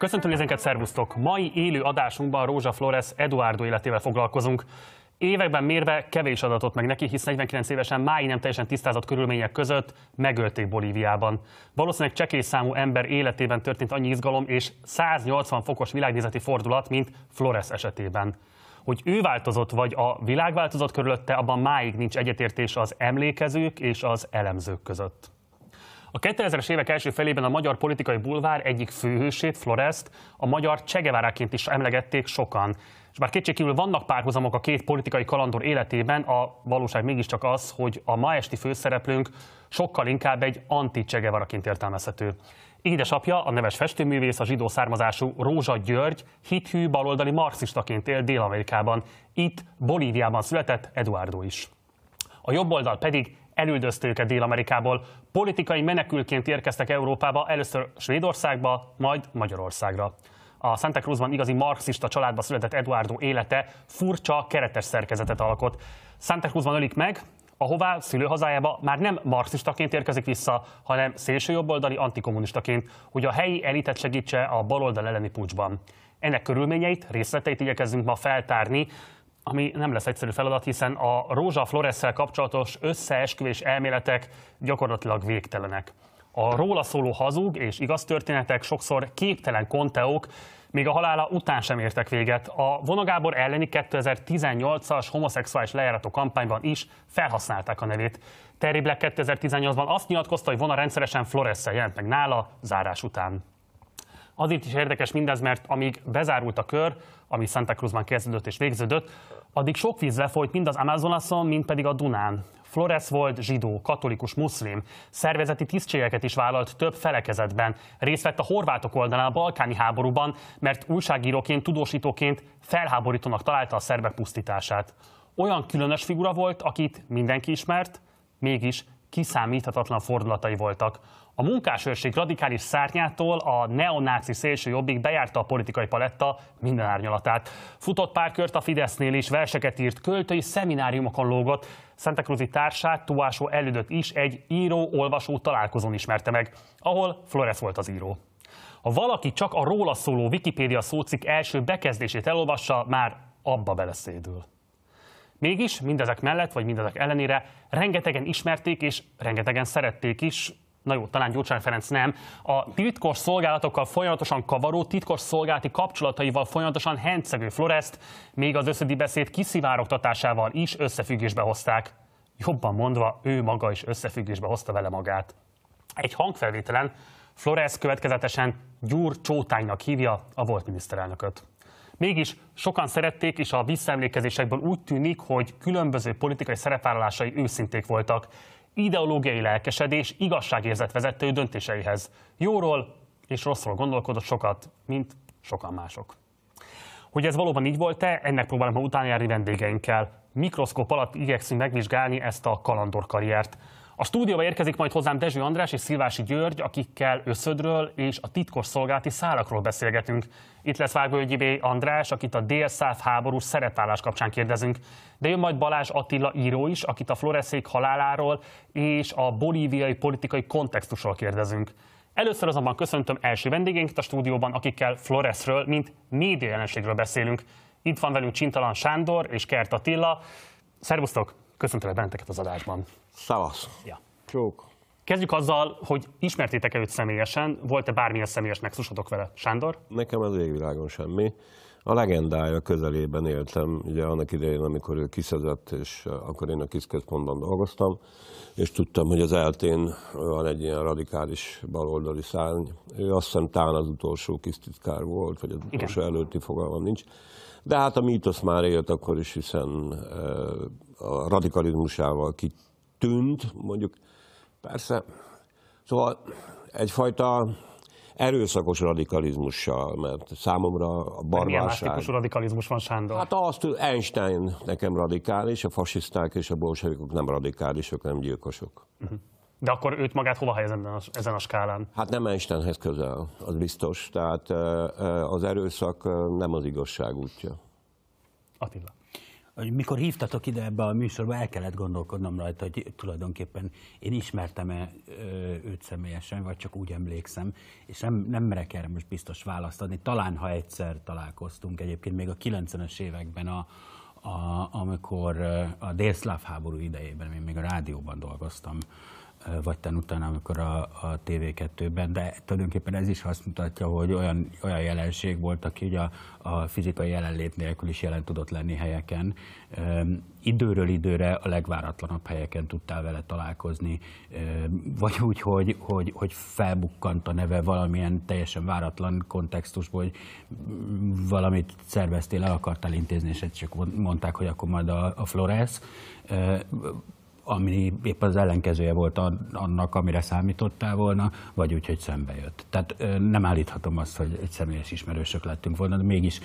Köszöntöm nézőnket, szervusztok! Mai élő adásunkban Rózsa Flores Eduardo életével foglalkozunk. Években mérve kevés adatot meg neki, hisz 49 évesen máig nem teljesen tisztázott körülmények között megölték Bolíviában. Valószínűleg csekély számú ember életében történt annyi izgalom és 180 fokos világnézeti fordulat, mint Flores esetében. Hogy ő változott, vagy a világ változott körülötte, abban máig nincs egyetértés az emlékezők és az elemzők között. A 2000-es évek első felében a magyar politikai bulvár egyik főhősét, Florest, a magyar Csegeváráként is emlegették sokan. És bár kétségkívül vannak párhuzamok a két politikai kalandor életében, a valóság mégiscsak az, hogy a ma esti főszereplőnk sokkal inkább egy anti-Csegevaraként értelmezhető. Édesapja, a neves festőművész, a zsidó származású Rózsa György hithű baloldali marxistaként él Dél-Amerikában. Itt, Bolíviában született Eduardo is. A jobb oldal pedig elüldözte őket Dél-Amerikából. Politikai menekülként érkeztek Európába, először Svédországba, majd Magyarországra. A Santa Cruzban igazi marxista családba született Eduardo élete furcsa, keretes szerkezetet alkot. Santa Cruzban ölik meg, ahová szülőhazájába már nem marxistaként érkezik vissza, hanem szélsőjobboldali antikommunistaként, hogy a helyi elitet segítse a baloldal elleni pucsban. Ennek körülményeit, részleteit igyekezzünk ma feltárni, ami nem lesz egyszerű feladat, hiszen a rózsa floresszel kapcsolatos összeesküvés elméletek gyakorlatilag végtelenek. A róla szóló hazug és igaz történetek sokszor képtelen konteók, még a halála után sem értek véget. A vonagábor elleni 2018-as homoszexuális lejárató kampányban is felhasználták a nevét. Terry Black 2018-ban azt nyilatkozta, hogy vona rendszeresen Floresszel jelent meg nála zárás után. Azért is érdekes mindez, mert amíg bezárult a kör, ami Santa Cruzban kezdődött és végződött, addig sok víz lefolyt mind az Amazonason, mind pedig a Dunán. Flores volt zsidó, katolikus, muszlim, szervezeti tisztségeket is vállalt több felekezetben, részt vett a horvátok oldalán a balkáni háborúban, mert újságíróként, tudósítóként felháborítónak találta a szerbek pusztítását. Olyan különös figura volt, akit mindenki ismert, mégis kiszámíthatatlan fordulatai voltak. A munkásőrség radikális szárnyától a neonáci szélső jobbik bejárta a politikai paletta minden árnyalatát. Futott pár kört a Fidesznél is, verseket írt, költői szemináriumokon lógott. Santa Cruzi társát, Tuásó elődött is egy író-olvasó találkozón ismerte meg, ahol Flores volt az író. Ha valaki csak a róla szóló Wikipédia szócik első bekezdését elolvassa, már abba beleszédül. Mégis mindezek mellett, vagy mindezek ellenére rengetegen ismerték és rengetegen szerették is, na jó, talán Gyurcsány Ferenc nem, a titkos szolgálatokkal folyamatosan kavaró, titkos szolgálati kapcsolataival folyamatosan hencegő Floreszt, még az összedi beszéd kiszivárogtatásával is összefüggésbe hozták. Jobban mondva, ő maga is összefüggésbe hozta vele magát. Egy hangfelvételen Flores következetesen Gyur Csótánynak hívja a volt miniszterelnököt. Mégis sokan szerették, és a visszaemlékezésekből úgy tűnik, hogy különböző politikai szerepvállalásai őszinték voltak ideológiai lelkesedés, igazságérzet vezette ő döntéseihez. Jóról és rosszról gondolkodott sokat, mint sokan mások. Hogy ez valóban így volt-e, ennek próbálom utána járni vendégeinkkel. Mikroszkóp alatt igyekszünk megvizsgálni ezt a kalandorkarriert. karriert. A stúdióba érkezik majd hozzám Dezső András és Szilvási György, akikkel összödről és a titkos szolgálati szálakról beszélgetünk. Itt lesz Vágvölgyi B. András, akit a délszáv háború szeretállás kapcsán kérdezünk. De jön majd Balázs Attila író is, akit a Floreszék haláláról és a bolíviai politikai kontextusról kérdezünk. Először azonban köszöntöm első vendégénket a stúdióban, akikkel Floresről, mint média jelenségről beszélünk. Itt van velünk Csintalan Sándor és Kert Attila. Szervusztok! Köszöntelek benneteket az adásban. Szavasz. Ja. Csók. Kezdjük azzal, hogy ismertétek-e őt személyesen, volt-e bármilyen személyes nexusotok vele? Sándor? Nekem az égvilágon semmi. A legendája közelében éltem, ugye annak idején, amikor ő kiszedett, és akkor én a kis központban dolgoztam, és tudtam, hogy az eltén van egy ilyen radikális baloldali szárny. Ő azt hiszem tán az utolsó kis titkár volt, vagy az utolsó Igen. előtti fogalma nincs. De hát a mítosz már élt akkor is, hiszen a radikalizmusával kit tűnt, mondjuk persze, szóval egyfajta erőszakos radikalizmussal, mert számomra a barbárság... Milyen más típusú radikalizmus van, Sándor? Hát azt, Einstein nekem radikális, a fasiszták és a bolsevikok nem radikálisok, nem gyilkosok. Uh-huh. De akkor őt magát hova helyez ezen a, ezen a skálán? Hát nem Einsteinhez közel, az biztos. Tehát az erőszak nem az igazság útja. Attila hogy mikor hívtatok ide ebbe a műsorba, el kellett gondolkodnom rajta, hogy tulajdonképpen én ismertem-e őt személyesen, vagy csak úgy emlékszem, és nem, nem merek erre most biztos választ adni. Talán, ha egyszer találkoztunk egyébként még a 90-es években, a, a, amikor a délszláv háború idejében én még a rádióban dolgoztam, vagy utána, amikor a, a TV2-ben, de tulajdonképpen ez is azt mutatja, hogy olyan, olyan jelenség volt, aki ugye a, a fizikai jelenlét nélkül is jelen tudott lenni helyeken. Üm, időről időre a legváratlanabb helyeken tudtál vele találkozni, Üm, vagy úgy, hogy, hogy, hogy felbukkant a neve valamilyen teljesen váratlan kontextusból, hogy valamit szerveztél, el akartál intézni, és csak mondták, hogy akkor majd a, a Flores ami épp az ellenkezője volt annak, amire számítottál volna, vagy úgy, hogy szembe jött. Tehát nem állíthatom azt, hogy egy személyes ismerősök lettünk volna, de mégis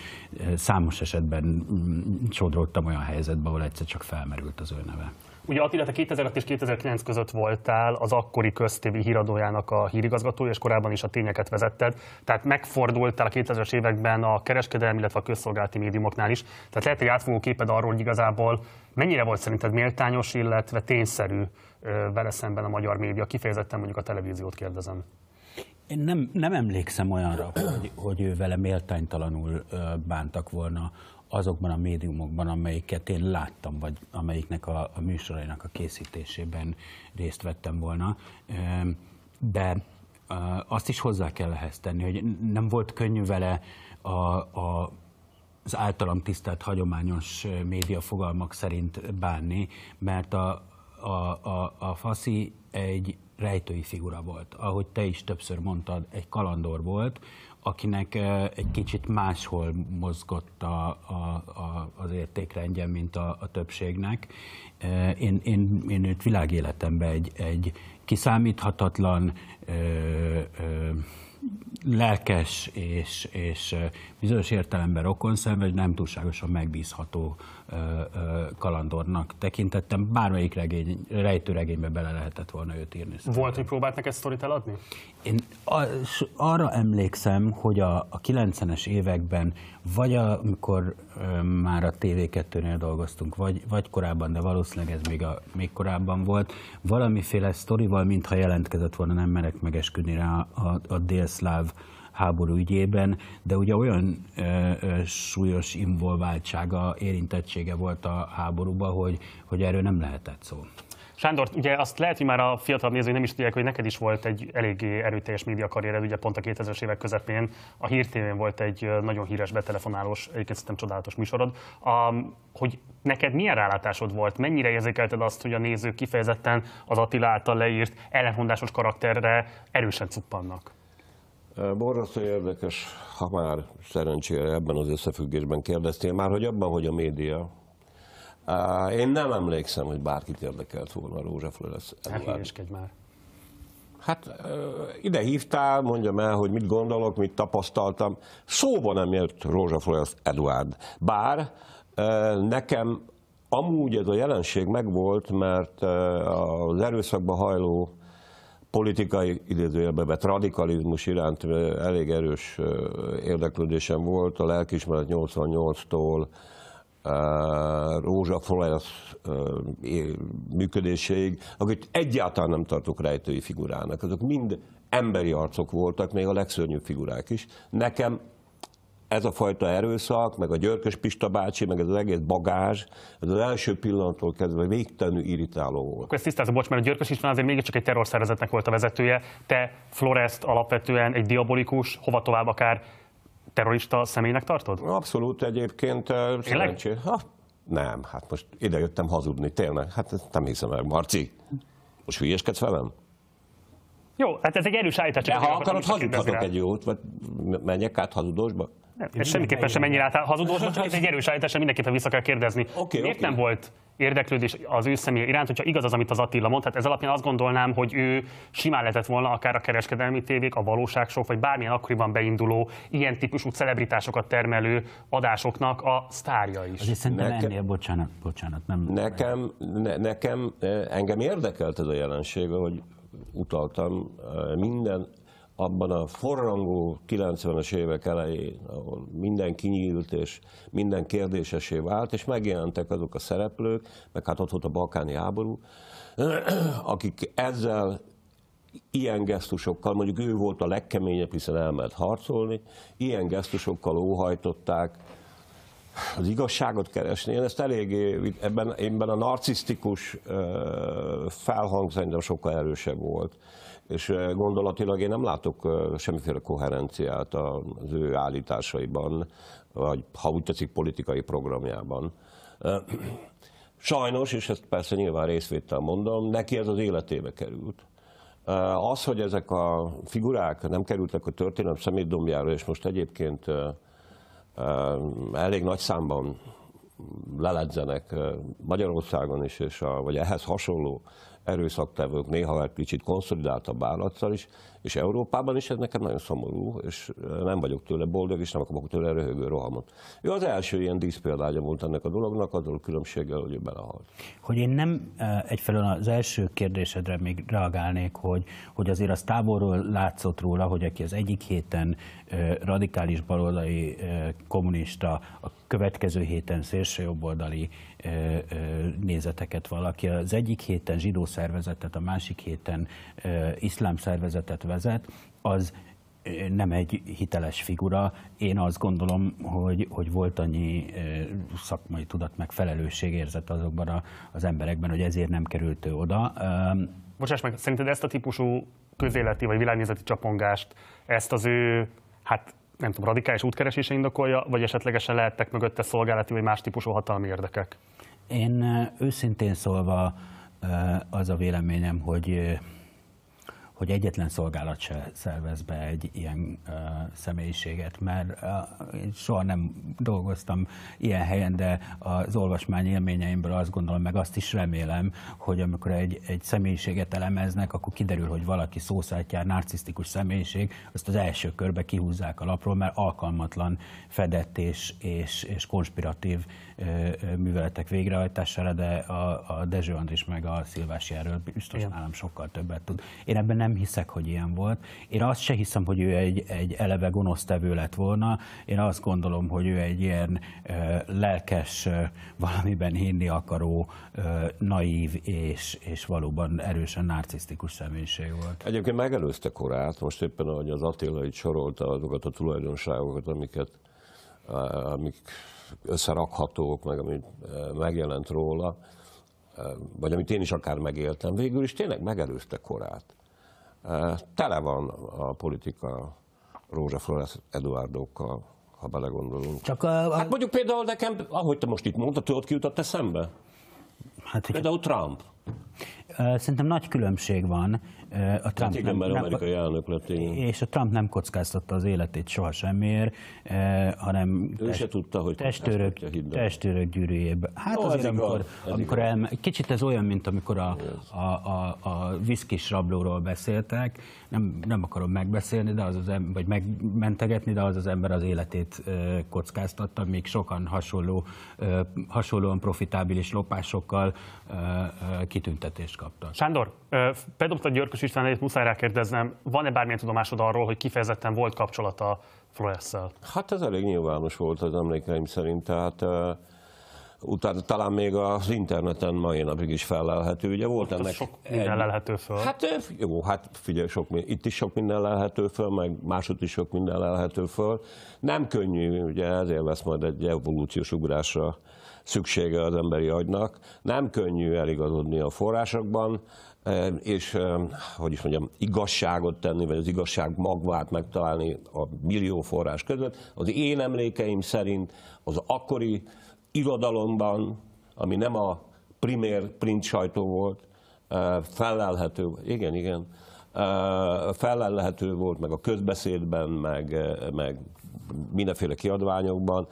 számos esetben mm, sodródtam olyan helyzetbe, ahol egyszer csak felmerült az ő neve. Ugye Attila, te 2005 és 2009 között voltál az akkori köztévi híradójának a hírigazgatója, és korábban is a tényeket vezetted. Tehát megfordultál a 2000-es években a kereskedelmi, illetve a közszolgálati médiumoknál is. Tehát lehet egy átfogó képed arról, hogy igazából mennyire volt szerinted méltányos, illetve tényszerű vele szemben a magyar média, kifejezetten mondjuk a televíziót kérdezem. Én nem, nem emlékszem olyanra, hogy, hogy ő vele méltánytalanul bántak volna azokban a médiumokban, amelyiket én láttam, vagy amelyiknek a, a műsorainak a készítésében részt vettem volna. Ehm, de azt is hozzá kell ehhez tenni, hogy nem volt könnyű vele a, a az általam tisztelt hagyományos média fogalmak szerint bánni, mert a, a, a, a faszi egy rejtői figura volt. Ahogy te is többször mondtad, egy kalandor volt, akinek egy kicsit máshol mozgott a, a, a, az értékrendje, mint a, a többségnek. Én, én, én őt világéletemben egy, egy kiszámíthatatlan, ö, ö, lelkes és, és bizonyos értelemben rokonszenves, nem túlságosan megbízható kalandornak tekintettem. Bármelyik regény, rejtőregénybe bele lehetett volna őt írni. Szerintem. Volt, hogy próbált neked sztorit eladni? Én arra emlékszem, hogy a, a 90-es években, vagy amikor már a TV2-nél dolgoztunk, vagy, vagy korábban, de valószínűleg ez még, a, még korábban volt, valamiféle sztorival, mintha jelentkezett volna, nem merek megesküdni rá a, a délszláv háború ügyében, de ugye olyan ö, ö, súlyos involváltsága, érintettsége volt a háborúban, hogy, hogy erről nem lehetett szó. Sándor, ugye azt lehet, hogy már a fiatal nézői nem is tudják, hogy neked is volt egy eléggé erőteljes média karriered, ugye pont a 2000-es évek közepén. A Hír volt egy nagyon híres betelefonálós, egyébként szerintem csodálatos műsorod. A, hogy neked milyen rálátásod volt? Mennyire érzékelted azt, hogy a nézők kifejezetten az Attila által leírt ellentmondásos karakterre erősen cuppannak? Borrasztó érdekes, ha már szerencsére ebben az összefüggésben kérdeztél, már hogy abban, hogy a média, én nem emlékszem, hogy bárkit érdekelt volna a Rózsa Flores. Hát már. Hát ide hívtál, mondjam el, hogy mit gondolok, mit tapasztaltam. Szóba nem jött Rózsa Flores Eduard. Bár nekem amúgy ez a jelenség megvolt, mert az erőszakba hajló politikai idézőjelbe vett radikalizmus iránt elég erős érdeklődésem volt, a lelkismeret 88-tól Rózsa Flores működéséig, akit egyáltalán nem tartok rejtői figurának. Azok mind emberi arcok voltak, még a legszörnyűbb figurák is. Nekem ez a fajta erőszak, meg a Györkös Pista bácsi, meg ez az egész bagázs, ez az első pillanattól kezdve végtelenül irritáló volt. Akkor ezt tisztázza, bocs, mert a Györkös István azért mégiscsak egy terrorszervezetnek volt a vezetője. Te Floreszt alapvetően egy diabolikus, hova tovább akár terrorista személynek tartod? Abszolút egyébként. Szerencsé. Ha, nem, hát most ide jöttem hazudni, tényleg. Hát nem hiszem el, Marci. Most hülyeskedsz velem? Jó, hát ez egy erős állítás. De ha akarod, hazudhatok egy jót, vagy menjek át hazudósba? Nem, ez semmiképpen sem ennyire hazudós, csak ez egy erős állítás, mindenképpen vissza kell kérdezni. Okay, Miért okay. nem volt érdeklődés az ő személy iránt, hogyha igaz az, amit az Attila mond, tehát ez alapján azt gondolnám, hogy ő simán lehetett volna akár a kereskedelmi tévék, a valóságsok, vagy bármilyen akkoriban beinduló, ilyen típusú celebritásokat termelő adásoknak a sztárja is. Azért szerintem nekem, ennél, bocsánat, bocsánat, nem... Nekem, ne, nekem, eh, engem érdekelt ez a jelenség, hogy utaltam, eh, minden abban a forrangú 90-es évek elején, ahol minden kinyílt és minden kérdésesé vált, és megjelentek azok a szereplők, meg hát ott volt a balkáni háború, akik ezzel ilyen gesztusokkal, mondjuk ő volt a legkeményebb, hiszen elment harcolni, ilyen gesztusokkal óhajtották az igazságot keresni. Én ezt eléggé, ebben, ebben a narcisztikus felhang szerintem sokkal erősebb volt és eh, gondolatilag én nem látok eh, semmiféle koherenciát az ő állításaiban, vagy ha úgy tetszik, politikai programjában. Eh, sajnos, és ezt persze nyilván részvétel mondom, neki ez az életébe került. Az, hogy ezek a figurák nem kerültek a történelem szemétdombjára, és most egyébként elég nagy számban leledzenek Magyarországon is, és a, vagy ehhez hasonló erőszaktevők, néha már kicsit konszolidáltabb állatszal is, és Európában is ez nekem nagyon szomorú, és nem vagyok tőle boldog, és nem akarok tőle röhögő rohamot. Ő az első ilyen díszpéldája volt ennek a dolognak, azzal a különbséggel, hogy ő belehalt. Hogy én nem egyfelől az első kérdésedre még reagálnék, hogy, hogy azért az távolról látszott róla, hogy aki az egyik héten radikális baloldali kommunista, a következő héten szélsőjobboldali nézeteket valaki. Az egyik héten zsidó szervezetet, a másik héten iszlám szervezetet vezet, az nem egy hiteles figura. Én azt gondolom, hogy, hogy volt annyi szakmai tudat, meg érzett azokban a, az emberekben, hogy ezért nem került ő oda. Bocsáss meg, szerinted ezt a típusú közéleti vagy világnézeti csapongást, ezt az ő, hát nem tudom, radikális útkeresése indokolja, vagy esetlegesen lehettek mögötte szolgálati vagy más típusú hatalmi érdekek? Én őszintén szólva az a véleményem, hogy hogy egyetlen szolgálat se szervez be egy ilyen uh, személyiséget, mert uh, én soha nem dolgoztam ilyen helyen, de az olvasmány élményeimből azt gondolom, meg azt is remélem, hogy amikor egy, egy személyiséget elemeznek, akkor kiderül, hogy valaki szószátjár narcisztikus személyiség, azt az első körbe kihúzzák a lapról, mert alkalmatlan fedett és, és, és konspiratív műveletek végrehajtására, de a, a Dezső Andris meg a Szilvási erről biztos Igen. nálam sokkal többet tud. Én ebben nem nem hiszek, hogy ilyen volt. Én azt se hiszem, hogy ő egy, egy eleve gonosztevő lett volna. Én azt gondolom, hogy ő egy ilyen ö, lelkes, ö, valamiben hinni akaró, ö, naív és, és valóban erősen narcisztikus személyiség volt. Egyébként megelőzte korát, most éppen ahogy az Attila itt sorolta azokat a tulajdonságokat, amiket amik összerakhatók, meg amit megjelent róla, vagy amit én is akár megéltem, végül is tényleg megelőzte korát. Tele van a politika Rózsa Flores Eduardokkal, ha belegondolunk. Csak a, a... Hát mondjuk például nekem, ahogy te most itt mondtad, tudod, ki jutott eszembe? Hát, hogy... Például Trump. Szerintem nagy különbség van. A Trump hát igen, nem, nem, amerikai elnök lett, igen. És a Trump nem kockáztatta az életét soha semmiért, hanem ő test, se tudta, hogy testőrök, testőrök gyűrűjében. Hát no, azért, amikor, igaz, amikor igaz. el, kicsit ez olyan, mint amikor a, a, a, a viszkis rablóról beszéltek, nem, nem akarom megbeszélni, de az az ember, vagy megmentegetni, de az az ember az életét kockáztatta, még sokan hasonló, hasonlóan profitábilis lopásokkal kitüntetést kap kaptak. Sándor, bedobtad Györkös István egyet, muszáj rákérdeznem, van-e bármilyen tudomásod arról, hogy kifejezetten volt kapcsolata Floresszel? Hát ez elég nyilvános volt az emlékeim szerint, tehát utána talán még az interneten mai napig is felelhető. Ugye volt Ott hát ennek sok minden egy... lelhető föl. Hát jó, hát figyelj, sok, itt is sok minden lelhető föl, meg máshogy is sok minden lelhető föl. Nem könnyű, ugye ezért lesz majd egy evolúciós ugrásra szüksége az emberi agynak. Nem könnyű eligazodni a forrásokban, eh, és, eh, hogy is mondjam, igazságot tenni, vagy az igazság magvát megtalálni a millió forrás között. Az én emlékeim szerint az akkori irodalomban, ami nem a primér print sajtó volt, eh, felelhető, igen, igen, felelhető volt, meg a közbeszédben, meg, meg mindenféle kiadványokban,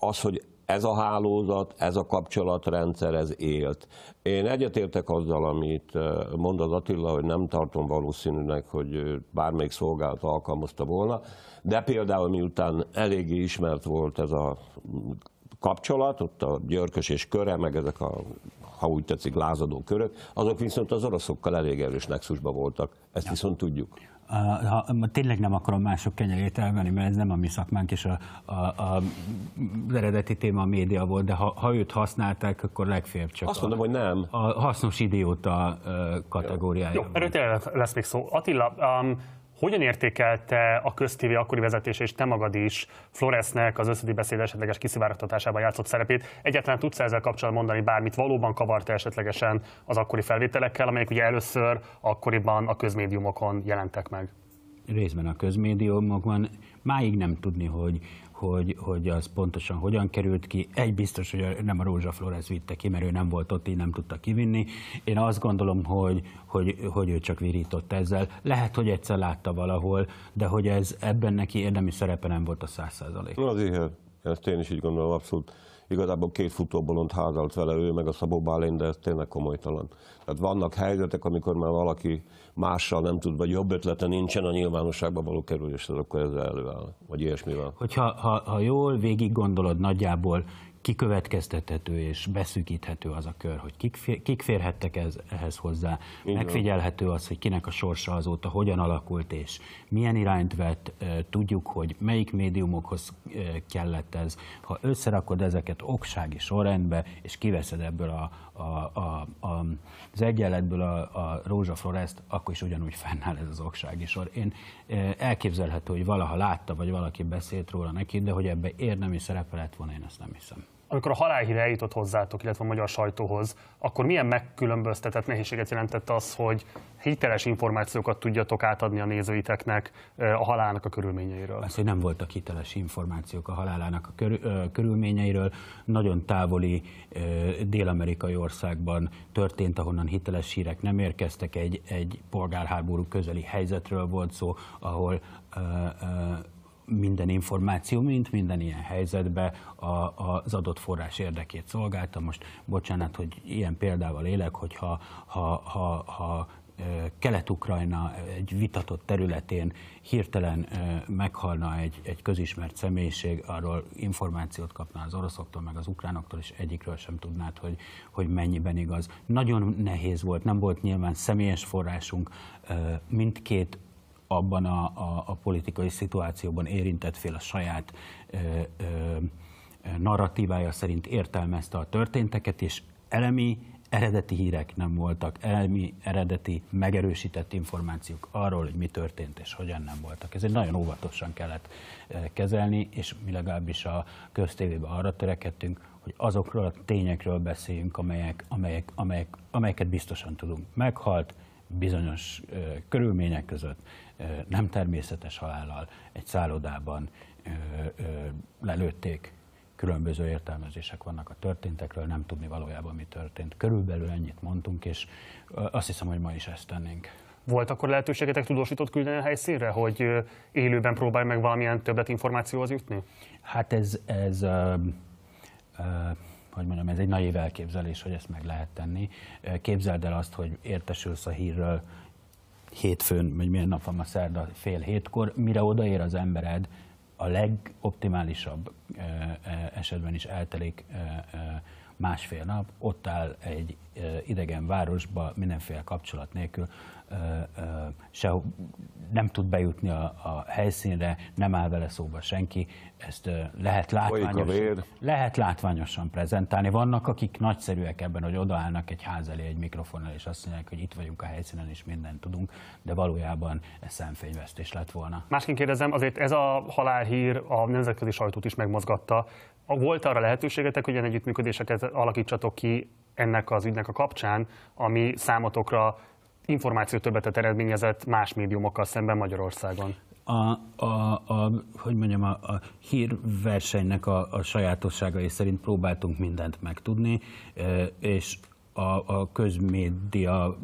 az, hogy ez a hálózat, ez a kapcsolatrendszer, ez élt. Én egyetértek azzal, amit mond az Attila, hogy nem tartom valószínűnek, hogy bármelyik szolgálat alkalmazta volna, de például miután eléggé ismert volt ez a kapcsolat, ott a Györkös és köre, meg ezek a, ha úgy tetszik, lázadó körök, azok viszont az oroszokkal elég erős nexusban voltak. Ezt viszont tudjuk ha, tényleg nem akarom mások kenyerét elvenni, mert ez nem a mi szakmánk, és a, a, a, az eredeti téma a média volt, de ha, ha őt használták, akkor legfélebb csak Azt mondom, a, hogy nem. a hasznos idióta kategóriája. Jó, erről tényleg lesz még szó. Attila, um, hogyan értékelte a köztévé akkori vezetése és te magad is Floresnek az összedi beszéd esetleges kiszivárogtatásában játszott szerepét? Egyáltalán tudsz ezzel kapcsolatban mondani bármit? Valóban kavarta esetlegesen az akkori felvételekkel, amelyek ugye először akkoriban a közmédiumokon jelentek meg? Részben a közmédiumokban. Máig nem tudni, hogy hogy, hogy az pontosan hogyan került ki. Egy biztos, hogy nem a Rózsa Flores vitte ki, mert ő nem volt ott, így nem tudta kivinni. Én azt gondolom, hogy, hogy, hogy ő csak virított ezzel. Lehet, hogy egyszer látta valahol, de hogy ez ebben neki érdemi szerepe nem volt a száz százalék. Na, azért, ezt én is így gondolom, abszolút. Igazából két futóbolond házalt vele ő, meg a Szabó Bálén, de ez tényleg komolytalan. Tehát vannak helyzetek, amikor már valaki mással nem tud, vagy jobb ötlete nincsen a nyilvánosságba való kerülésre, akkor ezzel előáll, vagy ilyesmivel. Hogyha ha, ha jól végig gondolod nagyjából, kikövetkeztethető és beszűkíthető az a kör, hogy kik, fér, kik férhettek ez, ehhez hozzá, Igen. megfigyelhető az, hogy kinek a sorsa azóta hogyan alakult és milyen irányt vett, tudjuk, hogy melyik médiumokhoz kellett ez. Ha összerakod ezeket oksági sorrendbe, és kiveszed ebből a, a, a, a, az egyenletből a, a Rózsa florest akkor is ugyanúgy fennáll ez az oksági sor. Én e, elképzelhető, hogy valaha látta, vagy valaki beszélt róla neki, de hogy ebbe érdemi szerepe lett volna, én ezt nem hiszem amikor a halálhír eljutott hozzátok, illetve a magyar sajtóhoz, akkor milyen megkülönböztetett nehézséget jelentett az, hogy hiteles információkat tudjatok átadni a nézőiteknek a halálnak a körülményeiről? Az, hogy nem voltak hiteles információk a halálának a körülményeiről. Nagyon távoli dél-amerikai országban történt, ahonnan hiteles hírek nem érkeztek. Egy, egy polgárháború közeli helyzetről volt szó, ahol minden információ, mint minden ilyen helyzetben a, az adott forrás érdekét szolgálta. Most bocsánat, hogy ilyen példával élek, hogy ha, ha, ha Kelet-Ukrajna egy vitatott területén hirtelen meghalna egy, egy közismert személyiség, arról információt kapná az oroszoktól, meg az ukránoktól, és egyikről sem tudnád, hogy, hogy mennyiben igaz. Nagyon nehéz volt, nem volt nyilván személyes forrásunk mindkét abban a, a, a politikai szituációban érintett fél a saját ö, ö, narratívája szerint értelmezte a történteket, és elemi eredeti hírek nem voltak, elemi eredeti megerősített információk arról, hogy mi történt és hogyan nem voltak. Ezért nagyon óvatosan kellett kezelni, és mi legalábbis a köztévében arra törekedtünk, hogy azokról a tényekről beszéljünk, amelyek, amelyek, amelyek, amelyeket biztosan tudunk. Meghalt bizonyos körülmények között, nem természetes halállal egy szállodában lelőtték, különböző értelmezések vannak a történtekről, nem tudni valójában mi történt. Körülbelül ennyit mondtunk, és azt hiszem, hogy ma is ezt tennénk. Volt akkor lehetőségetek tudósított küldeni a helyszínre, hogy élőben próbálj meg valamilyen információhoz jutni? Hát ez, ez ö, ö, hogy mondjam, ez egy naív elképzelés, hogy ezt meg lehet tenni. Képzeld el azt, hogy értesülsz a hírről hétfőn, vagy milyen nap van ma szerda fél hétkor, mire odaér az embered, a legoptimálisabb eh, eh, esetben is eltelik eh, másfél nap, ott áll egy idegen városba mindenféle kapcsolat nélkül, se nem tud bejutni a, a helyszínre, nem áll vele szóba senki, ezt lehet látványosan, lehet látványosan prezentálni. Vannak, akik nagyszerűek ebben, hogy odaállnak egy ház elé egy mikrofonnal, és azt mondják, hogy itt vagyunk a helyszínen, és mindent tudunk, de valójában ez szemfényvesztés lett volna. Másként kérdezem, azért ez a halálhír a nemzetközi sajtót is megmozgatta. Volt arra lehetőségetek, hogy ilyen együttműködéseket alakítsatok ki ennek az ügynek a kapcsán, ami számotokra Információ többetet eredményezett más médiumokkal szemben Magyarországon? a, a, a hogy mondjam, a, a hírversenynek a, a sajátosságai szerint próbáltunk mindent megtudni, és a, a közmédia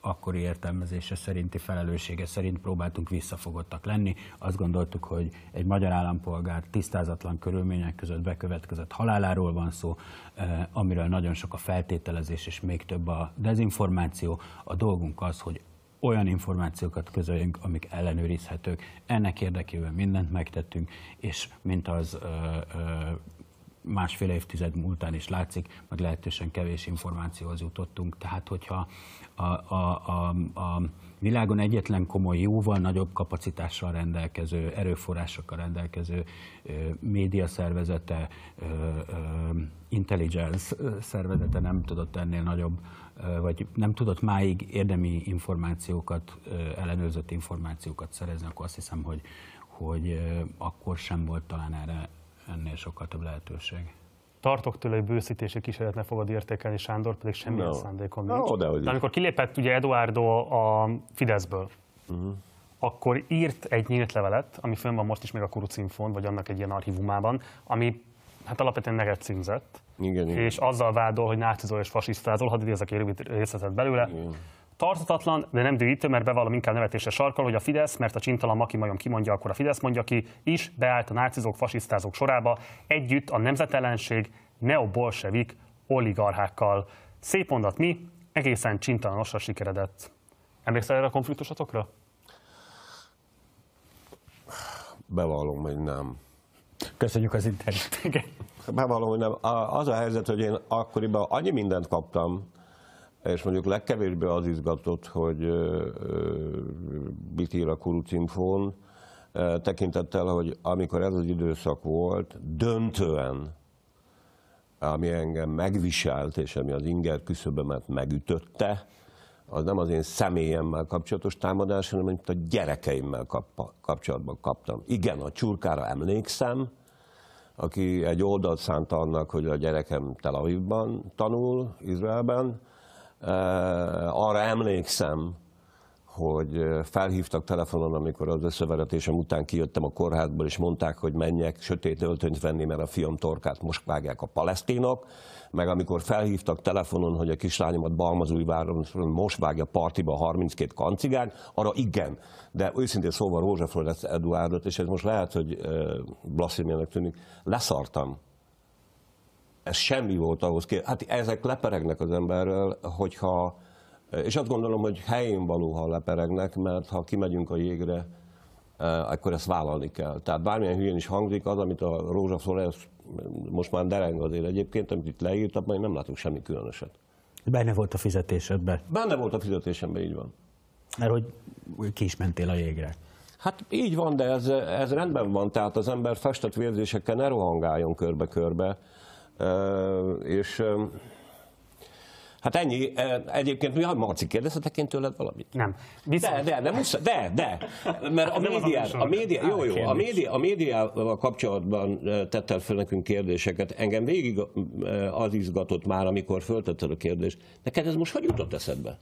akkori értelmezése szerinti felelőssége szerint próbáltunk visszafogottak lenni. Azt gondoltuk, hogy egy magyar állampolgár tisztázatlan körülmények között bekövetkezett haláláról van szó, eh, amiről nagyon sok a feltételezés és még több a dezinformáció. A dolgunk az, hogy olyan információkat közöljünk, amik ellenőrizhetők. Ennek érdekében mindent megtettünk, és mint az ö, eh, ö, eh, másfél évtized múltán is látszik, meg lehetősen kevés információhoz jutottunk. Tehát, hogyha a, a, a, a világon egyetlen komoly, jóval nagyobb kapacitással rendelkező, erőforrásokkal rendelkező média szervezete, intelligence szervezete nem tudott ennél nagyobb, vagy nem tudott máig érdemi információkat, ellenőrzött információkat szerezni, akkor azt hiszem, hogy, hogy akkor sem volt talán erre ennél sokkal több lehetőség. Tartok tőle, hogy bőszítési kísérlet ne fogod értékelni, Sándor pedig semmi no. szándékom no, nincs. No, De amikor kilépett ugye Eduardo a Fideszből, uh-huh. akkor írt egy nyílt levelet, ami fönn van most is még a kurucinfon, vagy annak egy ilyen archívumában, ami hát alapvetően neked címzett. Igen, és igen. azzal vádol, hogy nácizol és fasisztázol, hadd idézek egy részletet belőle. Igen. Tartatatlan, de nem dühítő, mert bevallom inkább nevetésre sarkal, hogy a Fidesz, mert a csintalan maki majom kimondja, akkor a Fidesz mondja ki, is beállt a nácizók, fasisztázók sorába, együtt a nemzetellenség neobolsevik oligarchákkal. Szép mondat mi, egészen csintalanosra sikeredett. Emlékszel erre a konfliktusatokra? Bevallom, hogy nem. Köszönjük az interjút. Bevallom, hogy nem. Az a helyzet, hogy én akkoriban annyi mindent kaptam, és mondjuk legkevésbé az izgatott, hogy mit ír a kurucinfón, tekintettel, hogy amikor ez az időszak volt, döntően, ami engem megviselt, és ami az inger küszöbömet megütötte, az nem az én személyemmel kapcsolatos támadás, hanem amit a gyerekeimmel kapcsolatban kaptam. Igen, a csurkára emlékszem, aki egy oldalt szánta annak, hogy a gyerekem Tel Avivban tanul, Izraelben, arra emlékszem, hogy felhívtak telefonon, amikor az összeveretésem után kijöttem a kórházból, és mondták, hogy menjek sötét öltönyt venni, mert a fiam torkát most vágják a palesztinok, meg amikor felhívtak telefonon, hogy a kislányomat Balmazújváron most vágja partiba 32 kancigány, arra igen. De őszintén szóval Rózsaföld Eduárdot, és ez most lehet, hogy blaszémiának tűnik, leszartam ez semmi volt ahhoz ki. Hát ezek leperegnek az emberrel, hogyha, és azt gondolom, hogy helyén való, ha leperegnek, mert ha kimegyünk a jégre, eh, akkor ezt vállalni kell. Tehát bármilyen hülyén is hangzik, az, amit a Rózsa Flores most már dereng azért egyébként, amit itt leírtak, majd nem látunk semmi különöset. Benne volt a fizetésedben? Benne volt a fizetésemben, így van. Mert hogy ki is mentél a jégre? Hát így van, de ez, ez rendben van, tehát az ember festett vérzésekkel ne rohangáljon körbe-körbe, és Hát ennyi. Egyébként mi, a Marci, kérdezhetek én tőled valamit? Nem. Viszont... De, de, nem muszáj, de, de. Mert a média, a média, jó, jó, a, média, a médiával kapcsolatban tettel fel nekünk kérdéseket. Engem végig az izgatott már, amikor föltetted a kérdést. Neked ez most hogy jutott eszedbe?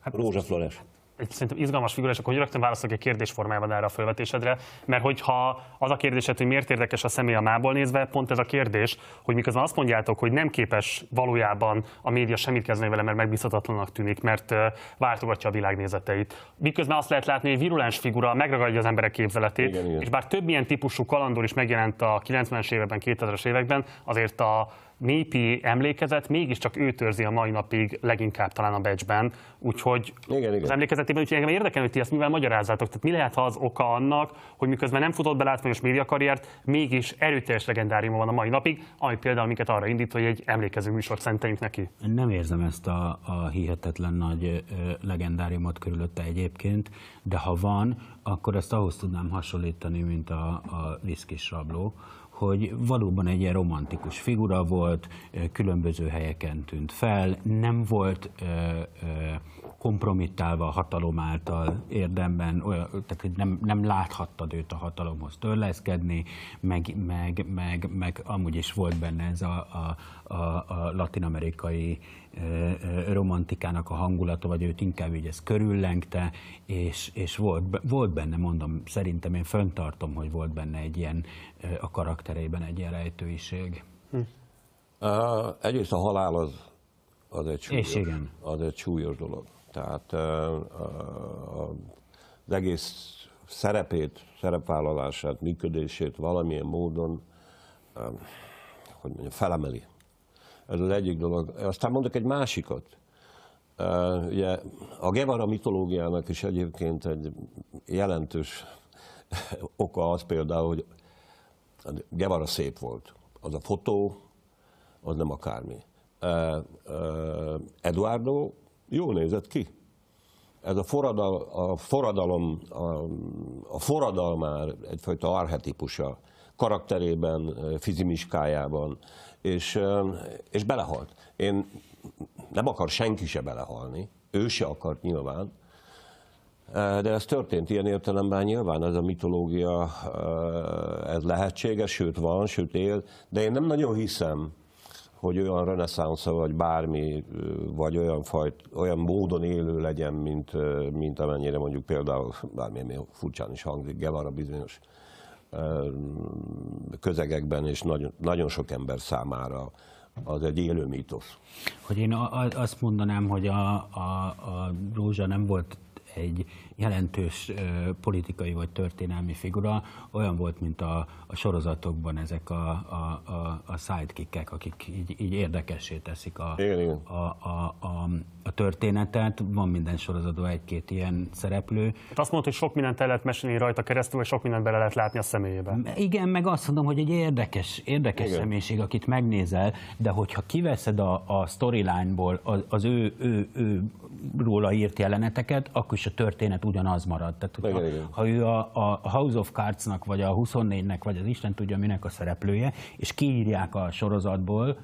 Hát Rózsa Flores egy szerintem izgalmas figura, és akkor rögtön válaszolok egy kérdés formájában erre a felvetésedre, mert hogyha az a kérdésed, hogy miért érdekes a személy a mából nézve, pont ez a kérdés, hogy miközben azt mondjátok, hogy nem képes valójában a média semmit kezdeni vele, mert megbízhatatlanak tűnik, mert váltogatja a világnézeteit. Miközben azt lehet látni, hogy egy virulens figura megragadja az emberek képzeletét, igen, igen. és bár több ilyen típusú kalandor is megjelent a 90-es években, 2000-es években, azért a népi emlékezet mégiscsak ő törzi a mai napig leginkább talán a becsben, úgyhogy igen, igen. az emlékezetében, úgyhogy engem érdekel, hogy ti ezt mivel magyarázzátok, tehát mi lehet az oka annak, hogy miközben nem futott be látványos médiakarriert, mégis erőteljes legendárium van a mai napig, ami például minket arra indít, hogy egy emlékező műsort szenteljünk neki. Nem érzem ezt a, a hihetetlen nagy legendáriumot körülötte egyébként, de ha van, akkor ezt ahhoz tudnám hasonlítani, mint a, a viszkis rabló, hogy valóban egy ilyen romantikus figura volt, különböző helyeken tűnt fel, nem volt kompromittálva a hatalom által érdemben, olyan, tehát nem, nem láthattad őt a hatalomhoz törleszkedni, meg, meg, meg, meg amúgy is volt benne ez a, a, a, a latin-amerikai romantikának a hangulata, vagy őt inkább így ez körüllengte, és, és volt, volt benne, mondom, szerintem én föntartom, hogy volt benne egy ilyen a karakterében egy ilyen rejtőiség. Hm. Uh, egyrészt a halál az, az, egy súlyos, és igen. az egy súlyos dolog. Tehát uh, uh, az egész szerepét, szerepvállalását, működését valamilyen módon uh, hogy mondjam, felemeli ez az egyik dolog. Aztán mondok egy másikat. Ugye a Gevara mitológiának is egyébként egy jelentős oka az például, hogy Gevara szép volt. Az a fotó, az nem akármi. Eduardo jól nézett ki. Ez a, forradal, a forradalom, a, a forradal már egyfajta arhetipusa karakterében, fizimiskájában, és, és belehalt. Én nem akar senki se belehalni, ő se akart nyilván, de ez történt ilyen értelemben nyilván, ez a mitológia, ez lehetséges, sőt van, sőt él, de én nem nagyon hiszem, hogy olyan reneszánsz vagy bármi, vagy olyan, fajt, olyan módon élő legyen, mint, mint amennyire mondjuk például, bármilyen furcsán is hangzik, Gevara bizonyos közegekben, és nagyon, nagyon sok ember számára az egy élő mítosz. Hogy én azt mondanám, hogy a, a, a Rózsa nem volt egy jelentős politikai vagy történelmi figura, olyan volt, mint a, a sorozatokban ezek a, a, a, a sidekickek, akik így, így érdekessé teszik a, igen, igen. a, a, a, a történetet, van minden sorozatban egy-két ilyen szereplő. Hát azt mondta, hogy sok mindent el lehet mesélni rajta keresztül, és sok mindent bele lehet látni a személyébe. Igen, meg azt mondom, hogy egy érdekes, érdekes Igen. személyiség, akit megnézel, de hogyha kiveszed a, a storylineból az, az ő, ő, ő róla írt jeleneteket, akkor is a történet ugyanaz marad. Tehát, hogyha, Igen, ha, ha ő a, a House of Cards-nak, vagy a 24-nek, vagy az Isten tudja minek a szereplője, és kiírják a sorozatból,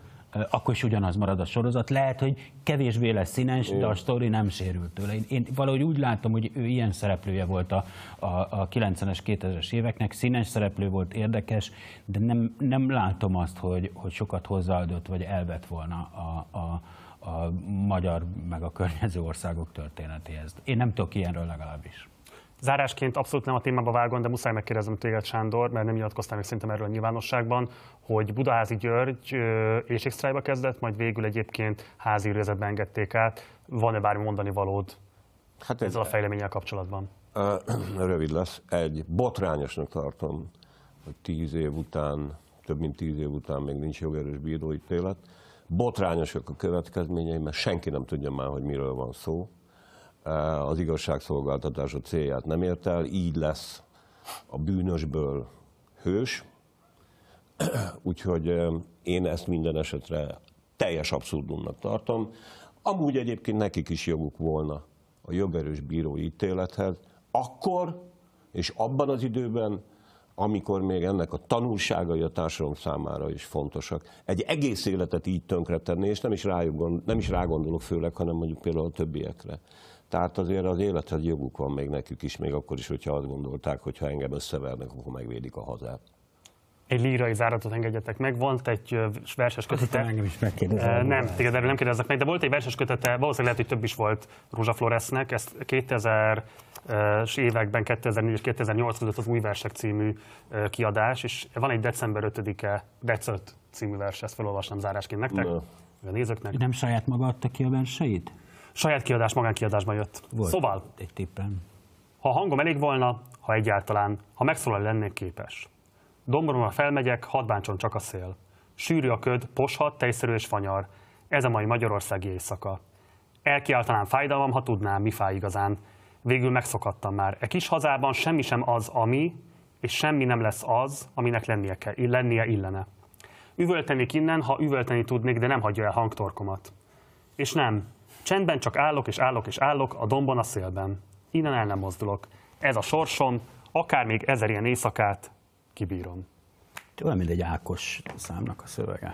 akkor is ugyanaz marad a sorozat. Lehet, hogy kevésbé lesz színes, de a sztori nem sérült tőle. Én, én valahogy úgy látom, hogy ő ilyen szereplője volt a, a, a 90-es, 2000-es éveknek, színes szereplő volt, érdekes, de nem, nem látom azt, hogy, hogy sokat hozzáadott, vagy elvett volna a, a, a magyar, meg a környező országok történetéhez. Én nem tudok ilyenről legalábbis. Zárásként abszolút nem a témába vágom, de muszáj megkérdezem téged, Sándor, mert nem nyilatkoztál még szerintem erről a nyilvánosságban, hogy Budaházi György éjségsztrájba kezdett, majd végül egyébként házi őrizetbe engedték át. Van-e bármi mondani valód hát ezzel a fejleménnyel kapcsolatban? Rövid lesz. Egy botrányosnak tartom, hogy tíz év után, több mint tíz év után még nincs jogerős bíróítélet. Botrányosak a következményei, mert senki nem tudja már, hogy miről van szó E, az igazságszolgáltatása célját nem ért el, így lesz a bűnösből hős, úgyhogy e, én ezt minden esetre teljes abszurdumnak tartom. Amúgy egyébként nekik is joguk volna a jogerős bírói ítélethez, akkor és abban az időben, amikor még ennek a tanulságai a társadalom számára is fontosak. Egy egész életet így tönkretenni, és nem is, rájuk, nem is rá gondolok főleg, hanem mondjuk például a többiekre. Tehát azért az élethez joguk van még nekük is, még akkor is, hogyha azt gondolták, hogy ha engem összevernek, akkor megvédik a hazát. Egy lírai záratot engedjetek meg. Van egy verses kötete. Engem is Nem, téged erről nem kérdeznek meg, de volt egy verses kötete, valószínűleg lehet, hogy több is volt Rózsa Floresznek. Ezt 2000 és években 2004 és 2008 között az Új Versek című kiadás, és van egy december 5-e, Decert című vers, ezt felolvasnám zárásként nektek, no. a nézőknek. Nem saját maga adta ki a verseit? Saját kiadás, magánkiadásban jött. Volt szóval, egy tippem. ha a hangom elég volna, ha egyáltalán, ha megszólal lennék képes. Domboromra felmegyek, hadd bántson csak a szél. Sűrű a köd, poshat, tejszerű és fanyar. Ez a mai magyarországi éjszaka. Elkiáltanám fájdalmam, ha tudnám, mi fáj igazán. Végül megszokattam már. E kis hazában semmi sem az, ami, és semmi nem lesz az, aminek lennie, kell, lennie illene. Üvöltenék innen, ha üvölteni tudnék, de nem hagyja el hangtorkomat. És nem, Csendben csak állok és állok és állok a dombon a szélben. Innen el nem mozdulok. Ez a sorsom, akár még ezer ilyen éjszakát kibírom. Olyan, mint egy Ákos számnak a szövege.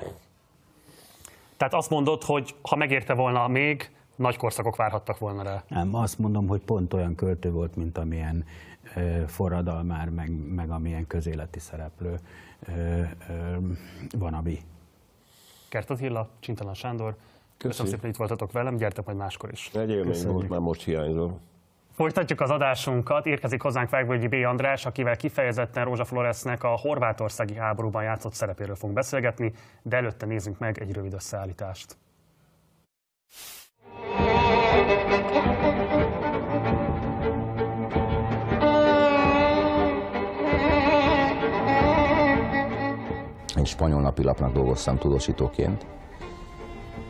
Tehát azt mondod, hogy ha megérte volna még, nagy korszakok várhattak volna rá. Nem, azt mondom, hogy pont olyan költő volt, mint amilyen forradal forradalmár, meg, meg amilyen közéleti szereplő ö, ö, van a Kertet Hilla, Csintalan Sándor, Köszönöm szépen, itt voltatok velem, gyertek majd máskor is. Egy élmény volt, már most hiányzom. Folytatjuk az adásunkat, érkezik hozzánk Vágvölgyi B. András, akivel kifejezetten Rózsa Floresznek a horvátországi háborúban játszott szerepéről fogunk beszélgetni, de előtte nézzünk meg egy rövid összeállítást. Én spanyol napilapnak dolgoztam tudósítóként,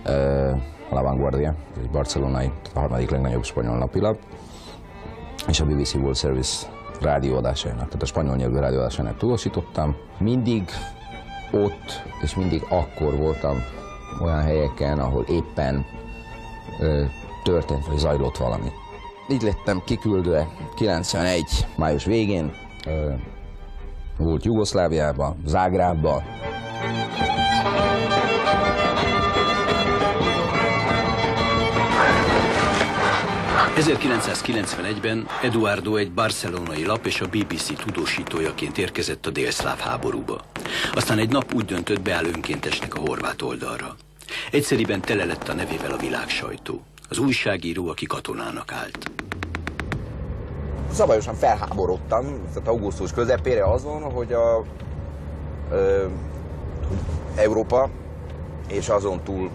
a La Vanguardia, egy barcelonai, a harmadik legnagyobb spanyol napilap, és a BBC World Service rádióadásainak, tehát a spanyol nyelvű rádióadásainak tudósítottam. Mindig ott és mindig akkor voltam olyan helyeken, ahol éppen ö, történt vagy zajlott valami. Így lettem kiküldve 91. május végén, ö, volt Jugoszláviába, Zágrábba. 1991-ben Eduardo egy barcelonai lap és a BBC tudósítójaként érkezett a délszláv háborúba. Aztán egy nap úgy döntött, beáll önkéntesnek a horvát oldalra. Egyszeriben tele lett a nevével a világ sajtó. Az újságíró, aki katonának állt. Szabályosan felháborodtam, tehát augusztus közepére azon, hogy a ö, Európa és azon túl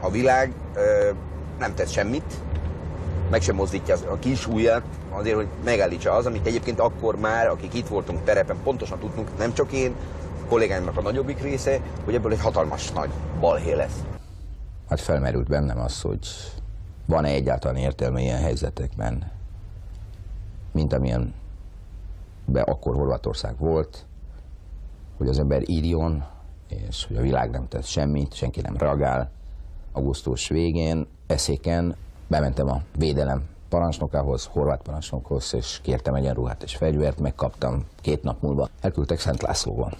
a világ ö, nem tett semmit, meg sem mozdítja a kis ujját, azért, hogy megállítsa az, amit egyébként akkor már, akik itt voltunk terepen, pontosan tudtunk, nem csak én, a kollégáimnak a nagyobbik része, hogy ebből egy hatalmas nagy balhé lesz. Hát felmerült bennem az, hogy van-e egyáltalán értelme ilyen helyzetekben, mint amilyen be akkor Horvátország volt, hogy az ember írjon, és hogy a világ nem tesz semmit, senki nem reagál. Augusztus végén, eszéken bementem a védelem parancsnokához, horvát parancsnokhoz, és kértem egyenruhát és fegyvert, megkaptam két nap múlva. Elküldtek Szent Lászlóban.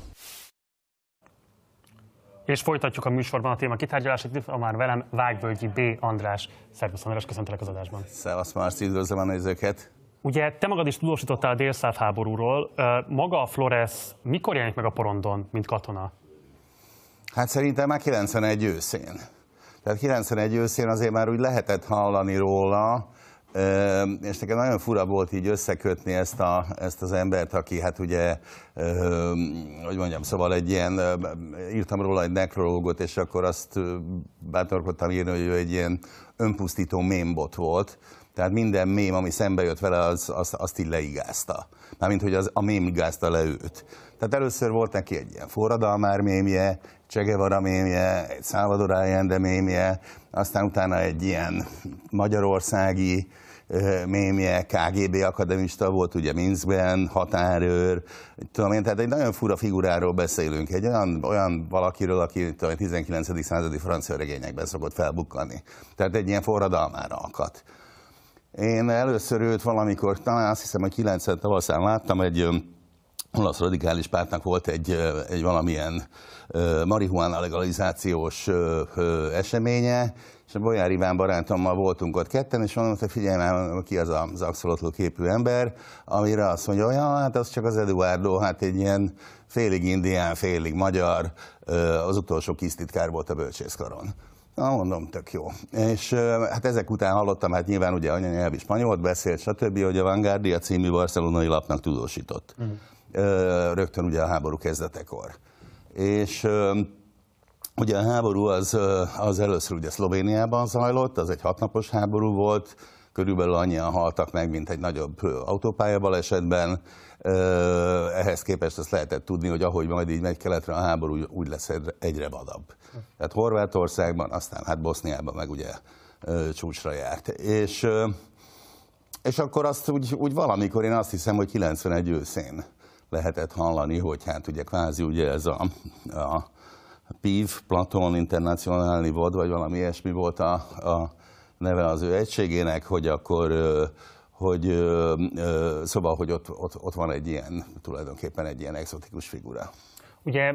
És folytatjuk a műsorban a téma kitárgyalását, itt már velem Vágvölgyi B. András. Szervusz András, köszöntelek az adásban. Szevasz Márci, üdvözlöm a nézőket. Ugye te magad is tudósítottál a délszáv háborúról. Maga a Flores mikor jelent meg a porondon, mint katona? Hát szerintem már 91 őszén. Tehát 91 őszén azért már úgy lehetett hallani róla, és nekem nagyon fura volt így összekötni ezt, a, ezt az embert, aki hát ugye, hogy mondjam, szóval egy ilyen, írtam róla egy nekrológot, és akkor azt bátorkodtam írni, hogy ő egy ilyen önpusztító mémbot volt, tehát minden mém, ami szembe jött vele, az, az, azt így leigázta. Mármint, hogy az, a mém igázta le őt. Tehát először volt neki egy ilyen forradalmár mémje, Csegevara mémje, egy Salvador Allende mémje, aztán utána egy ilyen magyarországi mémje, KGB akademista volt, ugye Minskben, határőr, tudom én, tehát egy nagyon fura figuráról beszélünk, egy olyan, olyan valakiről, aki tudom, 19. századi francia regényekben szokott felbukkanni. Tehát egy ilyen forradalmára akadt. Én először őt valamikor, talán azt hiszem, hogy 90 tavaszán láttam egy olasz radikális pártnak volt egy, egy valamilyen marihuána legalizációs eseménye, és a Bolyár Iván barátommal voltunk ott ketten, és mondom, hogy figyelj már, ki az az axolotló képű ember, amire azt mondja, hogy hát az csak az Eduardo, hát egy ilyen félig indián, félig magyar, az utolsó kis titkár volt a bölcsészkaron. Na, mondom, tök jó. És hát ezek után hallottam, hát nyilván ugye anyanyelvi spanyolt beszélt, stb., hogy a Vanguardia című barcelonai lapnak tudósított. Uh-huh. Mm rögtön ugye a háború kezdetekor. És ugye a háború az, az először ugye Szlovéniában zajlott, az egy hatnapos háború volt, körülbelül annyian haltak meg, mint egy nagyobb autópálya balesetben. Ehhez képest azt lehetett tudni, hogy ahogy majd így megy keletre a háború, úgy lesz egyre vadabb. Tehát Horvátországban, aztán hát Boszniában meg ugye csúcsra járt. És, és akkor azt úgy, úgy valamikor én azt hiszem, hogy 91 őszén lehetett hallani, hogy hát ugye kvázi ugye ez a, a PIV, Platon Internacionális volt, vagy valami ilyesmi volt a, a neve az ő egységének, hogy akkor hogy szóval, hogy ott, ott, ott van egy ilyen, tulajdonképpen egy ilyen exotikus figura. Ugye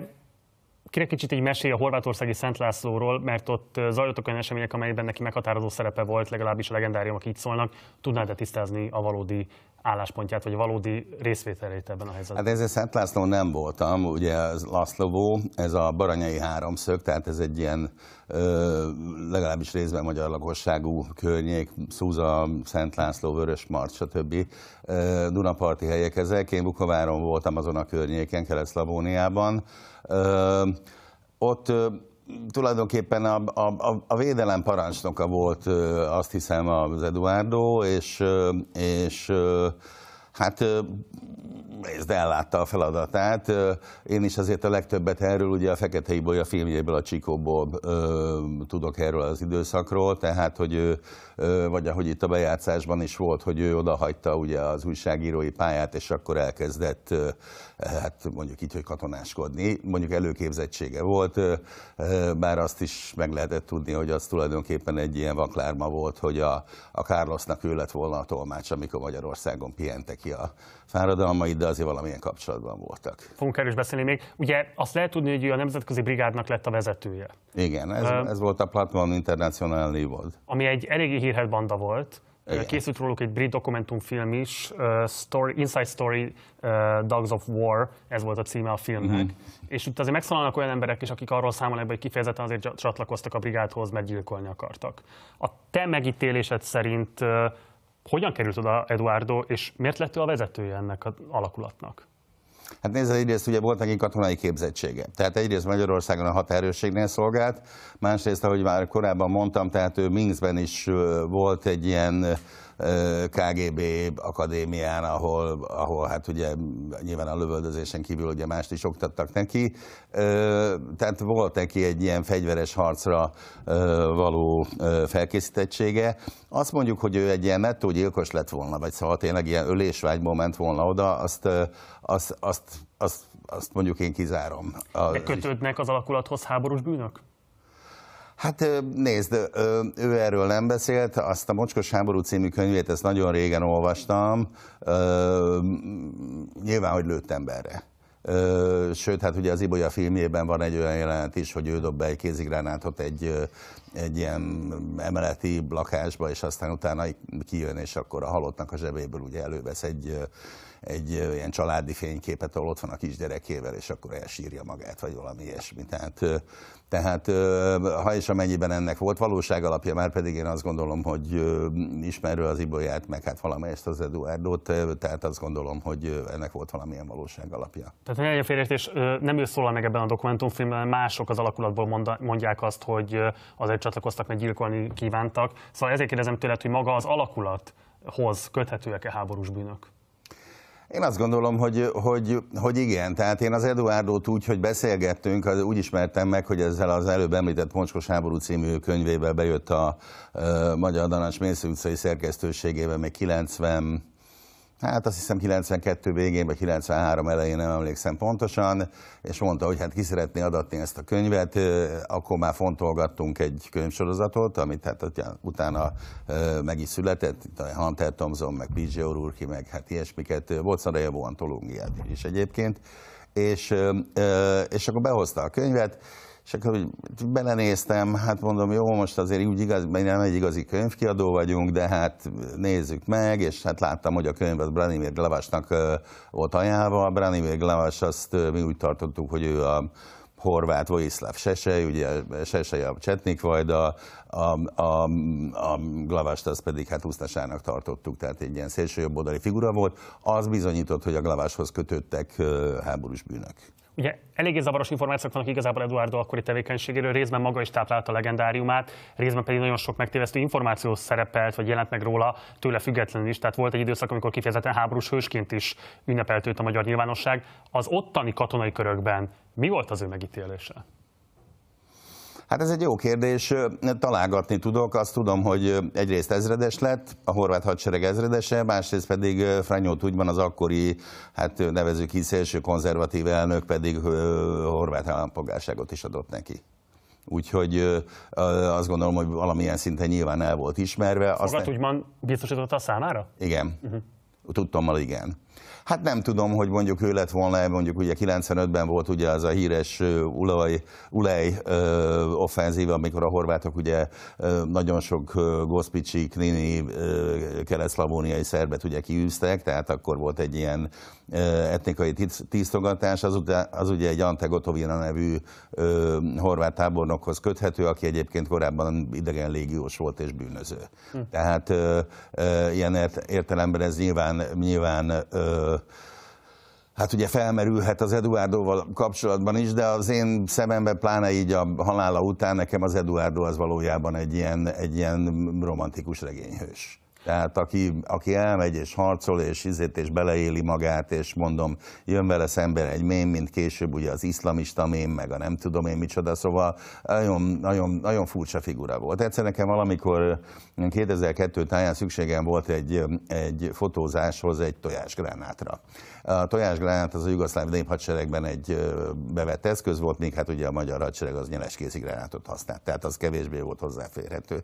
kinek kicsit egy mesél a horvátországi Szent Lászlóról, mert ott zajlottak olyan események, amelyekben neki meghatározó szerepe volt, legalábbis a legendáriumok így szólnak. Tudnád-e tisztázni a valódi álláspontját, vagy valódi részvételét ebben a helyzetben? Hát ez Szent László nem voltam, ugye az Laszlovó, ez a baranyai háromszög, tehát ez egy ilyen ö, legalábbis részben magyar lakosságú környék, Szúza, Szent László, Vörös Mart, stb. Ö, Dunaparti helyek ezek, én Bukováron voltam azon a környéken, Kelet-Szlavóniában. Ö, ott tulajdonképpen a, a, a védelem parancsnoka volt, azt hiszem, az Eduardo, és, és hát ezt ellátta a feladatát. Én is azért a legtöbbet erről, ugye a Fekete Ibolya filmjéből, a Csikóból tudok erről az időszakról, tehát, hogy ő, vagy ahogy itt a bejátszásban is volt, hogy ő odahagyta ugye az újságírói pályát, és akkor elkezdett, hát mondjuk így, hogy katonáskodni, mondjuk előképzettsége volt, bár azt is meg lehetett tudni, hogy az tulajdonképpen egy ilyen vaklárma volt, hogy a, a Carlosnak ő lett volna a tolmács, amikor Magyarországon pihente ki a, fáradalmaid, de azért valamilyen kapcsolatban voltak. Fogunk erről is beszélni még. Ugye azt lehet tudni, hogy ő a nemzetközi brigádnak lett a vezetője. Igen, ez, uh, ez volt a Platform International volt. Ami egy eléggé hírhet banda volt. Igen. Készült róluk egy brit dokumentumfilm is, uh, story, Inside Story uh, Dogs of War, ez volt a címe a filmnek. Uh-huh. És itt azért megszólalnak olyan emberek is, akik arról számolnak, hogy kifejezetten azért csatlakoztak a brigádhoz, mert gyilkolni akartak. A te megítélésed szerint uh, hogyan került oda Eduardo, és miért lett ő a vezetője ennek az alakulatnak? Hát nézd, egyrészt ugye volt neki katonai képzettsége. Tehát egyrészt Magyarországon a határőrségnél szolgált, másrészt, ahogy már korábban mondtam, tehát ő Minskben is volt egy ilyen KGB akadémián, ahol, ahol hát ugye nyilván a lövöldözésen kívül ugye mást is oktattak neki. Tehát volt neki egy ilyen fegyveres harcra való felkészítettsége. Azt mondjuk, hogy ő egy ilyen nettó gyilkos lett volna, vagy szóval tényleg ilyen ölésvágyból ment volna oda, azt, azt, azt, azt, azt mondjuk én kizárom. De kötődnek az alakulathoz háborús bűnök? Hát nézd, ő erről nem beszélt, azt a Mocskos háború című könyvét, ezt nagyon régen olvastam, nyilván, hogy lőtt emberre. Sőt, hát ugye az Ibolya filmjében van egy olyan jelenet is, hogy ő dob be egy kézigránátot egy, egy ilyen emeleti lakásba, és aztán utána kijön, és akkor a halottnak a zsebéből ugye elővesz egy egy ilyen családi fényképet, ahol ott van a kisgyerekével, és akkor elsírja magát, vagy valami ilyesmi. Tehát, tehát ha és amennyiben ennek volt valóság alapja, már pedig én azt gondolom, hogy ismerő az Ibolyát, meg hát valamelyest az Eduardot, tehát azt gondolom, hogy ennek volt valamilyen valóság alapja. Tehát egy és nem ő szólal meg ebben a dokumentumfilmben, mások az alakulatból mondják azt, hogy azért csatlakoztak, mert gyilkolni kívántak. Szóval ezért kérdezem tőled, hogy maga az alakulat hoz köthetőek-e háborús bűnök? Én azt gondolom, hogy, hogy, hogy igen. Tehát én az Eduárdót úgy, hogy beszélgettünk, az úgy ismertem meg, hogy ezzel az előbb említett Mocskos háború című könyvébe bejött a, a Magyar Danács Mészőutcai utcai még 90 Hát azt hiszem 92 végén, vagy 93 elején, nem emlékszem pontosan, és mondta, hogy hát ki szeretné adatni ezt a könyvet, akkor már fontolgattunk egy könyvsorozatot, amit hát utána meg is született, A Hunter Thompson, meg P.J. O'Rourke, meg hát ilyesmiket, volt Szarajevó antológiát is egyébként, és, és akkor behozta a könyvet, és akkor belenéztem, hát mondom, jó, most azért úgy igaz, mert nem egy igazi könyvkiadó vagyunk, de hát nézzük meg, és hát láttam, hogy a könyv az Branimir Glavasnak volt ajánlva. Branimir Glavas, azt mi úgy tartottuk, hogy ő a horvát Vojislav Sesej, ugye Sesej a Csetnik vagy, a, a, a, a Glavast az pedig hát Usztasának tartottuk, tehát egy ilyen szélsőjobboldali figura volt. Az bizonyított, hogy a Glavashoz kötöttek háborús bűnök. Ugye eléggé zavaros információk vannak igazából Eduardo akkori tevékenységéről, részben maga is táplálta a legendáriumát, részben pedig nagyon sok megtévesztő információ szerepelt, vagy jelent meg róla tőle függetlenül is. Tehát volt egy időszak, amikor kifejezetten háborús hősként is ünnepelt őt a magyar nyilvánosság. Az ottani katonai körökben mi volt az ő megítélése? Hát ez egy jó kérdés, találgatni tudok, azt tudom, hogy egyrészt ezredes lett, a horvát hadsereg ezredese, másrészt pedig úgy, Tudjban az akkori, hát nevezük így szélső konzervatív elnök pedig horvát állampolgárságot is adott neki. Úgyhogy azt gondolom, hogy valamilyen szinten nyilván el volt ismerve. Fogad Aztán... úgymond biztosította a számára? Igen. Uh-huh. Tudtommal igen. Hát nem tudom, hogy mondjuk ő lett volna, mondjuk ugye 95-ben volt ugye az a híres ulaj, ulej ö, offenzíva, amikor a horvátok ugye ö, nagyon sok Gospicsi, Knini, keresztlavóniai szerbet ugye kiűztek, tehát akkor volt egy ilyen etnikai tisztogatás, az, az ugye egy Ante Gotovina nevű ö, horvát tábornokhoz köthető, aki egyébként korábban idegen légiós volt és bűnöző. Hm. Tehát ö, ö, ilyen értelemben ez nyilván, nyilván ö, hát ugye felmerülhet az Eduárdóval kapcsolatban is, de az én szememben, pláne így a halála után nekem az Eduardo az valójában egy ilyen, egy ilyen romantikus regényhős. Tehát aki, aki elmegy és harcol és izét és beleéli magát, és mondom, jön vele szembe egy mém, mint később ugye az iszlamista mém, meg a nem tudom én micsoda, szóval nagyon, nagyon, nagyon furcsa figura volt. Egyszer nekem valamikor 2002 mm, táján szükségem volt egy, egy fotózáshoz egy tojásgránátra. A tojásgránát az a jugoszláv néphadseregben egy bevett eszköz volt, még hát ugye a magyar hadsereg az nyeles kézigránátot használt, tehát az kevésbé volt hozzáférhető.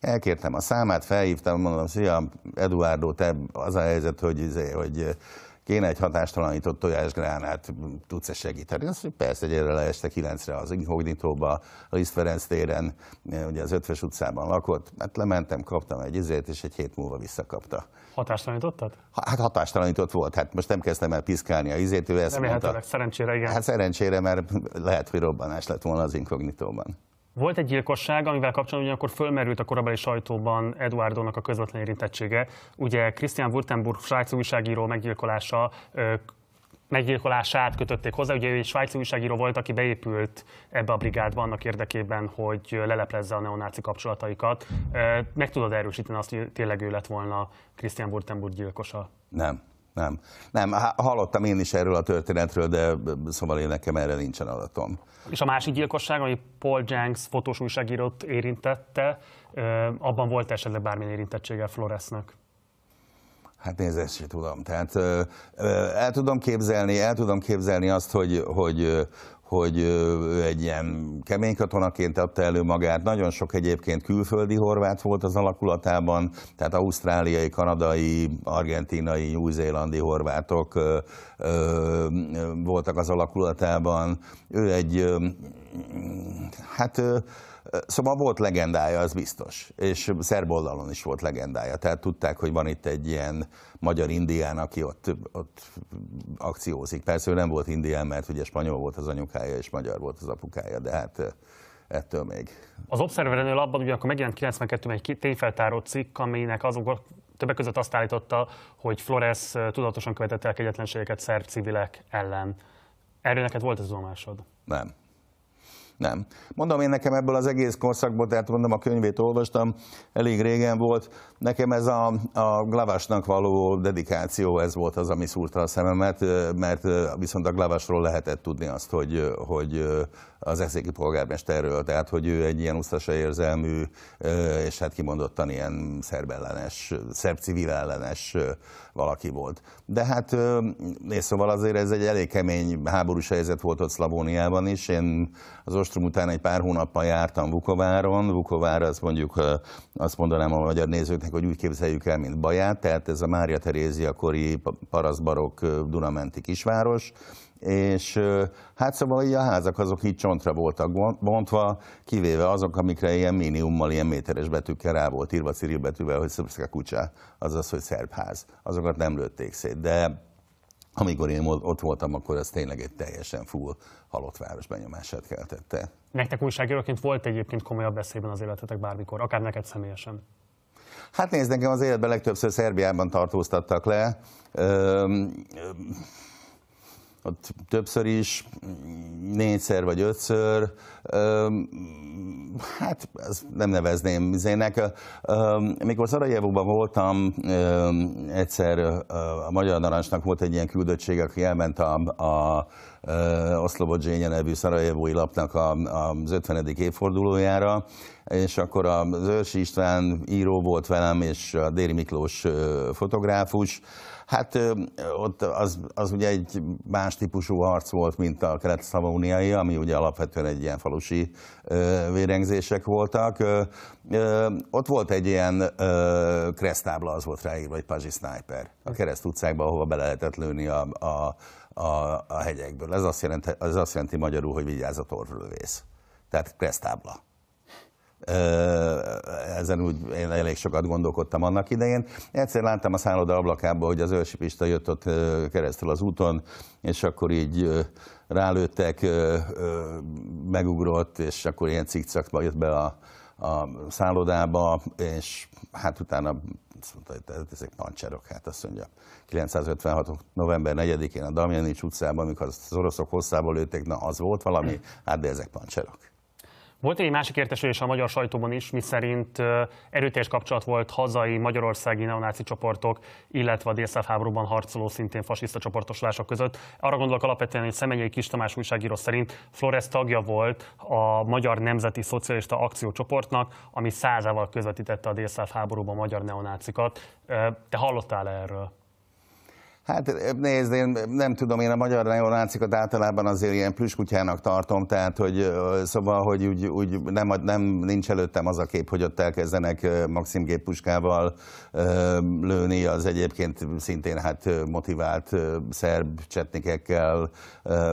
Elkértem a számát, felhívtam, mondom, szia, Eduardo, te az a helyzet, hogy, izé, hogy kéne egy hatástalanított tojásgránát, tudsz-e segíteni? Azt mondja, persze, egy erre leeste kilencre az inkognitóba, a Liszt Ferenc téren, ugye az Ötves utcában lakott, hát lementem, kaptam egy izért, és egy hét múlva visszakapta. Hatástalanítottad? Hát hatástalanított volt, hát most nem kezdtem el piszkálni a izét, ő ezt Remélhetőleg, mondta. szerencsére igen. Hát szerencsére, mert lehet, hogy robbanás lett volna az inkognitóban. Volt egy gyilkosság, amivel kapcsolatban ugyanakkor fölmerült a korabeli sajtóban Eduardónak a közvetlen érintettsége. Ugye Christian Wurtenburg, svájci újságíró meggyilkolása meggyilkolását kötötték hozzá. Ugye ő egy svájci újságíró volt, aki beépült ebbe a brigádba annak érdekében, hogy leleplezze a neonáci kapcsolataikat. Meg tudod erősíteni azt, hogy tényleg ő lett volna Christian Wurtenburg gyilkosa? Nem nem. Nem, hallottam én is erről a történetről, de szóval én nekem erre nincsen adatom. És a másik gyilkosság, ami Paul Jenks fotós újságírót érintette, abban volt esetleg bármilyen érintettsége Floresnek? Hát nézd, ezt sem tudom. Tehát el tudom képzelni, el tudom képzelni azt, hogy, hogy, hogy egy ilyen kemény katonaként adta elő magát, nagyon sok egyébként külföldi horvát volt az alakulatában, tehát ausztráliai, kanadai, argentinai, új-zélandi horvátok ö, ö, voltak az alakulatában. Ő egy, ö, hát Szóval volt legendája, az biztos. És szerb oldalon is volt legendája. Tehát tudták, hogy van itt egy ilyen magyar indián, aki ott, ott akciózik. Persze ő nem volt indián, mert ugye spanyol volt az anyukája, és magyar volt az apukája, de hát eh, ettől még. Az observer abban ugye akkor megjelent 92-ben egy tényfeltáró cikk, aminek azok többek között azt állította, hogy Flores eh, tudatosan követett el kegyetlenségeket szerb civilek ellen. Erről neked volt ez a másod? Nem. Nem. Mondom én nekem ebből az egész korszakból, tehát mondom a könyvét olvastam, elég régen volt, nekem ez a, a Glavasnak való dedikáció, ez volt az, ami szúrta a szememet, mert viszont a Glavasról lehetett tudni azt, hogy, hogy az eszéki polgármesterről, tehát hogy ő egy ilyen usztasa érzelmű, és hát kimondottan ilyen szerb ellenes, szerb civil ellenes valaki volt. De hát, és szóval azért ez egy elég kemény háborús helyzet volt ott Szlavóniában is. Én az ostrom után egy pár hónappal jártam Vukováron. Vukovár az mondjuk, azt mondanám a magyar nézőknek, hogy úgy képzeljük el, mint Baját, tehát ez a Mária Terézia kori paraszbarok Dunamenti kisváros, és hát szóval így a házak azok így csontra voltak bontva, kivéve azok, amikre ilyen minimummal, ilyen méteres betűkkel rá volt írva Cyril betűvel, hogy szöbszke kucsá, azaz, hogy szerb ház. Azokat nem lőtték szét, de amikor én ott voltam, akkor ez tényleg egy teljesen full halott város benyomását keltette. Nektek újságíróként volt egyébként komolyabb veszélyben az életetek bármikor, akár neked személyesen? Hát nézd, nekem az életben legtöbbször Szerbiában tartóztattak le. Öm, öm, ott többször is, négyszer vagy ötször, hát ezt nem nevezném mizének. Mikor Szarajevóban voltam, egyszer a Magyar Narancsnak volt egy ilyen küldöttség, aki elment a, a Oszlobodzsénye nevű szarajevói lapnak a, az 50. évfordulójára, és akkor az Őrsi István író volt velem, és a Déri Miklós fotográfus, Hát ö, ott az, az ugye egy más típusú harc volt, mint a kelet-szavóniai, ami ugye alapvetően egy ilyen falusi ö, vérengzések voltak. Ö, ö, ott volt egy ilyen ö, kresztábla, az volt ráírva, vagy Pazsi Sniper, a kereszt utcákban, ahova be lehetett lőni a, a, a, a hegyekből. Ez azt, jelenti, ez azt jelenti magyarul, hogy vigyázz a torvlövész. Tehát kresztábla ezen úgy én elég sokat gondolkodtam annak idején. Egyszer láttam a szálloda ablakába, hogy az Őrsi Pista jött ott keresztül az úton, és akkor így rálőttek, megugrott, és akkor ilyen cikcakba jött be a, a szállodába, és hát utána azt mondta, hogy ezek pancserok, hát azt mondja. 956. november 4-én a Damjanics utcában, amikor az oroszok hosszából lőtték, na az volt valami, hát de ezek pancserok. Volt egy másik értesülés a magyar sajtóban is, miszerint erőteljes kapcsolat volt hazai magyarországi neonáci csoportok, illetve a délszáv háborúban harcoló szintén fasiszta csoportosulások között. Arra gondolok alapvetően, hogy Szemenyei Kis Tamás újságíró szerint Flores tagja volt a Magyar Nemzeti Szocialista Akciócsoportnak, ami százával közvetítette a délszáv háborúban magyar neonácikat. Te hallottál -e erről? Hát nézd, én nem tudom, én a magyar neonácikat általában azért ilyen plüskutyának tartom, tehát hogy szóval, hogy úgy, úgy nem, nem, nincs előttem az a kép, hogy ott elkezdenek Maxim géppuskával lőni az egyébként szintén hát motivált szerb csetnikekkel,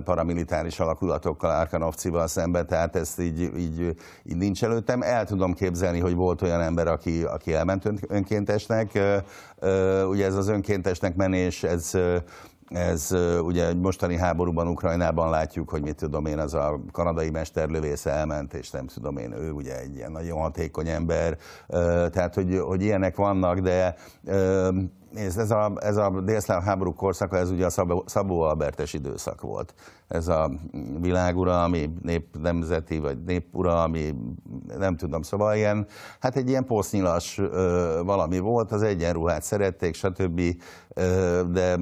paramilitáris alakulatokkal, Arkanovcival szembe, tehát ezt így, így, így nincs előttem. El tudom képzelni, hogy volt olyan ember, aki, aki elment önkéntesnek, Ugye ez az önkéntesnek menés, ez ez ugye mostani háborúban Ukrajnában látjuk, hogy mit tudom én, az a kanadai mesterlövész elment, és nem tudom én, ő ugye egy ilyen nagyon hatékony ember, tehát hogy, hogy ilyenek vannak, de Nézd, ez a, ez a délszláv háború korszaka, ez ugye a Szabó, Szabó Albertes időszak volt. Ez a világuralmi, nép nemzeti, vagy népuralmi, nem tudom, szóval ilyen, hát egy ilyen posznyilas ö, valami volt, az egyenruhát szerették, stb., ö, de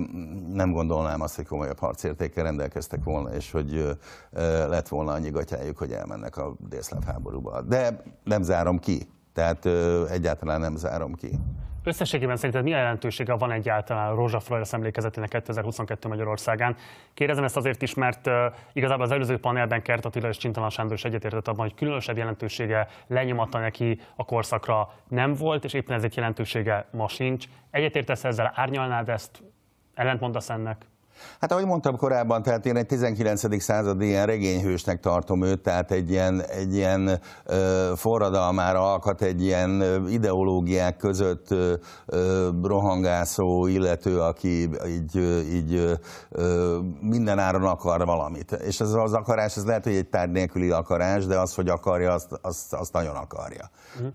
nem gondolnám azt, hogy komolyabb harcértékkel rendelkeztek volna, és hogy ö, lett volna annyi gatyájuk, hogy elmennek a délszláv háborúba. De nem zárom ki, tehát ö, egyáltalán nem zárom ki. Összességében szerinted a jelentősége van egyáltalán a Rózsa Flores emlékezetének 2022 Magyarországán? Kérdezem ezt azért is, mert igazából az előző panelben Kert Attila és Csintalan Sándor is egyetértett abban, hogy különösebb jelentősége lenyomata neki a korszakra nem volt, és éppen ezért jelentősége ma sincs. Egyetértesz ezzel, árnyalnád ezt, ellentmondasz ennek? Hát ahogy mondtam korábban, tehát én egy 19. századi ilyen regényhősnek tartom őt, tehát egy ilyen, egy ilyen ö, forradalmára alkat, egy ilyen ideológiák között ö, ö, rohangászó illető, aki így, így ö, minden áron akar valamit. És ez az akarás, ez lehet, hogy egy tárgy nélküli akarás, de az, hogy akarja, azt, azt, azt nagyon akarja. Uh-huh.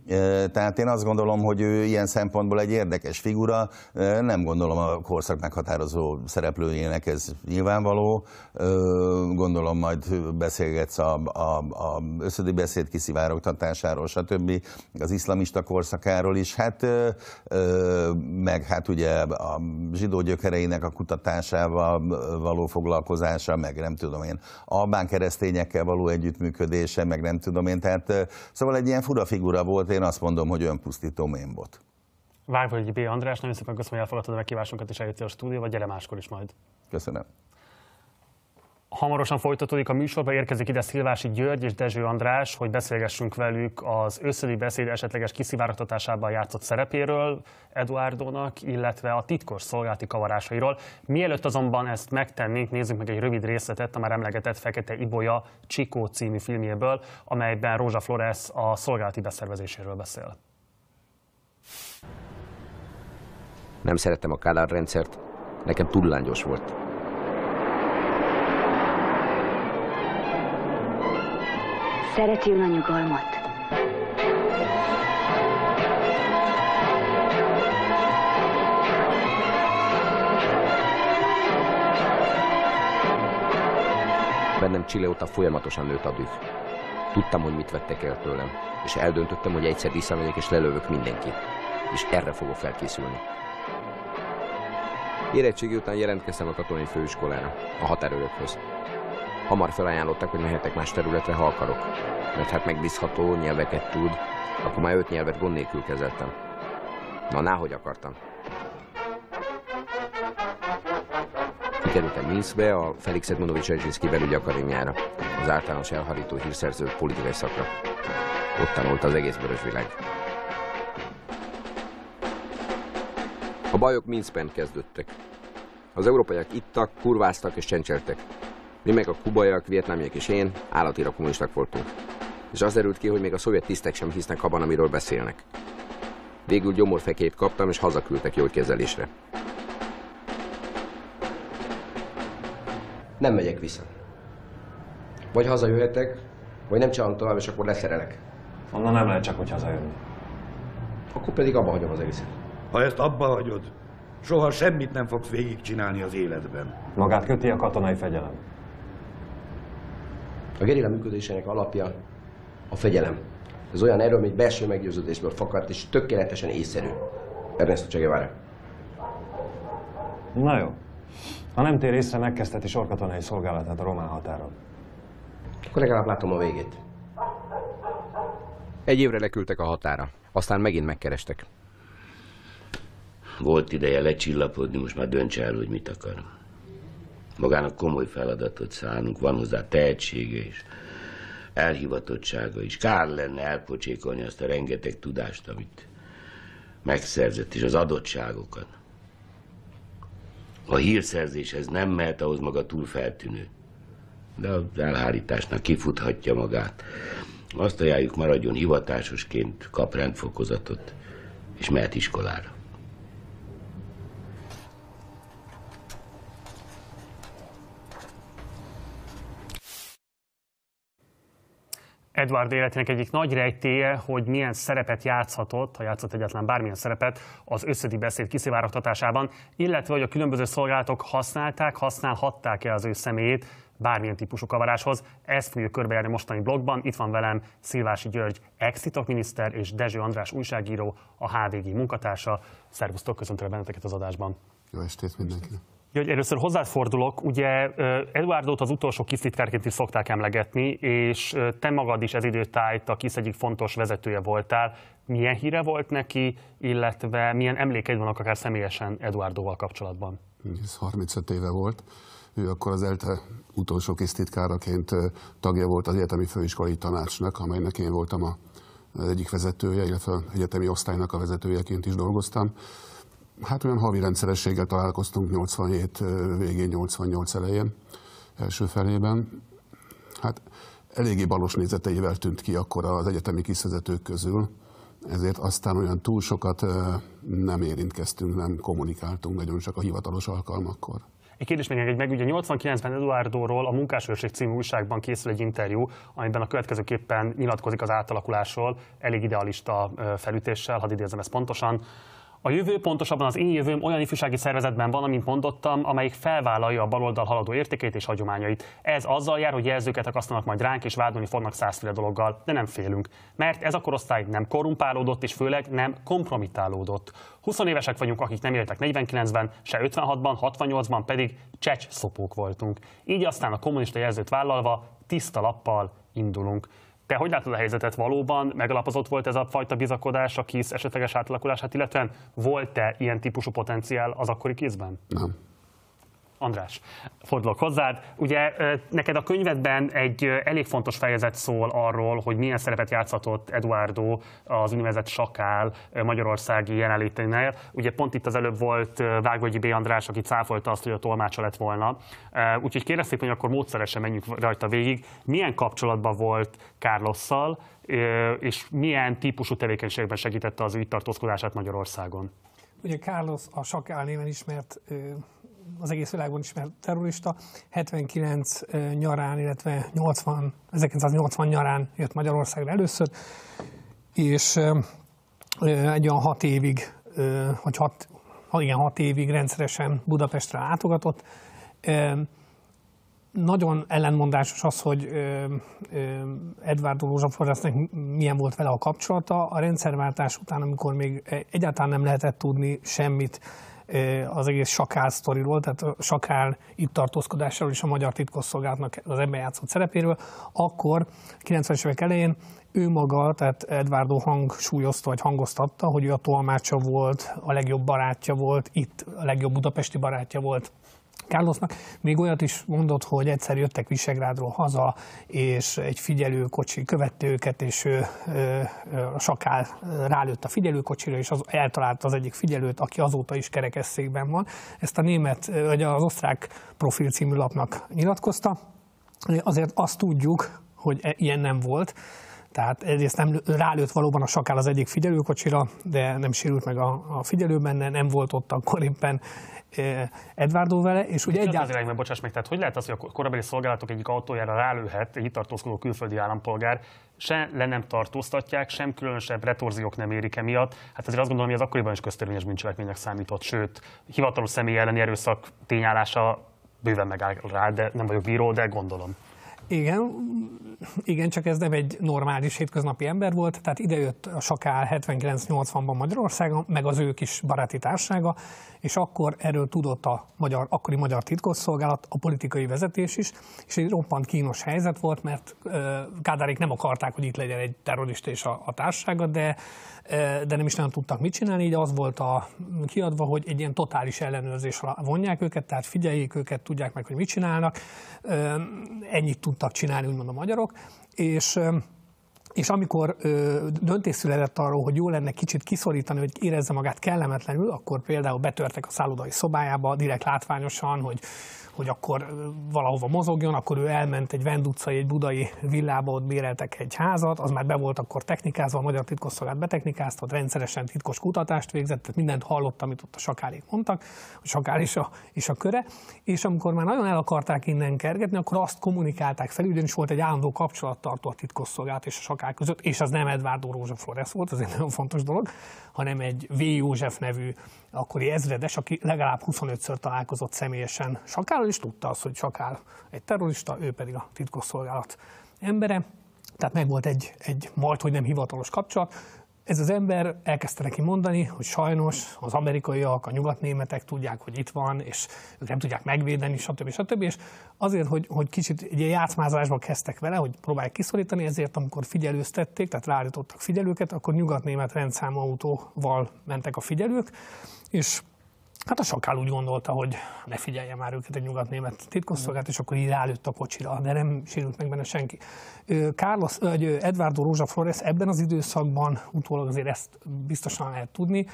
Tehát én azt gondolom, hogy ő ilyen szempontból egy érdekes figura, nem gondolom a korszak meghatározó szereplőjének élnek, ez nyilvánvaló. Gondolom majd beszélgetsz a, a, a összödi beszéd kiszivárogtatásáról, stb. az iszlamista korszakáról is, hát meg hát ugye a zsidó gyökereinek a kutatásával való foglalkozása, meg nem tudom én, albán keresztényekkel való együttműködése, meg nem tudom én, tehát szóval egy ilyen fura figura volt, én azt mondom, hogy önpusztító mémbot. Vágva, hogy B. András, nagyon szépen köszönöm, hogy elfogadtad a megkívásunkat, és eljöttél a stúdióba, gyere máskor is majd. Köszönöm. Hamarosan folytatódik a műsorba, érkezik ide Szilvási György és Dezső András, hogy beszélgessünk velük az összödi beszéd esetleges kiszivárogtatásában játszott szerepéről Eduardónak, illetve a titkos szolgálati kavarásairól. Mielőtt azonban ezt megtennénk, nézzük meg egy rövid részletet a már emlegetett Fekete Ibolya Csikó című filmjéből, amelyben Rózsa Flores a szolgálati beszervezéséről beszél. Nem szerettem a Kádár rendszert, Nekem túl lángyos volt. Szereti a nyugalmat? Bennem Csile óta folyamatosan nőtt a düh. Tudtam, hogy mit vettek el tőlem, és eldöntöttem, hogy egyszer visszamegyek és lelövök mindenkit. És erre fogok felkészülni. Érettségi után jelentkeztem a katonai főiskolára, a haterőrökhöz. Hamar felajánlottak, hogy mehetek más területre, ha akarok. Mert hát megbízható, nyelveket tud, akkor már öt nyelvet gond nélkül kezeltem. Na, náhogy akartam. Kikerültem Minszbe, a Felix Edmondovics Erzsinszki belügyi akadémiára, az általános elharító hírszerző politikai szakra. Ott tanult az egész vörös világ. A bajok Minszben kezdődtek. Az európaiak ittak, kurváztak és csencseltek. Mi meg a kubaiak, vietnámiak és én állatira kommunisták voltunk. És az derült ki, hogy még a szovjet tisztek sem hisznek abban, amiről beszélnek. Végül gyomorfekét kaptam, és hazaküldtek jó kezelésre. Nem megyek vissza. Vagy hazajöhetek, vagy nem csalom tovább, és akkor leszerelek. Onnan nem lehet csak, hogy hazajönni. Akkor pedig abba hagyom az egészet. Ha ezt abba hagyod, soha semmit nem fogsz végigcsinálni az életben. Magát köti a katonai fegyelem. A gerilla működésének alapja a fegyelem. Ez olyan erő, amit belső meggyőződésből fakadt, és tökéletesen észszerű. Ernesto Che Guevara. Na jó. Ha nem tér észre, megkezdheti sorkatonai szolgálatát a román határon. Akkor legalább látom a végét. Egy évre leküldtek a határa, aztán megint megkerestek. Volt ideje lecsillapodni, most már döntse el, hogy mit akar. Magának komoly feladatot szánunk, van hozzá tehetsége is, elhivatottsága is. Kár lenne elpocsékolni azt a rengeteg tudást, amit megszerzett, és az adottságokat. A hírszerzéshez nem mehet, ahhoz maga túl feltűnő. De az elhárításnak kifuthatja magát. Azt ajánljuk, maradjon hivatásosként, kap rendfokozatot, és mehet iskolára. Edward életének egyik nagy rejtéje, hogy milyen szerepet játszhatott, ha játszott egyetlen bármilyen szerepet az összedi beszéd kiszivárogtatásában, illetve hogy a különböző szolgálatok használták, használhatták-e az ő személyét bármilyen típusú kavaráshoz. Ezt fogjuk körbejárni mostani blogban. Itt van velem Szilvási György, ex miniszter és Dezső András újságíró, a HVG munkatársa. Szervusztok, köszöntöm benneteket az adásban. Jó estét mindenkinek. Hogy először hozzáfordulok, ugye Eduardot az utolsó titkárként is szokták emlegetni, és te magad is ez időtájt a KISZ egyik fontos vezetője voltál. Milyen híre volt neki, illetve milyen emlékeid vannak akár személyesen Eduardoval kapcsolatban? Ez 35 éve volt. Ő akkor az ELTE utolsó titkáraként tagja volt az Egyetemi Főiskolai Tanácsnak, amelynek én voltam a, az egyik vezetője, illetve az egyetemi osztálynak a vezetőjeként is dolgoztam hát olyan havi rendszerességgel találkoztunk 87 végén, 88 elején, első felében. Hát eléggé balos nézeteivel tűnt ki akkor az egyetemi kiszvezetők közül, ezért aztán olyan túl sokat nem érintkeztünk, nem kommunikáltunk nagyon csak a hivatalos alkalmakkor. Egy kérdés még egy meg, ugye 89-ben Eduardóról a Munkásőrség című újságban készül egy interjú, amiben a következőképpen nyilatkozik az átalakulásról, elég idealista felütéssel, hadd idézem ezt pontosan. A jövő, pontosabban az én jövőm olyan ifjúsági szervezetben van, amint mondottam, amelyik felvállalja a baloldal haladó értékét és hagyományait. Ez azzal jár, hogy jelzőket akasztanak majd ránk, és vádolni fognak százféle dologgal, de nem félünk. Mert ez a korosztály nem korrumpálódott, és főleg nem kompromittálódott. 20 évesek vagyunk, akik nem éltek 49-ben, se 56-ban, 68-ban, pedig csecs szopók voltunk. Így aztán a kommunista jelzőt vállalva, tiszta lappal indulunk. Te hogy látod a helyzetet valóban? Megalapozott volt ez a fajta bizakodás a KISZ esetleges átalakulását, illetve volt-e ilyen típusú potenciál az akkori kézben? Nem. András, fordulok hozzád. Ugye neked a könyvedben egy elég fontos fejezet szól arról, hogy milyen szerepet játszhatott Eduardo az úgynevezett sakál magyarországi jelenléténél. Ugye pont itt az előbb volt Vágvagyi B. András, aki cáfolta azt, hogy a tolmácsa lett volna. Úgyhogy szépen, hogy akkor módszeresen menjünk rajta végig. Milyen kapcsolatban volt Carlosszal, és milyen típusú tevékenységben segítette az ügy tartózkodását Magyarországon? Ugye Carlos a sakál néven ismert az egész világban ismert terrorista, 79 nyarán, illetve 80, 1980 nyarán jött Magyarországra először, és egy olyan hat évig, vagy hat, igen, hat évig rendszeresen Budapestre látogatott. Nagyon ellenmondásos az, hogy Edvard Lózsa milyen volt vele a kapcsolata. A rendszerváltás után, amikor még egyáltalán nem lehetett tudni semmit az egész sakál sztoriról, tehát a sakál itt tartózkodásáról és a magyar titkosszolgálatnak az ebben játszott szerepéről, akkor 90-es évek elején ő maga, tehát Edvardo hangsúlyozta, vagy hangoztatta, hogy ő a tolmácsa volt, a legjobb barátja volt, itt a legjobb budapesti barátja volt Carlosnak. Még olyat is mondott, hogy egyszer jöttek Visegrádról haza, és egy figyelőkocsi követte őket, és ő, ö, ö, a sakál rálőtt a figyelőkocsira, és az, eltalálta az egyik figyelőt, aki azóta is kerekesszékben van. Ezt a német, vagy az osztrák profil című lapnak nyilatkozta. Azért azt tudjuk, hogy e, ilyen nem volt. Tehát egyrészt nem rálőtt valóban a sakál az egyik figyelőkocsira, de nem sérült meg a, a figyelő benne, nem volt ott akkor éppen Edvardó vele, és ugye egyáltalán... meg bocsáss meg, tehát hogy lehet az, hogy a korabeli szolgálatok egyik autójára rálőhet egy itt tartózkodó külföldi állampolgár, se le nem tartóztatják, sem különösebb retorziók nem érik emiatt. Hát azért azt gondolom, hogy az akkoriban is köztörvényes bűncselekménynek számított, sőt, hivatalos személy elleni erőszak tényállása bőven megáll rá, de nem vagyok bíró, de gondolom. Igen, igen, csak ez nem egy normális hétköznapi ember volt, tehát idejött a Sakál 79-80-ban Magyarországon, meg az ő kis baráti társága, és akkor erről tudott a magyar, akkori magyar titkosszolgálat, a politikai vezetés is, és egy roppant kínos helyzet volt, mert Kádárik nem akarták, hogy itt legyen egy terrorista és a, a társága, de de nem is nem tudtak mit csinálni, így az volt a kiadva, hogy egy ilyen totális ellenőrzésre vonják őket, tehát figyeljék őket, tudják meg, hogy mit csinálnak, ennyit tudtak csinálni, úgymond a magyarok, és és amikor ö, döntés született arról, hogy jó lenne kicsit kiszorítani, hogy érezze magát kellemetlenül, akkor például betörtek a szállodai szobájába, direkt látványosan, hogy hogy akkor valahova mozogjon, akkor ő elment egy Vend utcai, egy budai villába, ott béreltek egy házat, az már be volt akkor technikázva, a Magyar Titkosszolgált betechnikázta, ott rendszeresen titkos kutatást végzett, tehát mindent hallott, amit ott a sakálék mondtak, a sakál és a, és a köre, és amikor már nagyon el akarták innen kergetni, akkor azt kommunikálták fel, ugyanis volt egy állandó kapcsolattartó a titkosszolgált és a sakál között, és az nem Edvard Rózsa Flores volt, ez egy nagyon fontos dolog, hanem egy V. József nevű akkori ezredes, aki legalább 25-ször találkozott személyesen Sakállal, és tudta azt, hogy Sakál egy terrorista, ő pedig a titkosszolgálat embere. Tehát meg volt egy, egy majd, hogy nem hivatalos kapcsolat. Ez az ember elkezdte neki mondani, hogy sajnos az amerikaiak, a nyugatnémetek tudják, hogy itt van, és ők nem tudják megvédeni, stb. stb. És azért, hogy, hogy kicsit egy játszmázásba kezdtek vele, hogy próbálják kiszorítani, ezért amikor figyelőztették, tehát ráállítottak figyelőket, akkor nyugatnémet rendszámautóval autóval mentek a figyelők, és Hát a sokkal úgy gondolta, hogy ne figyelje már őket egy nyugat-német titkosszolgát, és akkor így rálőtt a kocsira, de nem sérült meg benne senki. Carlos, vagy Eduardo Rózsa Flores ebben az időszakban, utólag azért ezt biztosan lehet tudni,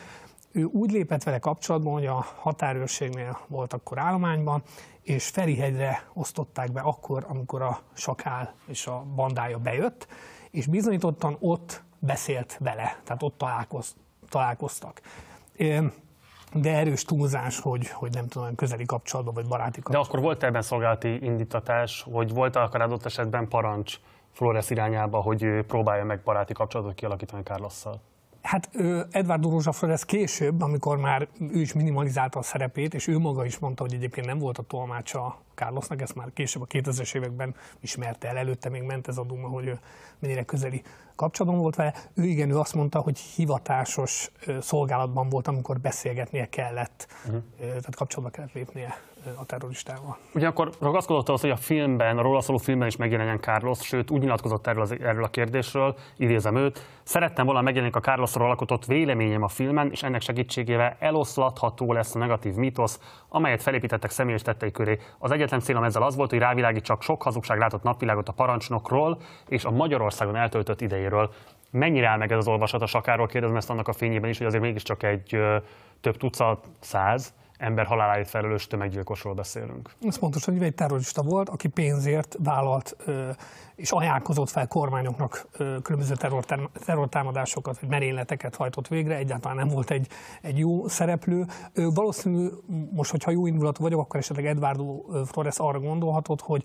ő úgy lépett vele kapcsolatban, hogy a határőrségnél volt akkor állományban, és Ferihegyre osztották be akkor, amikor a sakál és a bandája bejött, és bizonyítottan ott beszélt vele, tehát ott találkoz, találkoztak de erős túlzás, hogy, hogy nem tudom, közeli kapcsolatban vagy baráti kapcsolatban. De akkor volt ebben szolgálati indítatás, hogy volt akár adott esetben parancs Flores irányába, hogy próbálja meg baráti kapcsolatot kialakítani -szal. Hát Edvard Rózsa Flores később, amikor már ő is minimalizálta a szerepét, és ő maga is mondta, hogy egyébként nem volt a tolmácsa Carlosnak, ezt már később a 2000-es években ismerte el, előtte még ment ez a duma, hogy ő mennyire közeli kapcsolatban volt vele. Ő igen, ő azt mondta, hogy hivatásos szolgálatban volt, amikor beszélgetnie kellett, uh-huh. tehát kapcsolatba kellett lépnie a terroristával. akkor ragaszkodott az, hogy a filmben, a róla szóló filmben is megjelenjen Carlos, sőt úgy nyilatkozott erről, az, erről a kérdésről, idézem őt, szerettem volna megjelenik a Carlosról alkotott véleményem a filmen, és ennek segítségével eloszlatható lesz a negatív mítosz, amelyet felépítettek személyes tettei köré. Az egyet egyetlen célom ezzel az volt, hogy rávilágítsak sok hazugság látott napvilágot a parancsnokról és a Magyarországon eltöltött idejéről. Mennyire áll meg ez az olvasat a sakáról? Kérdezem ezt annak a fényében is, hogy azért mégiscsak egy több tucat, száz ember haláláért felelős tömeggyilkosról beszélünk. Ez pontos, hogy egy terrorista volt, aki pénzért vállalt és ajánlkozott fel kormányoknak különböző terrortámadásokat, vagy merényleteket hajtott végre, egyáltalán nem volt egy, egy jó szereplő. Valószínű, most, hogyha jó indulatú vagyok, akkor esetleg Eduardo Flores arra gondolhatott, hogy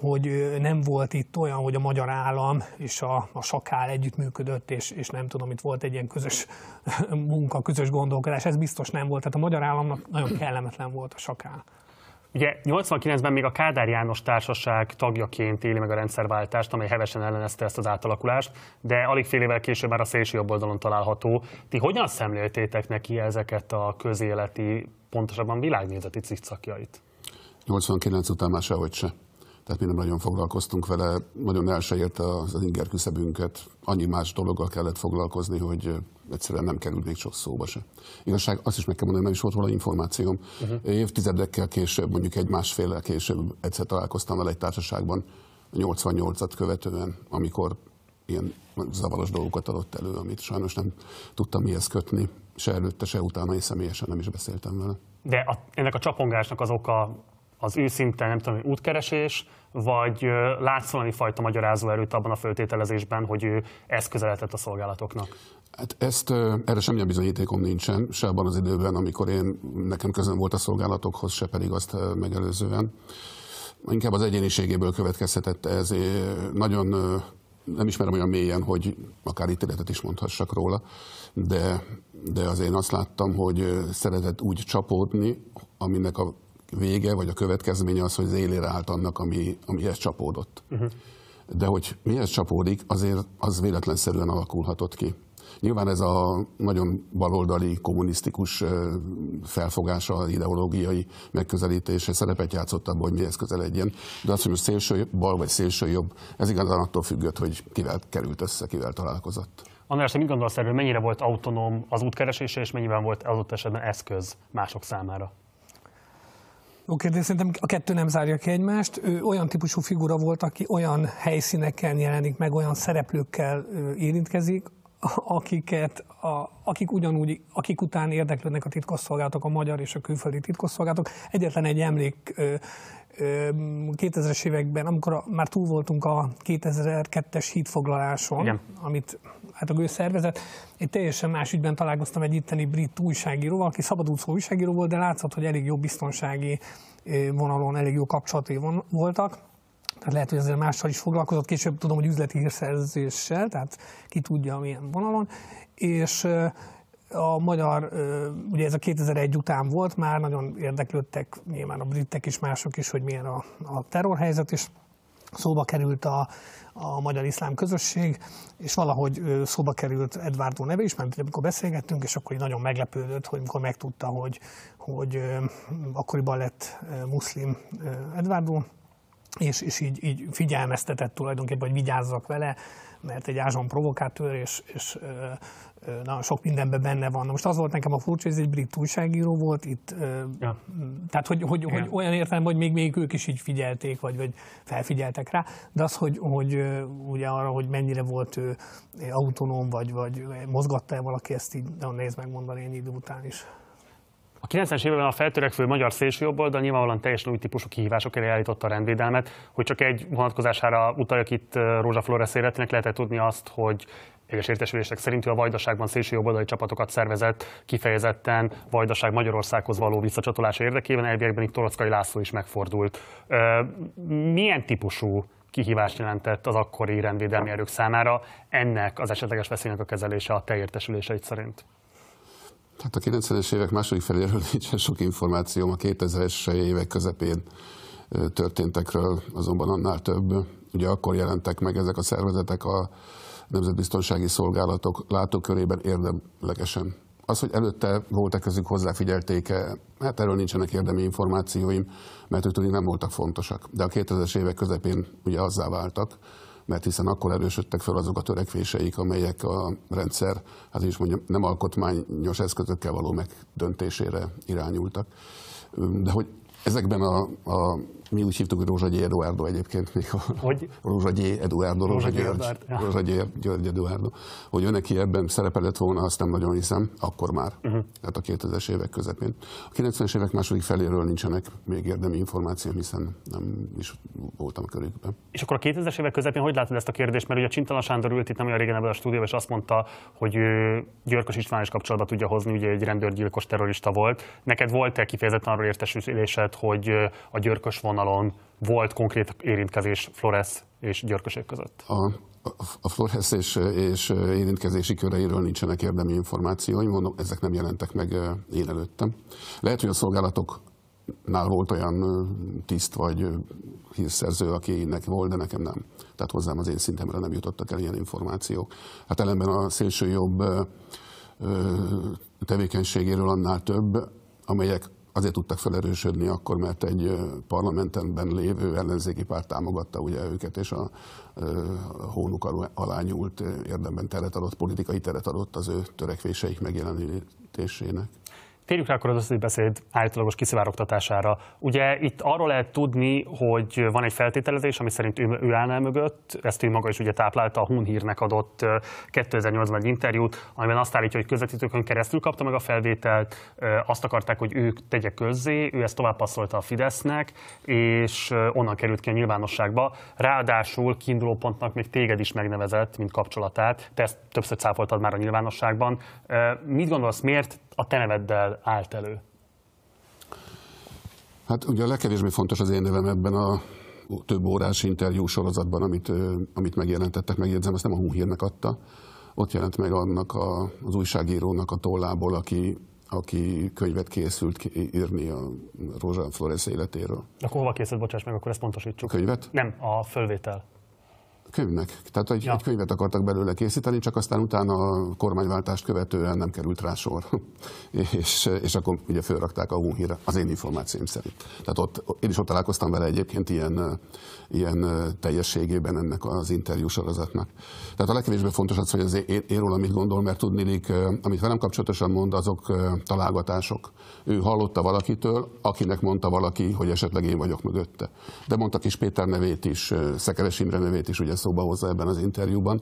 hogy nem volt itt olyan, hogy a magyar állam és a, a sakál együttműködött, és, és nem tudom, itt volt egy ilyen közös munka, közös gondolkodás, ez biztos nem volt. Tehát a magyar államnak nagyon kellemetlen volt a sakál. Ugye 89-ben még a Kádár János társaság tagjaként éli meg a rendszerváltást, amely hevesen ellenezte ezt az átalakulást, de alig fél évvel később már a szélső jobb oldalon található. Ti hogyan szemléltétek neki ezeket a közéleti, pontosabban világnézeti cikcakjait? 89 után már sehogy se tehát mi nem nagyon foglalkoztunk vele, nagyon el se érte az inger küszöbünket. Annyi más dologgal kellett foglalkozni, hogy egyszerűen nem került még sok szóba se. Igazság, azt is meg kell mondani, nem is volt róla információm. Uh-huh. Évtizedekkel később, mondjuk egy másfél később egyszer találkoztam vele egy társaságban, 88-at követően, amikor ilyen zavaros dolgokat adott elő, amit sajnos nem tudtam mihez kötni, se előtte, se utána, és személyesen nem is beszéltem vele. De a, ennek a csapongásnak az oka az őszinte, nem tudom, útkeresés, vagy látsz valami fajta magyarázó erőt abban a föltételezésben, hogy ő eszközeletett a szolgálatoknak? Hát ezt, erre semmilyen bizonyítékom nincsen, se abban az időben, amikor én, nekem közön volt a szolgálatokhoz, se pedig azt megelőzően. Inkább az egyéniségéből következhetett ez. Nagyon nem ismerem olyan mélyen, hogy akár ítéletet is mondhassak róla, de, de az én azt láttam, hogy szeretett úgy csapódni, aminek a vége, vagy a következménye az, hogy az élére állt annak, ami, amihez csapódott. Uh-huh. De hogy mihez csapódik, azért az véletlenszerűen alakulhatott ki. Nyilván ez a nagyon baloldali, kommunisztikus felfogása, ideológiai megközelítése szerepet játszott abban, hogy mihez legyen. De azt, hogy most szélső bal vagy szélső jobb, ez igazán attól függött, hogy kivel került össze, kivel találkozott. András, te mit gondolsz erről, mennyire volt autonóm az útkeresése, és mennyiben volt adott esetben eszköz mások számára? Oké, de szerintem a kettő nem zárja ki egymást. Ő olyan típusú figura volt, aki olyan helyszíneken jelenik meg, olyan szereplőkkel érintkezik, akiket, a, akik ugyanúgy, akik után érdeklődnek a titkosszolgálatok, a magyar és a külföldi titkosszolgálatok. Egyetlen egy emlék 2000-es években, amikor már túl voltunk a 2002-es hídfoglaláson, Igen. amit a szervezet. Egy teljesen más ügyben találkoztam egy itteni brit újságíróval, aki szabadúszó újságíró volt, de látszott, hogy elég jó biztonsági vonalon, elég jó kapcsolatai voltak. Tehát lehet, hogy ezzel mással is foglalkozott, később tudom, hogy üzleti hírszerzéssel, tehát ki tudja milyen vonalon. És a magyar, ugye ez a 2001 után volt, már nagyon érdeklődtek nyilván a britek is, mások is, hogy milyen a, a terrorhelyzet, és szóba került a a magyar iszlám közösség, és valahogy szóba került Edvardó neve is, mert amikor beszélgettünk, és akkor nagyon meglepődött, hogy amikor megtudta, hogy, hogy akkoriban lett muszlim Edvardó, és, és így, így figyelmeztetett tulajdonképpen, hogy vigyázzak vele, mert egy ázsan provokátőr, és, és nagyon sok mindenben benne van. Most az volt nekem a furcsa, hogy ez egy brit újságíró volt itt, ja. tehát hogy, hogy, hogy olyan értem, hogy még, még ők is így figyelték, vagy, vagy felfigyeltek rá, de az, hogy, hogy ugye arra, hogy mennyire volt ő autonóm, vagy, vagy mozgatta-e valaki ezt így, nagyon nehéz megmondani ennyi idő után is. A 90-es években a feltörekvő magyar szélsőjobboldal nyilvánvalóan teljesen új típusú kihívások elé állította a rendvédelmet, hogy csak egy vonatkozására utaljak itt Rózsa Flores életének lehetett tudni azt, hogy egyes értesülések szerint ő a Vajdaságban szélső jobboldali csapatokat szervezett, kifejezetten Vajdaság Magyarországhoz való visszacsatolása érdekében, elvégben itt Torockai László is megfordult. Milyen típusú kihívást jelentett az akkori rendvédelmi erők számára ennek az esetleges veszélynek a kezelése a te értesüléseid szerint? Hát a 90-es évek második feléről nincsen sok információm, a 2000-es évek közepén történtekről azonban annál több. Ugye akkor jelentek meg ezek a szervezetek a nemzetbiztonsági szolgálatok látókörében érdemlegesen. Az, hogy előtte voltak közük hozzáfigyelték-e, hát erről nincsenek érdemi információim, mert ők tudni nem voltak fontosak. De a 2000-es évek közepén ugye azzá váltak, mert hiszen akkor erősödtek fel azok a törekvéseik, amelyek a rendszer, hát is mondjam, nem alkotmányos eszközökkel való megdöntésére irányultak. De hogy ezekben a, a mi úgy hívtuk, hogy Rózsagyé Eduardo egyébként, még a hogy? Rózsagyé Eduardo, Rózsa, Rózsa György, ja. Rózsa György Eduardo, hogy ő neki ebben szerepelett volna, azt nem nagyon hiszem, akkor már, uh-huh. Mhm. tehát a 2000-es évek közepén. A 90-es évek második feléről nincsenek még érdemi információ, hiszen nem is voltam a körükben. És akkor a 2000-es évek közepén hogy látod ezt a kérdést? Mert ugye Csintalan Sándor ült itt nem olyan régen ebben a stúdióban, és azt mondta, hogy ő Györkös István is kapcsolatba tudja hozni, ugye egy rendőrgyilkos terrorista volt. Neked volt-e kifejezetten arról értesülésed, hogy a Györkös von vonalon volt konkrét érintkezés Flores és Györköség között? A, a Flores és, és érintkezési köreiről nincsenek érdemi információim, mondom, ezek nem jelentek meg én előttem. Lehet, hogy a szolgálatoknál volt olyan tiszt vagy hírszerző, akinek volt, de nekem nem. Tehát hozzám az én szintemre nem jutottak el ilyen információk. Hát ellenben a szélső jobb tevékenységéről annál több, amelyek azért tudtak felerősödni akkor, mert egy parlamentenben lévő ellenzéki párt támogatta ugye őket, és a, hónuk alá nyúlt érdemben teret adott, politikai teret adott az ő törekvéseik megjelenítésének. Térjünk rá akkor az összes beszéd állítólagos kiszivárogtatására. Ugye itt arról lehet tudni, hogy van egy feltételezés, ami szerint ő, ő állná mögött, ezt ő maga is ugye táplálta, a Hun hírnek adott 2008-ban egy interjút, amiben azt állítja, hogy közvetítőkön keresztül kapta meg a felvételt, azt akarták, hogy ők tegye közzé, ő ezt tovább passzolta a Fidesznek, és onnan került ki a nyilvánosságba. Ráadásul kiinduló pontnak még téged is megnevezett, mint kapcsolatát. Te ezt többször cáfoltad már a nyilvánosságban. Mit gondolsz, miért a te neveddel állt elő? Hát ugye a legkevésbé fontos az én nevem ebben a több órás interjú sorozatban, amit, amit megjelentettek, megjegyzem, ezt nem a hírnek adta. Ott jelent meg annak a, az újságírónak a tollából, aki, aki könyvet készült írni a Rózsán Flores életéről. Akkor hova készült, bocsáss meg, akkor ezt pontosítsuk. A könyvet? Nem, a fölvétel. Könyvnek. Tehát egy, ja. egy könyvet akartak belőle készíteni, csak aztán utána a kormányváltást követően nem került rá sor. és, és akkor ugye fölrakták a Hunhire, az én információim szerint. Tehát ott, én is ott találkoztam vele egyébként ilyen, ilyen teljességében ennek az interjú sorozatnak. Tehát a legkevésbé fontos az, hogy az én, én róla mit gondol, mert tudnélik, amit velem kapcsolatosan mond, azok találgatások. Ő hallotta valakitől, akinek mondta valaki, hogy esetleg én vagyok mögötte. De mondta kis Péter nevét is, Szekeres Imre nevét is, ugye szóba hozza ebben az interjúban.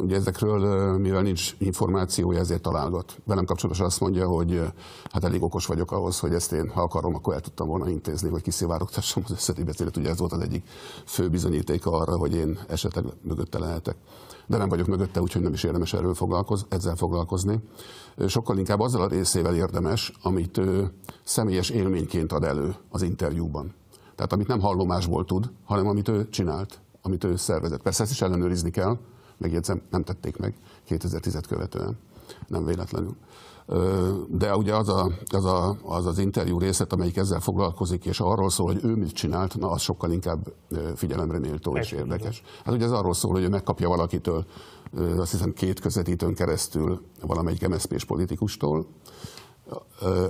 Ugye ezekről, mivel nincs információja, ezért találgat. Velem kapcsolatosan azt mondja, hogy hát elég okos vagyok ahhoz, hogy ezt én, ha akarom, akkor el tudtam volna intézni, hogy kiszivárogtassam az összeti beszélet. Ugye ez volt az egyik fő bizonyítéka arra, hogy én esetleg mögötte lehetek. De nem vagyok mögötte, úgyhogy nem is érdemes erről foglalkoz, ezzel foglalkozni. Sokkal inkább azzal a részével érdemes, amit ő személyes élményként ad elő az interjúban. Tehát amit nem hallomásból tud, hanem amit ő csinált amit ő szervezett. Persze ezt is ellenőrizni kell, megjegyzem, nem tették meg 2010-et követően, nem véletlenül. De ugye az, a, az, a, az az interjú részlet, amelyik ezzel foglalkozik, és arról szól, hogy ő mit csinált, na az sokkal inkább figyelemre méltó és érdekes. Hát ugye ez arról szól, hogy ő megkapja valakitől, azt hiszem két közvetítőn keresztül valamelyik MSZP-s politikustól,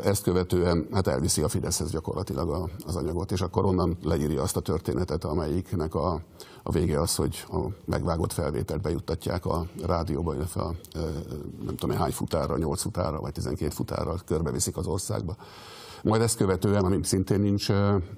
ezt követően hát elviszi a Fideszhez gyakorlatilag az anyagot, és akkor onnan leírja azt a történetet, amelyiknek a, a vége az, hogy a megvágott felvételt bejuttatják a rádióba, illetve a, nem tudom hány futárra, 8 futárra, vagy 12 futárra körbeviszik az országba. Majd ezt követően, ami szintén nincs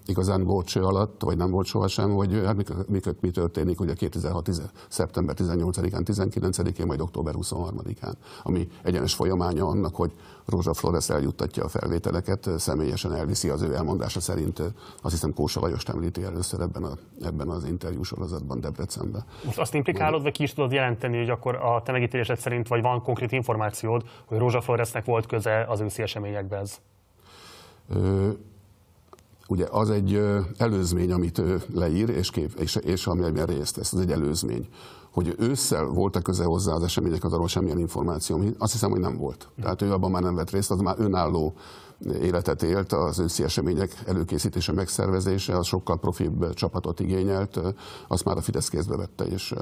igazán górcső alatt, vagy nem volt sohasem, hogy hát mi, mi, mi történik ugye 2006. szeptember 18-án, 19-én, majd október 23-án, ami egyenes folyamánya annak, hogy Rózsa Flores eljuttatja a felvételeket, személyesen elviszi az ő elmondása szerint, azt hiszem Kósa Lajost említi először ebben, a, ebben az interjú sorozatban Debrecenben. Most azt implikálod, vagy ki is tudod jelenteni, hogy akkor a te megítélésed szerint, vagy van konkrét információd, hogy Rózsa Floresnek volt köze az őszi eseményekhez? ugye az egy előzmény, amit ő leír, és, kép, és, és amelyben részt vesz, ez egy előzmény. Hogy ősszel voltak köze hozzá az események, az arról semmilyen információ, azt hiszem, hogy nem volt. Tehát ő abban már nem vett részt, az már önálló életet élt, az őszi események előkészítése, megszervezése, az sokkal profibb csapatot igényelt, azt már a Fidesz kézbe vette, és,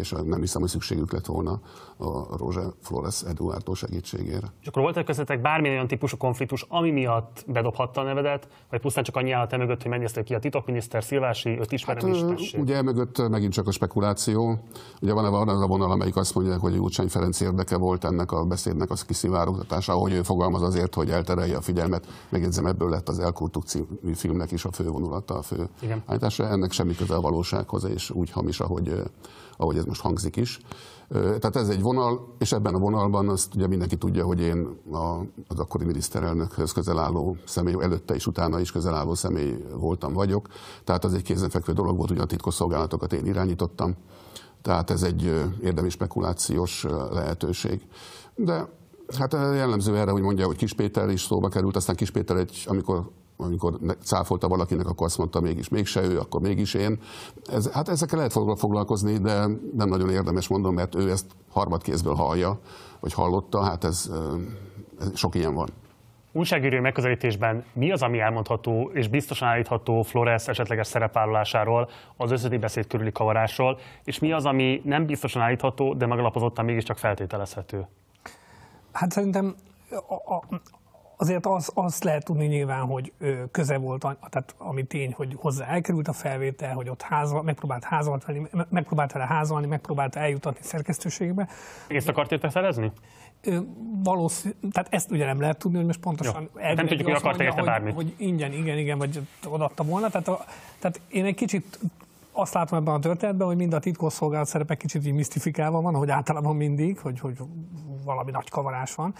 és nem hiszem, hogy szükségük lett volna a Rózsa Flores Eduardo segítségére. És akkor volt-e köztetek bármilyen olyan típusú konfliktus, ami miatt bedobhatta a nevedet, vagy pusztán csak annyi állat mögött, hogy mennyi ki a titokminiszter Szilvási, őt ismerem hát, is, tessék? Ugye mögött megint csak a spekuláció. Ugye van, van az a vonal, amelyik azt mondja, hogy Gyurcsány Ferenc érdeke volt ennek a beszédnek az kiszivárogtatása, ahogy ő fogalmaz azért, hogy elterelje a figyelmet figyelmet. Megjegyzem, ebből lett az Elkurtuk című filmnek is a fő vonulata, a fő Igen. állítása. Ennek semmi köze a valósághoz, és úgy hamis, ahogy, eh, ahogy ez most hangzik is. Eh, tehát ez egy vonal, és ebben a vonalban azt ugye mindenki tudja, hogy én a, az akkori miniszterelnökhöz közel álló személy, előtte és utána is közel álló személy voltam vagyok. Tehát az egy kézenfekvő dolog volt, hogy a titkosszolgálatokat én irányítottam. Tehát ez egy eh, érdemi spekulációs lehetőség. De Hát jellemző erre, hogy mondja, hogy Kispéter is szóba került, aztán Kispéter egy, amikor amikor cáfolta valakinek, akkor azt mondta, mégis mégse ő, akkor mégis én. Ez, hát ezekkel lehet foglalkozni, de nem nagyon érdemes mondom, mert ő ezt harmadkézből hallja, vagy hallotta, hát ez, ez sok ilyen van. Újságírói megközelítésben mi az, ami elmondható és biztosan állítható Flores esetleges szerepállásáról, az összödi beszéd körüli kavarásról, és mi az, ami nem biztosan állítható, de megalapozottan mégiscsak feltételezhető? Hát szerintem a, a, azért az, azt lehet tudni nyilván, hogy köze volt, tehát ami tény, hogy hozzá elkerült a felvétel, hogy ott házal, megpróbált házalt venni, megpróbált vele házalni, megpróbált eljutatni szerkesztőségbe. Ezt akart érte szerezni? Valószínű, tehát ezt ugye nem lehet tudni, hogy most pontosan Jó. Nem tudjuk, hogy akart érte bármit. Hogy ingyen, igen, igen, vagy odatta volna. Tehát, a, tehát én egy kicsit azt látom ebben a történetben, hogy mind a titkosszolgálat szerepe kicsit így misztifikálva van, hogy általában mindig, hogy, hogy valami nagy kavarás van.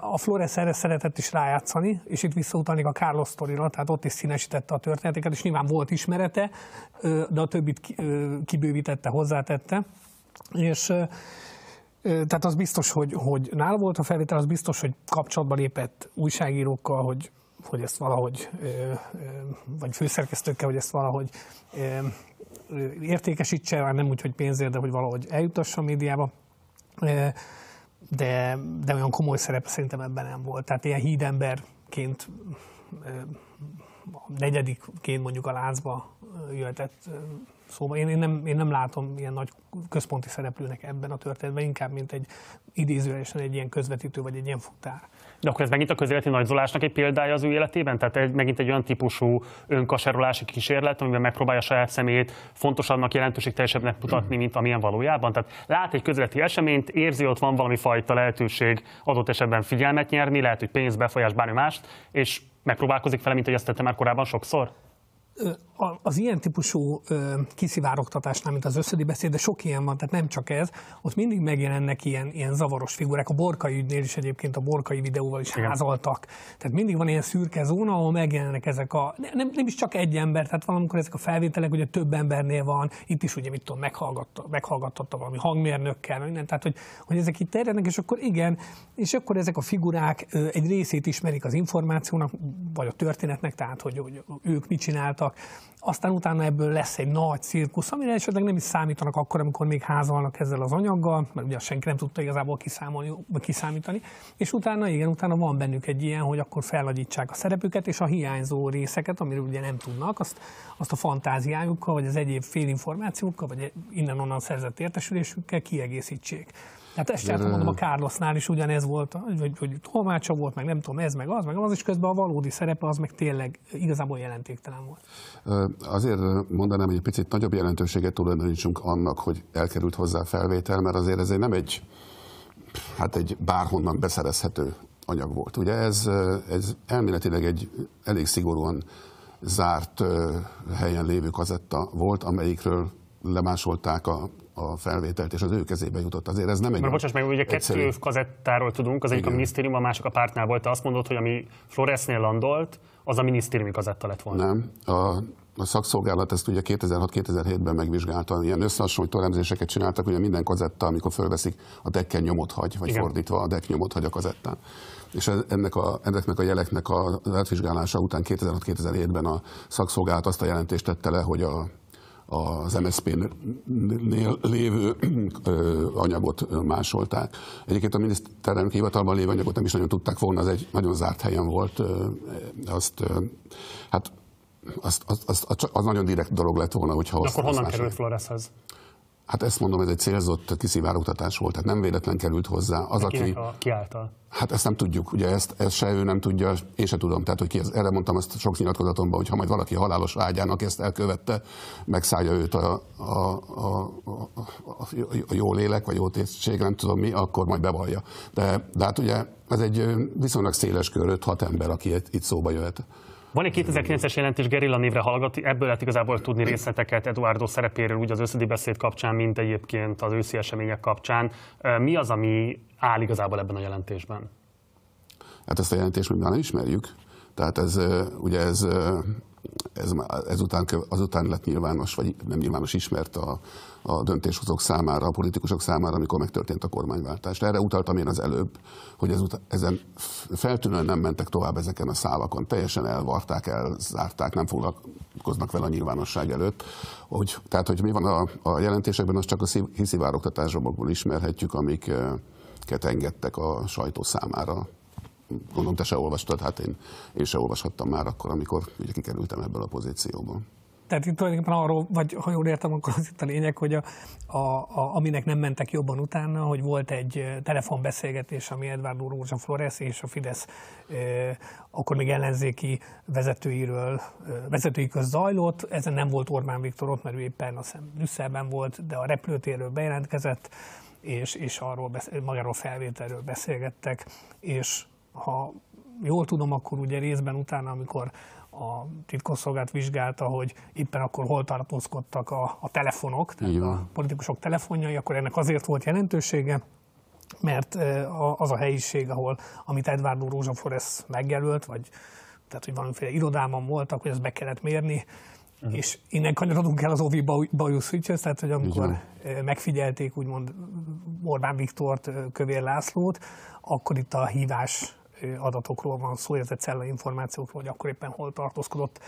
A Flores erre szeretett is rájátszani, és itt visszautalnék a Carlos sztorira, tehát ott is színesítette a történeteket, és nyilván volt ismerete, de a többit kibővítette, hozzátette. És tehát az biztos, hogy, hogy nála volt a felvétel, az biztos, hogy kapcsolatba lépett újságírókkal, hogy hogy ezt valahogy, vagy főszerkesztőkkel, hogy ezt valahogy értékesítse, már nem úgy, hogy pénzért, de hogy valahogy eljutassa a médiába. De, de olyan komoly szerep szerintem ebben nem volt. Tehát ilyen hídemberként, negyedikként mondjuk a lázba jöhetett szóba. Én, én, nem, én nem látom ilyen nagy központi szereplőnek ebben a történetben, inkább mint egy idézőjelesen egy ilyen közvetítő vagy egy ilyen futár. De akkor ez megint a közéleti nagyzolásnak egy példája az ő életében? Tehát egy, megint egy olyan típusú önkaserolási kísérlet, amiben megpróbálja a saját szemét fontosabbnak, jelentőségteljesebbnek mutatni, mint amilyen valójában. Tehát lát egy közéleti eseményt, érzi, ott van valami fajta lehetőség adott esetben figyelmet nyerni, lehet, hogy pénz, befolyás, bármi mást, és megpróbálkozik vele, mint hogy ezt tette már korábban sokszor? az ilyen típusú kiszivárogtatásnál, mint az összödi beszéd, de sok ilyen van, tehát nem csak ez, ott mindig megjelennek ilyen, ilyen zavaros figurák. A borkai ügynél is egyébként a borkai videóval is Igen. házaltak. Tehát mindig van ilyen szürke zóna, ahol megjelennek ezek a, nem, nem is csak egy ember, tehát valamikor ezek a felvételek ugye több embernél van, itt is ugye mit tudom, meghallgatta, meghallgattatta valami hangmérnökkel, minden, tehát hogy, hogy ezek itt terjednek, és akkor igen, és akkor ezek a figurák egy részét ismerik az információnak, vagy a történetnek, tehát hogy, hogy ők mit csináltak, vannak, aztán utána ebből lesz egy nagy cirkusz, amire esetleg nem is számítanak akkor, amikor még házalnak ezzel az anyaggal, mert ugye senki nem tudta igazából kiszámolni, kiszámítani, és utána igen, utána van bennük egy ilyen, hogy akkor felnagyítsák a szerepüket, és a hiányzó részeket, amiről ugye nem tudnak, azt, azt a fantáziájukkal, vagy az egyéb félinformációkkal, vagy innen-onnan szerzett értesülésükkel kiegészítsék. Hát ezt sem mondom, a Carlosnál is ugyanez volt, hogy, hogy tolmácsa volt, meg nem tudom, ez, meg az, meg az, is közben a valódi szerepe az meg tényleg igazából jelentéktelen volt. Azért mondanám, hogy egy picit nagyobb jelentőséget tulajdonítsunk annak, hogy elkerült hozzá felvétel, mert azért ez nem egy, hát egy bárhonnan beszerezhető anyag volt. Ugye ez, ez elméletileg egy elég szigorúan zárt helyen lévő kazetta volt, amelyikről lemásolták a a felvételt, és az ő kezébe jutott. Azért ez nem egy. Mert bocsáss meg, ugye egyszerű. kettő kazettáról tudunk, az egyik Igen. a minisztérium, a másik a pártnál volt. Te azt mondod, hogy ami Floresnél landolt, az a minisztériumi kazetta lett volna. Nem. A a szakszolgálat ezt ugye 2006-2007-ben megvizsgálta, ilyen összehasonlító elemzéseket csináltak, ugye minden kazetta, amikor fölveszik, a dekken nyomot hagy, vagy Igen. fordítva, a dek nyomot hagy a kazettán. És ennek a, ennek a jeleknek a átvizsgálása után 2006-2007-ben a szakszolgálat azt a jelentést tette le, hogy a az MSZP-nél lévő anyagot másolták. Egyébként a miniszterelnök hivatalban lévő anyagot nem is nagyon tudták volna, az egy nagyon zárt helyen volt. Azt, hát az, az, az, az nagyon direkt dolog lett volna, hogyha... De akkor honnan került Floreshez? Hát ezt mondom, ez egy célzott kiszivárogtatás volt, tehát nem véletlen került hozzá. Az, aki, a, ki által? Hát ezt nem tudjuk, ugye ezt, ezt se ő nem tudja, én se tudom. Tehát, hogy ki ez, erre mondtam ezt sok nyilatkozatomban, hogy ha majd valaki halálos ágyának ezt elkövette, megszállja őt a, a, a, a, a jó lélek, vagy jó tétség, nem tudom mi, akkor majd bevallja. De, de hát ugye ez egy viszonylag széles kör, 5-6 ember, aki itt szóba jöhet. Van egy 2009-es jelentés Gerilla névre hallgat, ebből lehet igazából tudni részleteket Eduardo szerepéről úgy az összedi beszéd kapcsán, mint egyébként az őszi események kapcsán. Mi az, ami áll igazából ebben a jelentésben? Hát ezt a jelentést még nem ismerjük, tehát ez ugye ez ez, után, azután lett nyilvános, vagy nem nyilvános ismert a, a döntéshozók számára, a politikusok számára, amikor megtörtént a kormányváltás. Erre utaltam én az előbb, hogy ez, ezen feltűnően nem mentek tovább ezeken a szálakon. Teljesen elvarták, elzárták, nem foglalkoznak vele a nyilvánosság előtt. Hogy, tehát, hogy mi van a, a jelentésekben, az csak a hiszivárogtatásokból ismerhetjük, amiket engedtek a sajtó számára gondolom te se olvastad, hát én, én se olvashattam már akkor, amikor ugye kikerültem ebből a pozícióból. Tehát itt tulajdonképpen arról, vagy ha jól értem, akkor az itt a lényeg, hogy a, a, a, aminek nem mentek jobban utána, hogy volt egy telefonbeszélgetés, ami Eduardo Rózsa Flores és a Fidesz e, akkor még ellenzéki vezetőiről, e, vezetői köz zajlott. Ezen nem volt Orbán Viktor ott, mert ő éppen a Brüsszelben volt, de a repülőtérről bejelentkezett, és, és arról beszél, magáról felvételről beszélgettek, és ha jól tudom, akkor ugye részben utána, amikor a titkosszolgált vizsgálta, hogy éppen akkor hol tartózkodtak a, a telefonok, tehát Igen. a politikusok telefonjai, akkor ennek azért volt jelentősége, mert az a helyiség, ahol, amit Edvárdó Rózsa Foresz megjelölt, vagy tehát, hogy valamiféle irodában voltak, hogy ezt be kellett mérni, Uh-huh. És innen kanyarodunk el az Ovi Bajusz ügyhöz, tehát hogy amikor Igen. megfigyelték úgymond Orbán Viktort, Kövér Lászlót, akkor itt a hívás adatokról van szó, illetve cella információkról, hogy akkor éppen hol tartózkodott,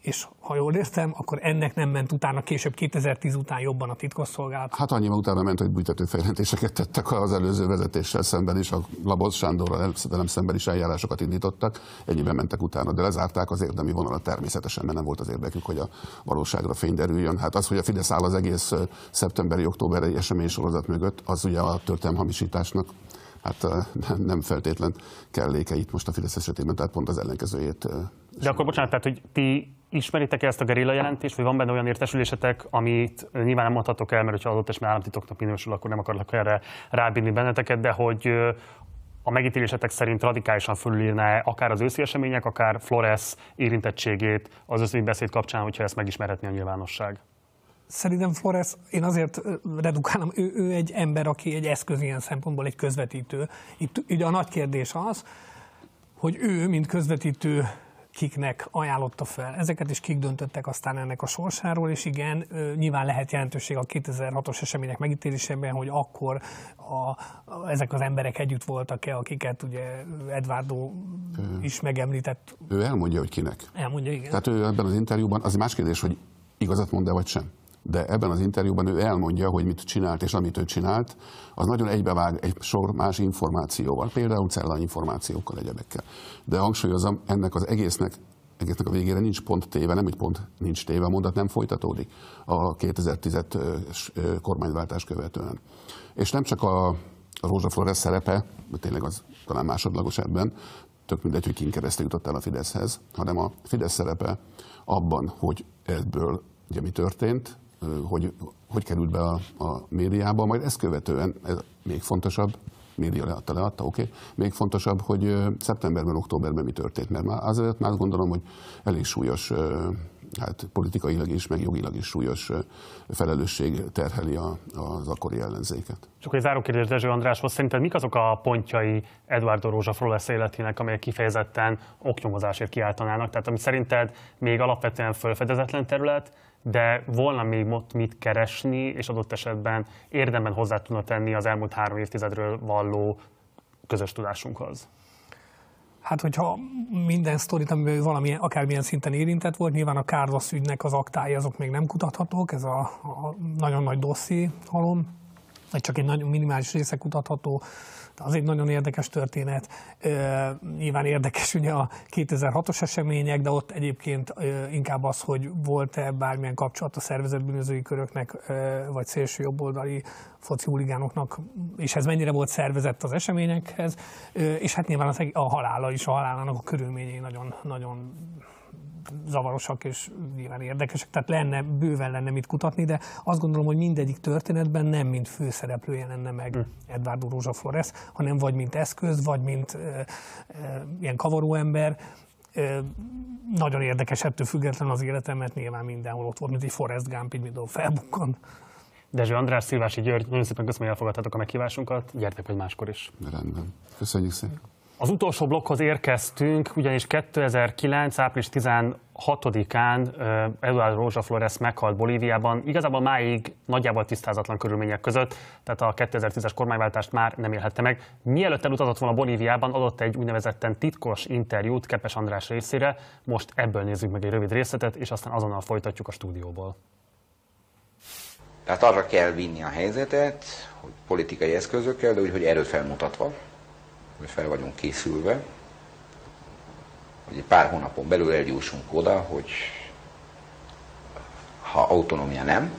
és ha jól értem, akkor ennek nem ment utána később, 2010 után jobban a titkosszolgálat. Hát annyi utána ment, hogy büntetőfejlentéseket tettek az előző vezetéssel szemben is, a Laboz Sándorral velem szemben is eljárásokat indítottak, ennyiben mentek utána, de lezárták az érdemi vonalat természetesen, mert nem volt az érdekük, hogy a valóságra fény derüljön. Hát az, hogy a Fidesz áll az egész szeptemberi-októberi eseménysorozat mögött, az ugye a történelmi hamisításnak hát nem feltétlen kelléke itt most a Fidesz esetében, tehát pont az ellenkezőjét. De akkor bocsánat, tehát hogy ti ismeritek -e ezt a gerilla jelentést, vagy van benne olyan értesülésetek, amit nyilván nem mondhatok el, mert ha adott esetben államtitoknak minősül, akkor nem akarlak erre rábírni benneteket, de hogy a megítélésetek szerint radikálisan fölülírná akár az őszi események, akár Flores érintettségét az összömi beszéd kapcsán, hogyha ezt megismerhetné a nyilvánosság? Szerintem Flores, én azért redukálom, ő, ő egy ember, aki egy eszköz ilyen szempontból, egy közvetítő. Itt ugye a nagy kérdés az, hogy ő, mint közvetítő, kiknek ajánlotta fel. Ezeket is kik döntöttek aztán ennek a sorsáról, és igen, nyilván lehet jelentőség a 2006-os események megítélésében, hogy akkor a, a, ezek az emberek együtt voltak-e, akiket ugye Eduardo is megemlített. Ő elmondja, hogy kinek. Elmondja, igen. Tehát ő ebben az interjúban, az más kérdés, hogy igazat mond-e vagy sem de ebben az interjúban ő elmondja, hogy mit csinált és amit ő csinált, az nagyon egybevág egy sor más információval, például cellá információkkal, egyebekkel. De hangsúlyozom, ennek az egésznek egésznek a végére nincs pont téve, nem egy pont nincs téve, a mondat nem folytatódik a 2010-es kormányváltás követően. És nem csak a Rózsa Flores szerepe, tényleg az talán másodlagos ebben, tök mindegy, hogy kin keresztül jutott el a Fideszhez, hanem a Fidesz szerepe abban, hogy ebből ugye mi történt, hogy, hogy került be a, a médiába, majd ezt követően, ez még fontosabb, média leadta, leadta, oké. Okay. Még fontosabb, hogy szeptemberben, októberben mi történt, mert már azért már azt gondolom, hogy elég súlyos hát politikailag is, meg jogilag is súlyos felelősség terheli a, az akkori ellenzéket. Csak egy záró kérdés Dezső Andráshoz, szerinted mik azok a pontjai Eduardo Rózsa Frolesz életének, amelyek kifejezetten oknyomozásért kiáltanának? Tehát ami szerinted még alapvetően fölfedezetlen terület, de volna még ott mit keresni, és adott esetben érdemben hozzá tudna tenni az elmúlt három évtizedről valló közös tudásunkhoz hát hogyha minden sztorit, amiben valamilyen, akármilyen szinten érintett volt, nyilván a Kárvasz ügynek az aktái azok még nem kutathatók, ez a, a nagyon nagy dosszi halom, vagy csak egy nagyon minimális része kutatható, Hát, az egy nagyon érdekes történet. Nyilván érdekes ugye a 2006-os események, de ott egyébként inkább az, hogy volt-e bármilyen kapcsolat a szervezetbűnözői bűnözői köröknek, vagy szélső jobboldali foci huligánoknak, és ez mennyire volt szervezett az eseményekhez, és hát nyilván a halála is, a halálának a körülményei nagyon, nagyon zavarosak és nyilván érdekesek, tehát lenne, bőven lenne mit kutatni, de azt gondolom, hogy mindegyik történetben nem mint főszereplő jelenne meg hm. Eduardo Rózsa Flores, hanem vagy mint eszköz, vagy mint ö, ö, ilyen kavaróember, nagyon érdekes ettől független az életem, mert nyilván mindenhol ott volt, mint egy Forrest Gump, így mindenhol felbukkan. Dezső András, Szilvási György, nagyon szépen köszönöm, hogy elfogadtátok a meghívásunkat. Gyertek, hogy máskor is. Rendben. Köszönjük szépen. Az utolsó blokkhoz érkeztünk, ugyanis 2009. április 16-án Eduard Rózsa Flores meghalt Bolíviában, igazából máig nagyjából tisztázatlan körülmények között, tehát a 2010-es kormányváltást már nem élhette meg. Mielőtt elutazott volna Bolíviában, adott egy úgynevezetten titkos interjút Kepes András részére, most ebből nézzük meg egy rövid részletet, és aztán azonnal folytatjuk a stúdióból. Tehát arra kell vinni a helyzetet, hogy politikai eszközökkel, de úgy, hogy erőfelmutatva, felmutatva, mi fel vagyunk készülve, hogy egy pár hónapon belül eljussunk oda, hogy ha autonómia nem,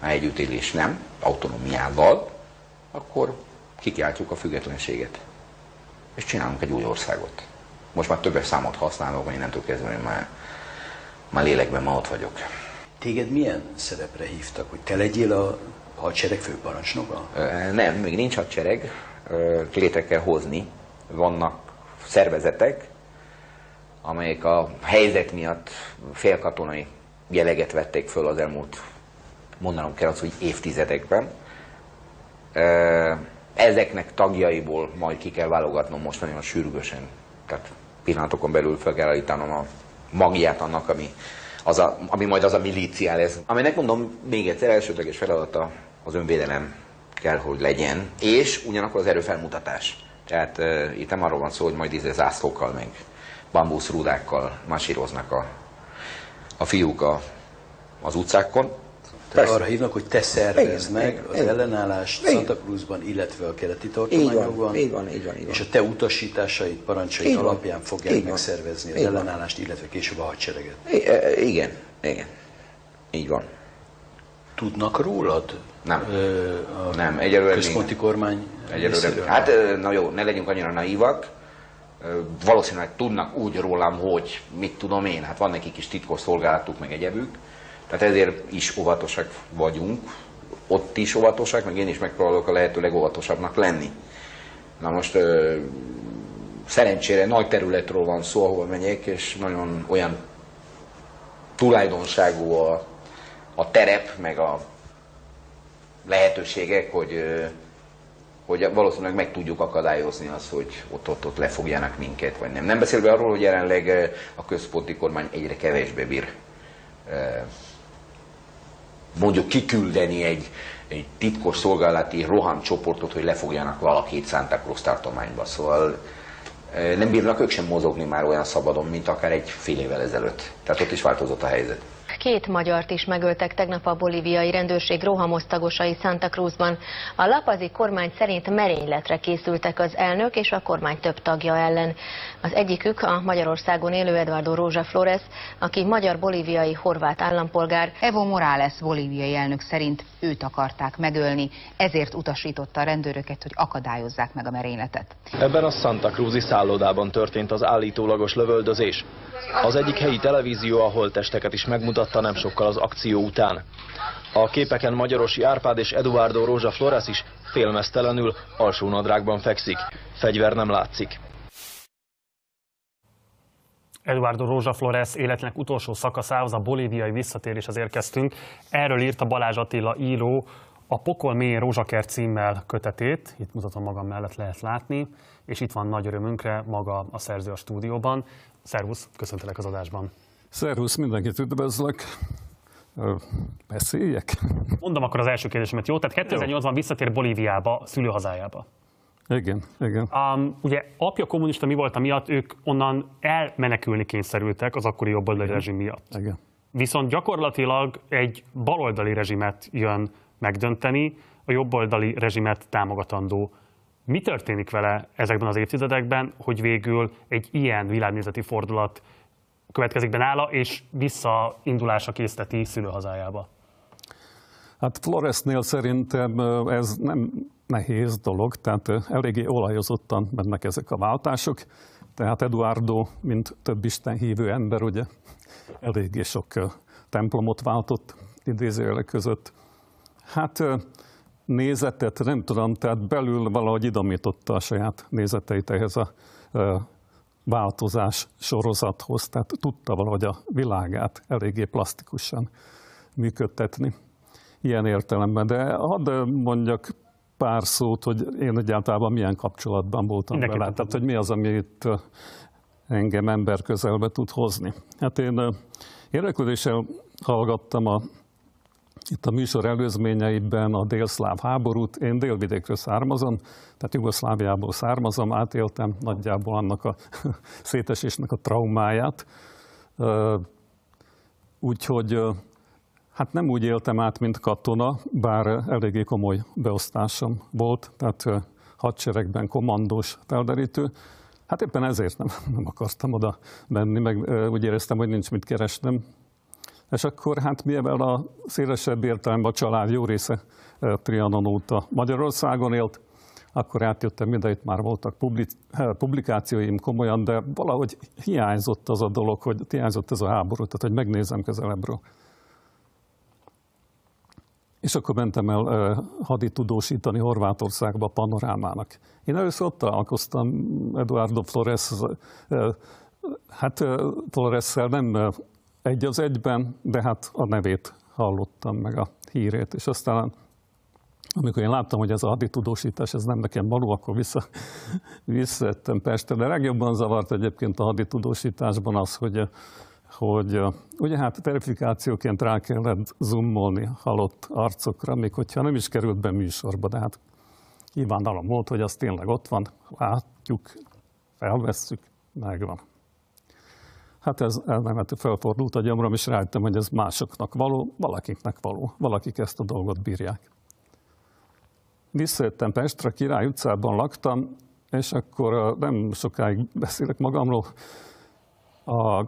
ha együttélés nem, autonómiával, akkor kikiáltjuk a függetlenséget. És csinálunk egy új országot. Most már többes számot használok, én nem kezdve, hogy már, már lélekben ma ott vagyok. Téged milyen szerepre hívtak, hogy te legyél a hadsereg főparancsnoka? Nem, még nincs hadsereg létre kell hozni. Vannak szervezetek, amelyek a helyzet miatt félkatonai jeleget vették föl az elmúlt, mondanom kell az, hogy évtizedekben. Ezeknek tagjaiból majd ki kell válogatnom most nagyon sürgősen. Tehát pillanatokon belül fel kell állítanom a magját annak, ami, az a, ami majd az a milícia lesz. Aminek mondom, még egyszer elsődleges feladata az önvédelem kell, hogy legyen, és ugyanakkor az erőfelmutatás. Tehát uh, itt nem arról van szó, hogy majd izé zászlókkal meg bambuszrúdákkal masíroznak a, a fiúk a, az utcákon. Tehát arra hívnak, hogy te szervezd meg az igen. ellenállást igen. Santa Cruzban, illetve a keleti tartományokban. Így van, így van, így van. És a te utasításaid, parancsaid így alapján fogják így megszervezni az ellenállást, illetve később a hadsereget. Igen, igen, igen. Így van. Tudnak rólad? Nem. Ö, a nem, egyelőre Központi még. kormány egyelőre. Hát na jó, ne legyünk annyira naívak. Valószínűleg tudnak úgy rólam, hogy mit tudom én, hát van nekik is titkos szolgálatuk, meg egyebük. Tehát ezért is óvatosak vagyunk, ott is óvatosak, meg én is megpróbálok a lehető legóvatosabbnak lenni. Na most ö, szerencsére nagy területről van szó, ahova megyek, és nagyon olyan tulajdonságú a a terep, meg a lehetőségek, hogy, hogy valószínűleg meg tudjuk akadályozni azt, hogy ott-ott lefogjanak minket, vagy nem. Nem beszélve arról, hogy jelenleg a központi kormány egyre kevésbé bír mondjuk kiküldeni egy, egy titkos szolgálati csoportot, hogy lefogjanak valakit Santa Cruz tartományba. Szóval nem bírnak ők sem mozogni már olyan szabadon, mint akár egy fél évvel ezelőtt. Tehát ott is változott a helyzet két magyart is megöltek tegnap a bolíviai rendőrség rohamosztagosai Santa Cruzban. A lapazi kormány szerint merényletre készültek az elnök és a kormány több tagja ellen. Az egyikük a Magyarországon élő Eduardo Rózsa Flores, aki magyar-bolíviai horvát állampolgár. Evo Morales bolíviai elnök szerint őt akarták megölni, ezért utasította a rendőröket, hogy akadályozzák meg a merényletet. Ebben a Santa Cruzi szállodában történt az állítólagos lövöldözés. Az egyik helyi televízió a testeket is megmutatta, fogadta nem sokkal az akció után. A képeken Magyarosi Árpád és Eduardo Rózsa Flores is félmeztelenül nadrágban fekszik. Fegyver nem látszik. Eduardo Rózsa Flores életnek utolsó szakaszához, a bolíviai visszatéréshez érkeztünk. Erről írta Balázs Attila író a Pokol mélyén rózsakert címmel kötetét, itt mutatom magam mellett lehet látni, és itt van nagy örömünkre maga a szerző a stúdióban. Szervusz, köszöntelek az adásban. Szervusz, mindenkit üdvözlök. Beszéljek? Mondom akkor az első kérdésemet, jó? Tehát 2008-ban visszatér Bolíviába, szülőhazájába. Igen, igen. Um, ugye apja kommunista mi volt a miatt, ők onnan elmenekülni kényszerültek az akkori jobboldali rezsim miatt. Igen. Viszont gyakorlatilag egy baloldali rezsimet jön megdönteni, a jobboldali rezsimet támogatandó. Mi történik vele ezekben az évtizedekben, hogy végül egy ilyen világnézeti fordulat következik be nála, és visszaindulása készteti szülőhazájába. Hát Floresnél szerintem ez nem nehéz dolog, tehát eléggé olajozottan mennek ezek a váltások. Tehát Eduardo, mint több Isten hívő ember, ugye eléggé sok templomot váltott idézőjelek között. Hát nézetet nem tudom, tehát belül valahogy idomította a saját nézeteit ehhez a változás sorozathoz, tehát tudta valahogy a világát eléggé plastikusan működtetni ilyen értelemben. De hadd mondjak pár szót, hogy én egyáltalán milyen kapcsolatban voltam Neked vele, tehát hogy mi az, amit engem ember közelbe tud hozni. Hát én érdeklődéssel hallgattam a itt a műsor előzményeiben a délszláv háborút, én délvidékről származom, tehát Jugoszláviából származom, átéltem nagyjából annak a szétesésnek a traumáját. Úgyhogy hát nem úgy éltem át, mint katona, bár eléggé komoly beosztásom volt, tehát hadseregben komandós felderítő. Hát éppen ezért nem, nem akartam oda menni, meg úgy éreztem, hogy nincs mit keresnem, és akkor hát mivel a szélesebb értelemben a család jó része eh, Trianon óta Magyarországon élt, akkor átjöttem ide, itt már voltak eh, publikációim komolyan, de valahogy hiányzott az a dolog, hogy hiányzott ez a háború, tehát hogy megnézem közelebbről. És akkor mentem el eh, haditudósítani Horvátországba a panorámának. Én először ott találkoztam Eduardo Flores, hát Floresszel nem egy az egyben, de hát a nevét hallottam meg a hírét, és aztán amikor én láttam, hogy ez a haditudósítás, ez nem nekem való, akkor vissza, visszajöttem Pestre. De legjobban zavart egyébként a haditudósításban az, hogy, hogy ugye hát verifikációként rá kellett zoomolni halott arcokra, még hogyha nem is került be műsorba, de hát nyilvánvalóan volt, hogy az tényleg ott van, látjuk, felvesszük, megvan. Hát ez elméletű felfordult a gyomrom, és rájöttem, hogy ez másoknak való, valakiknek való, valakik ezt a dolgot bírják. Visszajöttem Pestre, Király utcában laktam, és akkor nem sokáig beszélek magamról. A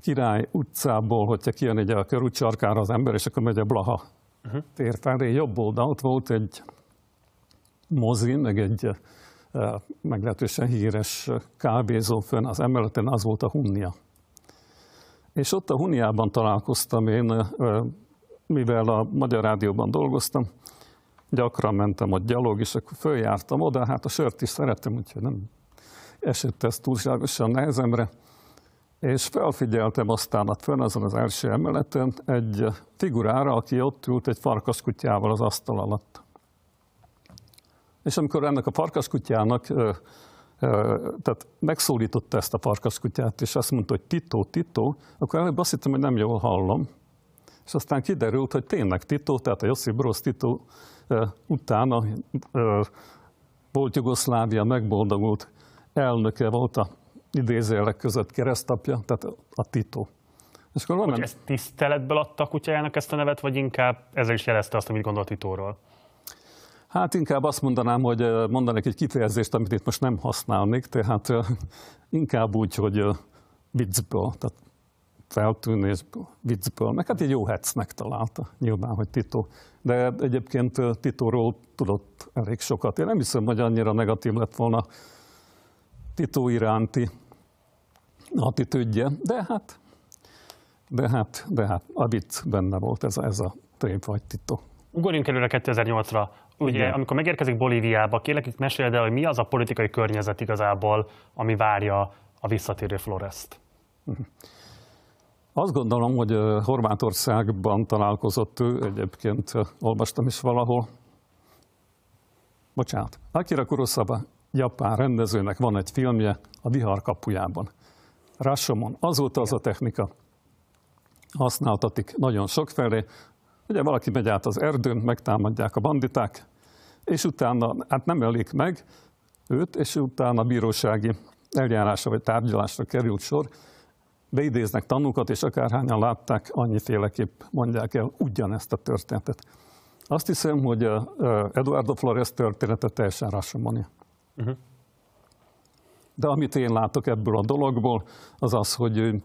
Király utcából, hogyha kijön egy a körúcsarkára az ember, és akkor megy a Blaha uh-huh. tér felé, jobb oldalt volt egy mozi, meg egy meglehetősen híres kávézó fönn az emeleten, az volt a Hunnia. És ott a Huniában találkoztam én, mivel a Magyar Rádióban dolgoztam, gyakran mentem ott gyalog, és akkor följártam oda, hát a sört is szerettem, úgyhogy nem esett ez túlságosan nehezemre. És felfigyeltem aztán ott fönn azon az első emeleten egy figurára, aki ott ült egy farkaskutyával az asztal alatt. És amikor ennek a farkaskutyának tehát megszólította ezt a parkaskutyát, és azt mondta, hogy Tito, Tito, akkor előbb azt hittem, hogy nem jól hallom, és aztán kiderült, hogy tényleg Tito, tehát a Josip Broz Tito utána volt Jugoszlávia megboldogult elnöke volt a idézőjelek között keresztapja, tehát a Tito. És akkor van, Hogy ezt tiszteletből adta a kutyájának ezt a nevet, vagy inkább ezzel is jelezte azt, amit gondolt Titóról? Hát inkább azt mondanám, hogy mondanék egy kifejezést, amit itt most nem használnék, tehát inkább úgy, hogy viccből, tehát feltűnésből, viccből, meg hát egy jó hecnek találta, nyilván, hogy Tito. De egyébként Titóról tudott elég sokat. Én nem hiszem, hogy annyira negatív lett volna Tito iránti attitűdje, de hát, de hát, de hát a vicc benne volt ez a, ez a tréfajt Tito. Ugorjunk előre 2008-ra. Ugye, Igen. amikor megérkezik Bolíviába, kérlek, itt meséld el, hogy mi az a politikai környezet igazából, ami várja a visszatérő Floreszt. Azt gondolom, hogy Horvátországban találkozott ő, egyébként olvastam is valahol. Bocsánat, Akira Kurosawa, japán rendezőnek van egy filmje a Vihar kapujában. Rashomon, azóta az a technika használtatik nagyon sokfelé, Ugye valaki megy át az erdőn, megtámadják a banditák, és utána, hát nem ölik meg őt, és utána bírósági eljárásra vagy tárgyalásra került sor, beidéznek tanúkat, és akárhányan látták, annyiféleképp mondják el ugyanezt a történetet. Azt hiszem, hogy a Eduardo Flores története teljesen rasomani. Uh-huh. Mhm. De amit én látok ebből a dologból, az az, hogy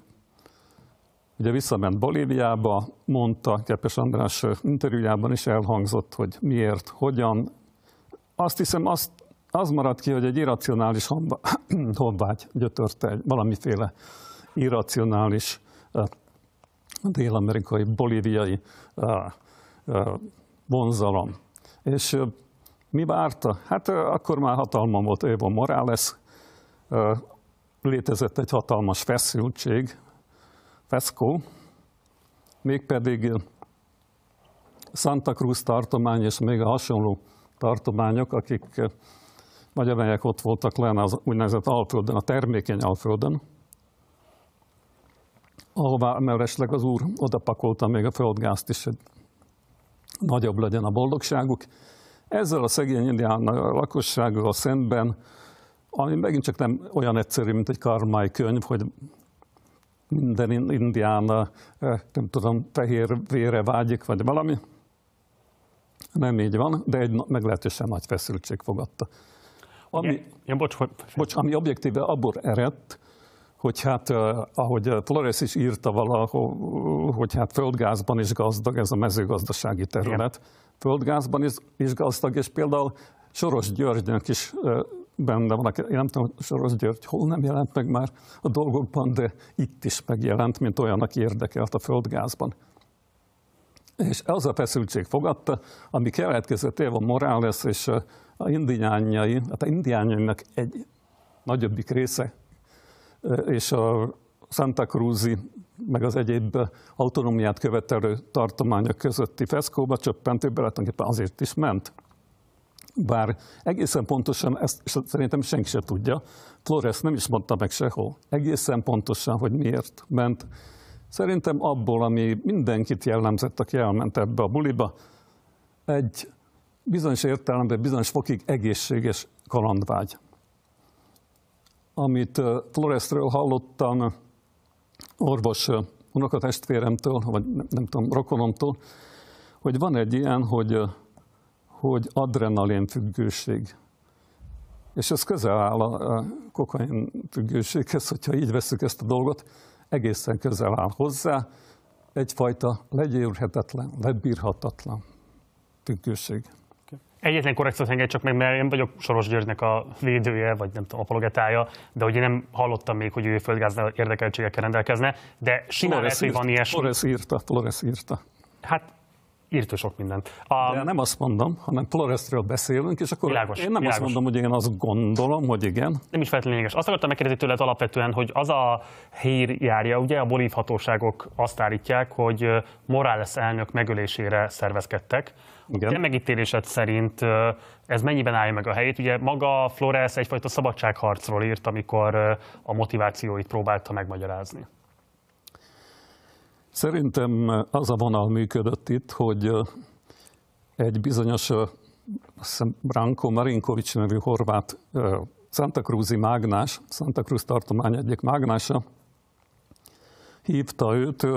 Ugye visszament Bolíviába, mondta Kepes András interjújában is elhangzott, hogy miért, hogyan. Azt hiszem, azt, az maradt ki, hogy egy irracionális honvágy gyötörte egy valamiféle irracionális dél-amerikai, bolíviai vonzalom. És mi várta? Hát akkor már hatalmon volt Evo Morales, létezett egy hatalmas feszültség Feszkó, mégpedig Santa Cruz tartomány és még a hasonló tartományok, akik vagy amelyek ott voltak len az úgynevezett Alföldön, a termékeny Alföldön, ahová mellesleg az úr odapakolta még a földgázt is, hogy nagyobb legyen a boldogságuk. Ezzel a szegény indián lakossággal szemben, ami megint csak nem olyan egyszerű, mint egy karmai könyv, hogy minden indián, eh, nem tudom, fehér vére vágyik, vagy valami. Nem így van, de egy meglehetősen nagy feszültség fogadta. Ami, ja, bocs, hogy... bocs, ami objektíve abból eredt, hogy hát, eh, ahogy Flores is írta valahol, hogy hát földgázban is gazdag ez a mezőgazdasági terület. Igen. Földgázban is, is gazdag, és például Soros Györgynek is eh, benne van, én nem tudom, Soros György hol nem jelent meg már a dolgokban, de itt is megjelent, mint olyan, aki érdekelt a földgázban. És az a feszültség fogadta, ami keletkezett Éva Morales és a indiányai, hát a indiányainak egy nagyobbik része, és a Santa Cruzi, meg az egyéb autonómiát követelő tartományok közötti feszkóba csöppent, ő azért is ment bár egészen pontosan, ezt szerintem senki se tudja, Flores nem is mondta meg sehol. Egészen pontosan, hogy miért ment. Szerintem abból, ami mindenkit jellemzett, aki elment ebbe a buliba, egy bizonyos értelemben, bizonyos fokig egészséges kalandvágy. Amit Floresről hallottam orvos unokatestvéremtől, vagy nem, nem tudom, rokonomtól, hogy van egy ilyen, hogy hogy adrenalin függőség. És ez közel áll a kokain függőséghez, hogyha így veszük ezt a dolgot, egészen közel áll hozzá, egyfajta legyőrhetetlen, lebírhatatlan függőség. Egyetlen korrekciót engedj csak meg, mert én vagyok Soros Györgynek a védője, vagy nem tudom, apologetája, de ugye nem hallottam még, hogy ő földgáznál érdekeltségekkel rendelkezne, de simán lehet, hogy van ilyesmi. Flores írta, Flores írta. Hát írtó sok mindent. A... De nem azt mondom, hanem Floresről beszélünk, és akkor világos, én nem világos. azt mondom, hogy én azt gondolom, hogy igen. Nem is feltétlenül lényeges. Azt akartam megkérdezni tőled alapvetően, hogy az a hír járja, ugye a bolív hatóságok azt állítják, hogy Morales elnök megölésére szervezkedtek. Igen. Te megítélésed szerint ez mennyiben állja meg a helyét? Ugye maga Flores egyfajta szabadságharcról írt, amikor a motivációit próbálta megmagyarázni. Szerintem eh, az a vonal működött itt, hogy eh, egy bizonyos eh, Branko Marinkovic nevű horvát Santa Cruzi mágnás, Santa Cruz tartomány egyik mágnása hívta őt,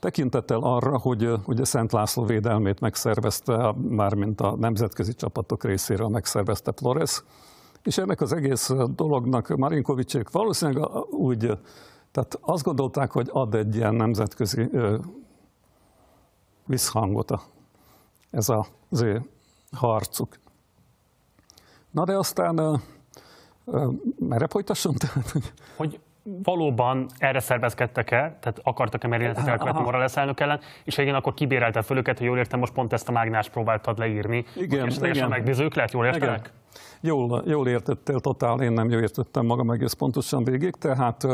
tekintettel arra, hogy ugye Szent László védelmét megszervezte, mármint a nemzetközi csapatok részéről megszervezte Flores, és ennek az egész dolognak Marinkovicsék valószínűleg úgy tehát azt gondolták, hogy ad egy ilyen nemzetközi visszhangot a, ez a, az ő harcuk. Na de aztán, merre folytassunk? Tehát, hogy... valóban erre szervezkedtek-e, tehát akartak-e merényletet elkövetni Morales elnök ellen, és igen, akkor kibérelte föl őket, hogy jól értem, most pont ezt a mágnást próbáltad leírni. Igen, és teljesen megbízők lehet, jól értelek? Igen. Jól, jól értettél, totál, én nem jól értettem magam egész pontosan végig, tehát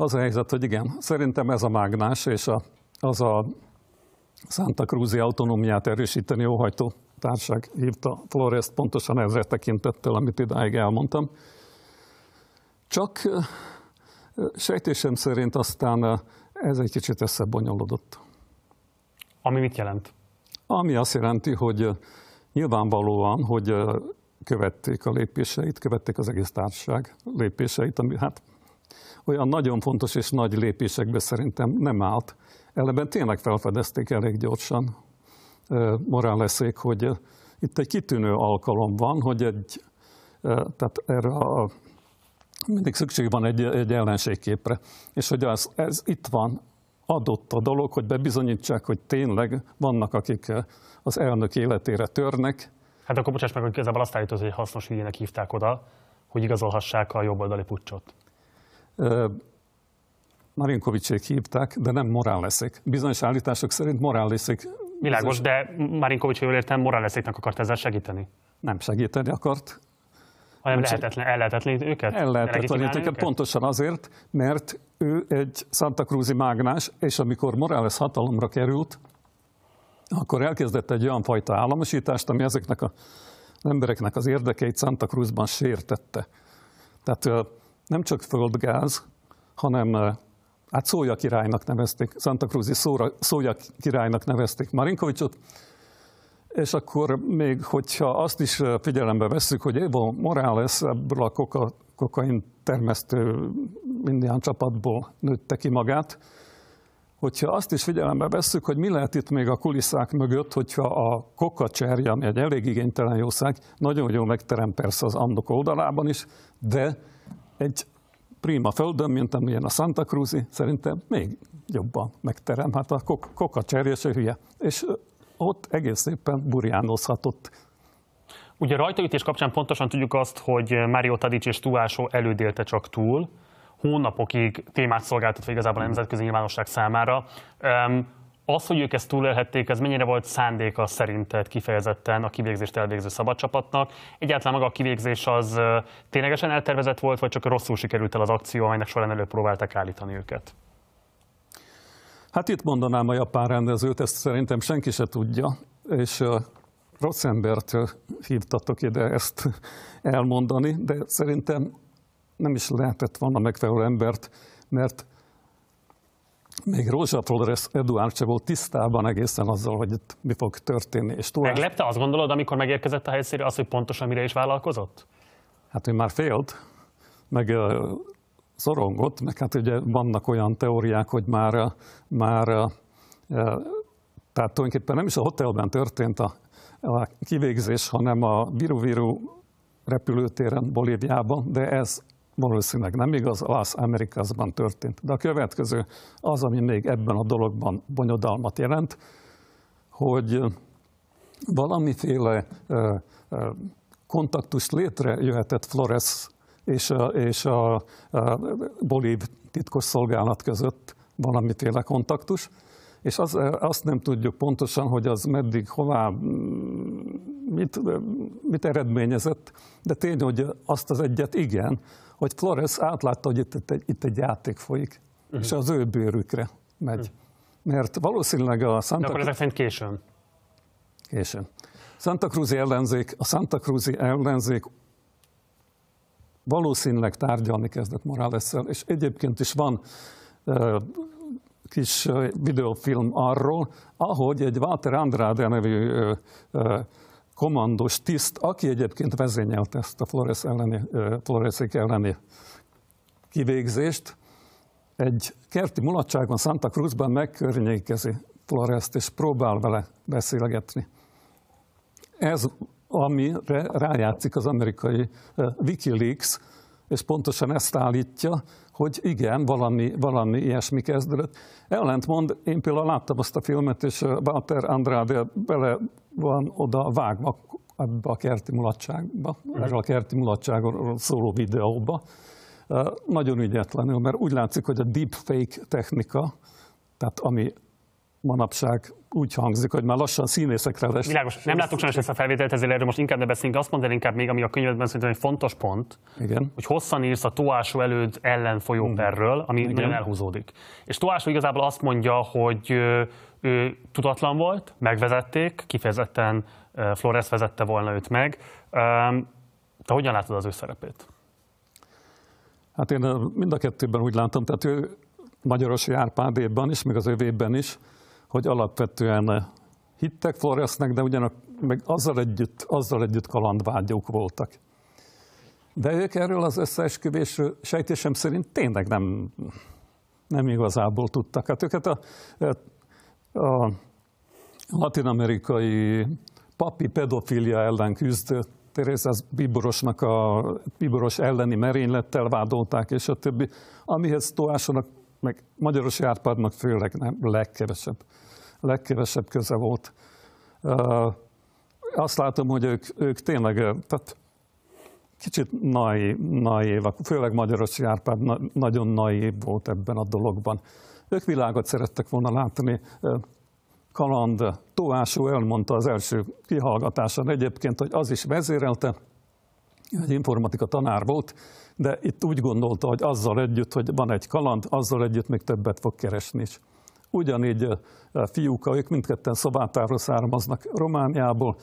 az a helyzet, hogy igen, szerintem ez a mágnás, és a, az a Santa Cruzi autonómiát erősíteni óhajtó társág hívta Flores pontosan ezzel tekintettel, amit idáig elmondtam. Csak sejtésem szerint aztán ez egy kicsit összebonyolodott. Ami mit jelent? Ami azt jelenti, hogy nyilvánvalóan, hogy követték a lépéseit, követték az egész társaság lépéseit, ami hát olyan nagyon fontos és nagy lépésekbe szerintem nem állt. Ellenben tényleg felfedezték elég gyorsan Moráleszék, hogy itt egy kitűnő alkalom van, hogy egy, tehát erre a, mindig szükség van egy, egy ellenségképre, és hogy az, ez itt van, adott a dolog, hogy bebizonyítsák, hogy tényleg vannak, akik az elnök életére törnek. Hát akkor bocsáss meg, hogy igazából azt állítod, hogy hasznos ügyének hívták oda, hogy igazolhassák a jobboldali pucsot. Marinkovicsék hívták, de nem morál leszek. Bizonyos állítások szerint morál leszek. Világos, de Marinkovics, jól értem, morál leszeknek akart ezzel segíteni. Nem segíteni akart. Hanem lehetetlen, el lehetetlen őket? lehetetlen őket, pontosan azért, mert ő egy Santa Cruzi mágnás, és amikor Morales hatalomra került, akkor elkezdett egy olyan fajta államosítást, ami ezeknek a, az embereknek az érdekeit Santa Cruzban sértette. Tehát nem csak földgáz, hanem eh, hát Szója királynak nevezték, Santa Cruzi i Szója királynak nevezték Marinkovicsot, és akkor még, hogyha azt is eh, figyelembe vesszük, hogy Evo Morales ebből a koka, kokain termesztő indián csapatból nőtte ki magát, hogyha azt is figyelembe vesszük, hogy mi lehet itt még a kulisszák mögött, hogyha a cserje, ami egy elég igénytelen jószág, nagyon jól megterem persze az andok oldalában is, de egy prima földön, mint amilyen a Santa Cruzi, szerintem még jobban megterem. Hát a kok- koka cserje se hülye. És ott egész szépen burjánozhatott. Ugye rajtaütés kapcsán pontosan tudjuk azt, hogy Mario Tadic és Tuásó elődélte csak túl, hónapokig témát szolgáltatva igazából a nemzetközi nyilvánosság számára. Az, hogy ők ezt túlélhették, ez mennyire volt szándéka szerinted kifejezetten a kivégzést elvégző szabadcsapatnak? Egyáltalán maga a kivégzés az ténylegesen eltervezett volt, vagy csak rosszul sikerült el az akció, amelynek során előpróbálták állítani őket? Hát itt mondanám a japán rendezőt, ezt szerintem senki se tudja, és rossz embert hívtatok ide ezt elmondani, de szerintem nem is lehetett volna megfelelő embert, mert még Rózsa Flores Eduard se volt tisztában egészen azzal, hogy itt mi fog történni. És tovább... Meglepte azt gondolod, amikor megérkezett a helyszínre, az, hogy pontosan mire is vállalkozott? Hát ő már félt, meg szorongott, meg hát ugye vannak olyan teóriák, hogy már, már tehát tulajdonképpen nem is a hotelben történt a, a kivégzés, hanem a Viru-Viru repülőtéren Bolíviában, de ez valószínűleg nem igaz, az Amerikában történt. De a következő az, ami még ebben a dologban bonyodalmat jelent, hogy valamiféle kontaktus létrejöhetett Flores és a, és a, Bolív titkos szolgálat között valamiféle kontaktus, és az, azt nem tudjuk pontosan, hogy az meddig, hová mm, mit, mit eredményezett, de tény, hogy azt az egyet igen, hogy Flores átlátta, hogy itt, itt, egy, itt egy játék folyik, uh-huh. és az ő bőrükre megy. Uh-huh. Mert valószínűleg a Santa... De akkor későn. Későn. Santa Cruz ellenzék, a Santa Cruzi ellenzék valószínűleg tárgyalni kezdett morales és egyébként is van uh, kis videófilm arról, ahogy egy Walter Andrade nevű uh, uh, komandos tiszt, aki egyébként vezényelte ezt a Flores elleni, Floresék elleni kivégzést, egy kerti mulatságban, Santa Cruzban megkörnyékezi Florest, és próbál vele beszélgetni. Ez, amire rájátszik az amerikai Wikileaks, és pontosan ezt állítja, hogy igen, valami, valami ilyesmi kezdődött. Ellentmond, én például láttam azt a filmet, és Walter Andrade bele van oda vágva ebbe a kerti mulatságba, erre a kerti mulatságról szóló videóba. Nagyon ügyetlenül, mert úgy látszik, hogy a deepfake technika, tehát ami manapság úgy hangzik, hogy már lassan színészekre lesz. Világos, nem látok sajnos ezt a felvételt, ezért erről most inkább ne beszéljünk. Azt mondd inkább még, ami a könyvedben szerintem egy fontos pont, Igen. hogy hosszan írsz a Toásó előd ellen folyó mhm. perről, ami Igen. nagyon elhúzódik. És Toásó igazából azt mondja, hogy ő tudatlan volt, megvezették, kifejezetten Flores vezette volna őt meg. Te hogyan látod az ő szerepét? Hát én mind a kettőben úgy látom, tehát ő Magyarosi Árpádéban is, meg az övében is, hogy alapvetően hittek Floresnek, de ugyanak meg azzal együtt, azzal együtt kalandvágyók voltak. De ők erről az összeesküvésről sejtésem szerint tényleg nem, nem igazából tudtak. Hát őket a a latinamerikai papi pedofilia ellen küzdött Teresa Biborosnak a Biboros elleni merénylettel vádolták, és a többi, amihez Toásonak, meg Magyaros Árpádnak főleg nem, legkevesebb, legkevesebb köze volt. Azt látom, hogy ők, ők tényleg, tehát kicsit naív, naívak, főleg Magyaros Árpád na, nagyon naív volt ebben a dologban. Ők világot szerettek volna látni, kaland Tóásó elmondta az első kihallgatáson egyébként, hogy az is vezérelte, egy informatika tanár volt, de itt úgy gondolta, hogy azzal együtt, hogy van egy kaland, azzal együtt még többet fog keresni is. Ugyanígy fiúka, ők mindketten szobátávra származnak Romániából,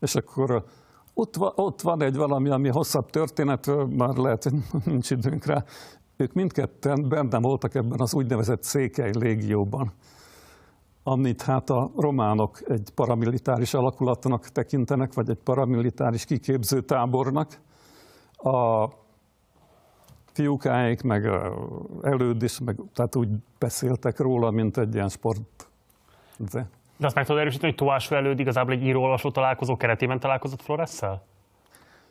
és akkor ott, ott van egy valami, ami hosszabb történet, már lehet, hogy nincs időnk rá, ők mindketten benne voltak ebben az úgynevezett székely légióban, amit hát a románok egy paramilitáris alakulatnak tekintenek, vagy egy paramilitáris kiképzőtábornak. A fiúkáik, meg előd is, meg, tehát úgy beszéltek róla, mint egy ilyen sport. De, De azt meg tudod erősíteni, hogy Továs előd igazából egy író találkozó keretében találkozott Floresszel?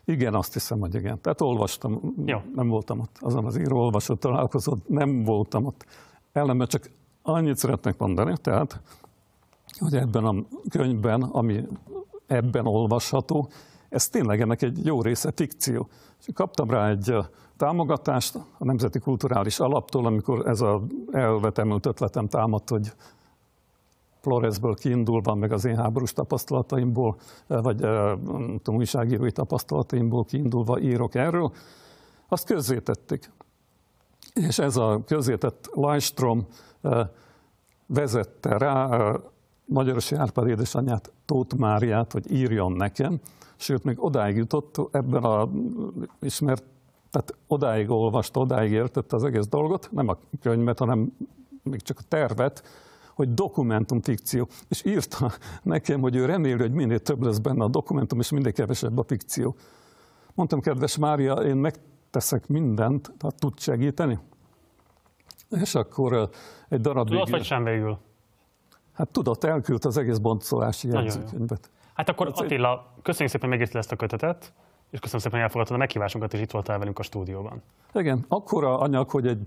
Igen, azt hiszem, hogy igen. Tehát olvastam, ja. nem voltam ott azon az író olvasott találkozott, nem voltam ott. Ellenben csak annyit szeretnék mondani, tehát, hogy ebben a könyvben, ami ebben olvasható, ez tényleg ennek egy jó része fikció. És kaptam rá egy támogatást a Nemzeti Kulturális Alaptól, amikor ez az elvetemült ötletem támadt, hogy Floresből kiindulva, meg az én háborús tapasztalataimból, eh, vagy eh, tudom, újságírói tapasztalataimból kiindulva írok erről, azt közzétették. És ez a közzétett Lajstrom eh, vezette rá Magyarosi Árpád édesanyját, Tóth Máriát, hogy írjon nekem, sőt, még odáig jutott ebben a ismert, tehát odáig olvasta, odáig értette az egész dolgot, nem a könyvet, hanem még csak a tervet, hogy dokumentumfikció. És írta nekem, hogy ő reméli, hogy minél több lesz benne a dokumentum, és minél kevesebb a fikció. Mondtam, kedves Mária, én megteszek mindent, ha tud segíteni. És akkor egy darab Tudod, végül... vagy sem végül? Hát tudott, elküldt az egész boncolási jegyzőkönyvet. Hát akkor hát Attila, egy... köszönjük szépen, hogy ezt a kötetet, és köszönöm szépen, hogy elfogadtad a meghívásunkat, és itt voltál velünk a stúdióban. Igen, akkora anyag, hogy egy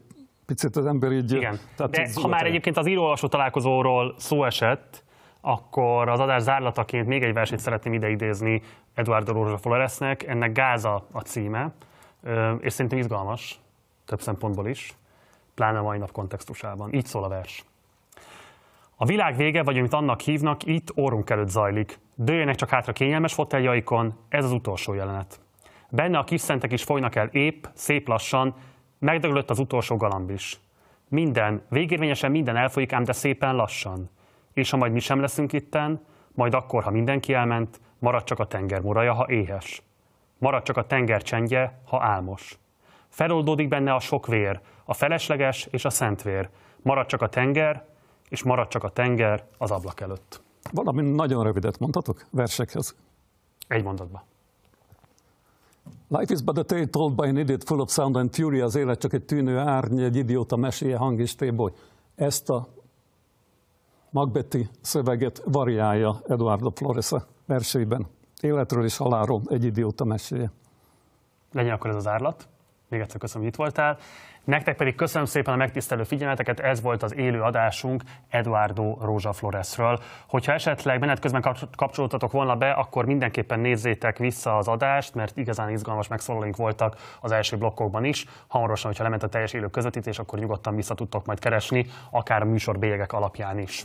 picit az ember így... Igen, tehát de ha már egyébként az íróolvasó találkozóról szó esett, akkor az adás zárlataként még egy versét szeretném ideidézni Eduardo Rózsa Floresnek, ennek Gáza a címe, és szerintem izgalmas, több szempontból is, pláne a mai nap kontextusában. Így szól a vers. A világ vége, vagy amit annak hívnak, itt orrunk előtt zajlik. Dőjenek csak hátra kényelmes foteljaikon, ez az utolsó jelenet. Benne a kis szentek is folynak el épp, szép lassan, Megdöglött az utolsó galamb is. Minden, végérvényesen minden elfolyik ám, de szépen lassan. És ha majd mi sem leszünk itten, majd akkor, ha mindenki elment, marad csak a tenger muraja, ha éhes. Marad csak a tenger csendje, ha álmos. Feloldódik benne a sok vér, a felesleges és a szent vér. Marad csak a tenger, és marad csak a tenger az ablak előtt. Valami nagyon rövidet mondhatok versekhez? Egy mondatban. Life is but a tale told by an idiot full of sound and fury, az élet csak egy tűnő árny, egy idióta meséje, hang és téboly. Ezt a Magbeti szöveget variálja Eduardo a verseiben. Életről és halálról egy idióta meséje. Legyen akkor ez az árlat. Még egyszer köszönöm, hogy itt voltál. Nektek pedig köszönöm szépen a megtisztelő figyelmeteket, ez volt az élő adásunk Eduardo Rózsa Floresről. Hogyha esetleg menet közben kapcsolódtatok volna be, akkor mindenképpen nézzétek vissza az adást, mert igazán izgalmas megszólalóink voltak az első blokkokban is. Hamarosan, hogyha lement a teljes élő közvetítés, akkor nyugodtan vissza tudtok majd keresni, akár a műsor bélyegek alapján is.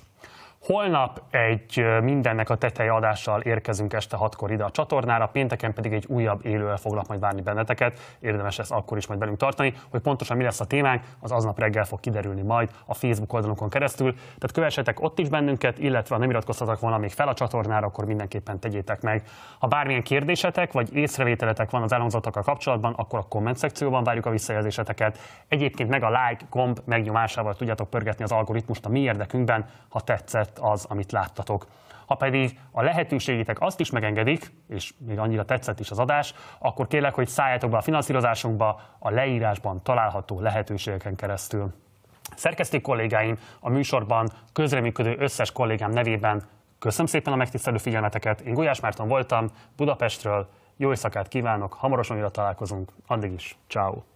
Holnap egy mindennek a tetej adással érkezünk este hatkor ide a csatornára, pénteken pedig egy újabb élővel foglak majd várni benneteket, érdemes ezt akkor is majd velünk tartani, hogy pontosan mi lesz a témánk, az aznap reggel fog kiderülni majd a Facebook oldalunkon keresztül, tehát kövessetek ott is bennünket, illetve ha nem iratkoztatok volna még fel a csatornára, akkor mindenképpen tegyétek meg. Ha bármilyen kérdésetek vagy észrevételetek van az elhangzottakkal kapcsolatban, akkor a komment szekcióban várjuk a visszajelzéseteket. Egyébként meg a like gomb megnyomásával tudjátok pörgetni az algoritmust a mi érdekünkben, ha tetszett lett az, amit láttatok. Ha pedig a lehetőségétek azt is megengedik, és még annyira tetszett is az adás, akkor kérlek, hogy szálljátok be a finanszírozásunkba a leírásban található lehetőségeken keresztül. Szerkesztő kollégáim a műsorban közreműködő összes kollégám nevében köszönöm szépen a megtisztelő figyelmeteket. Én Gulyás Márton voltam Budapestről, jó éjszakát kívánok, hamarosan újra találkozunk, addig is, ciao.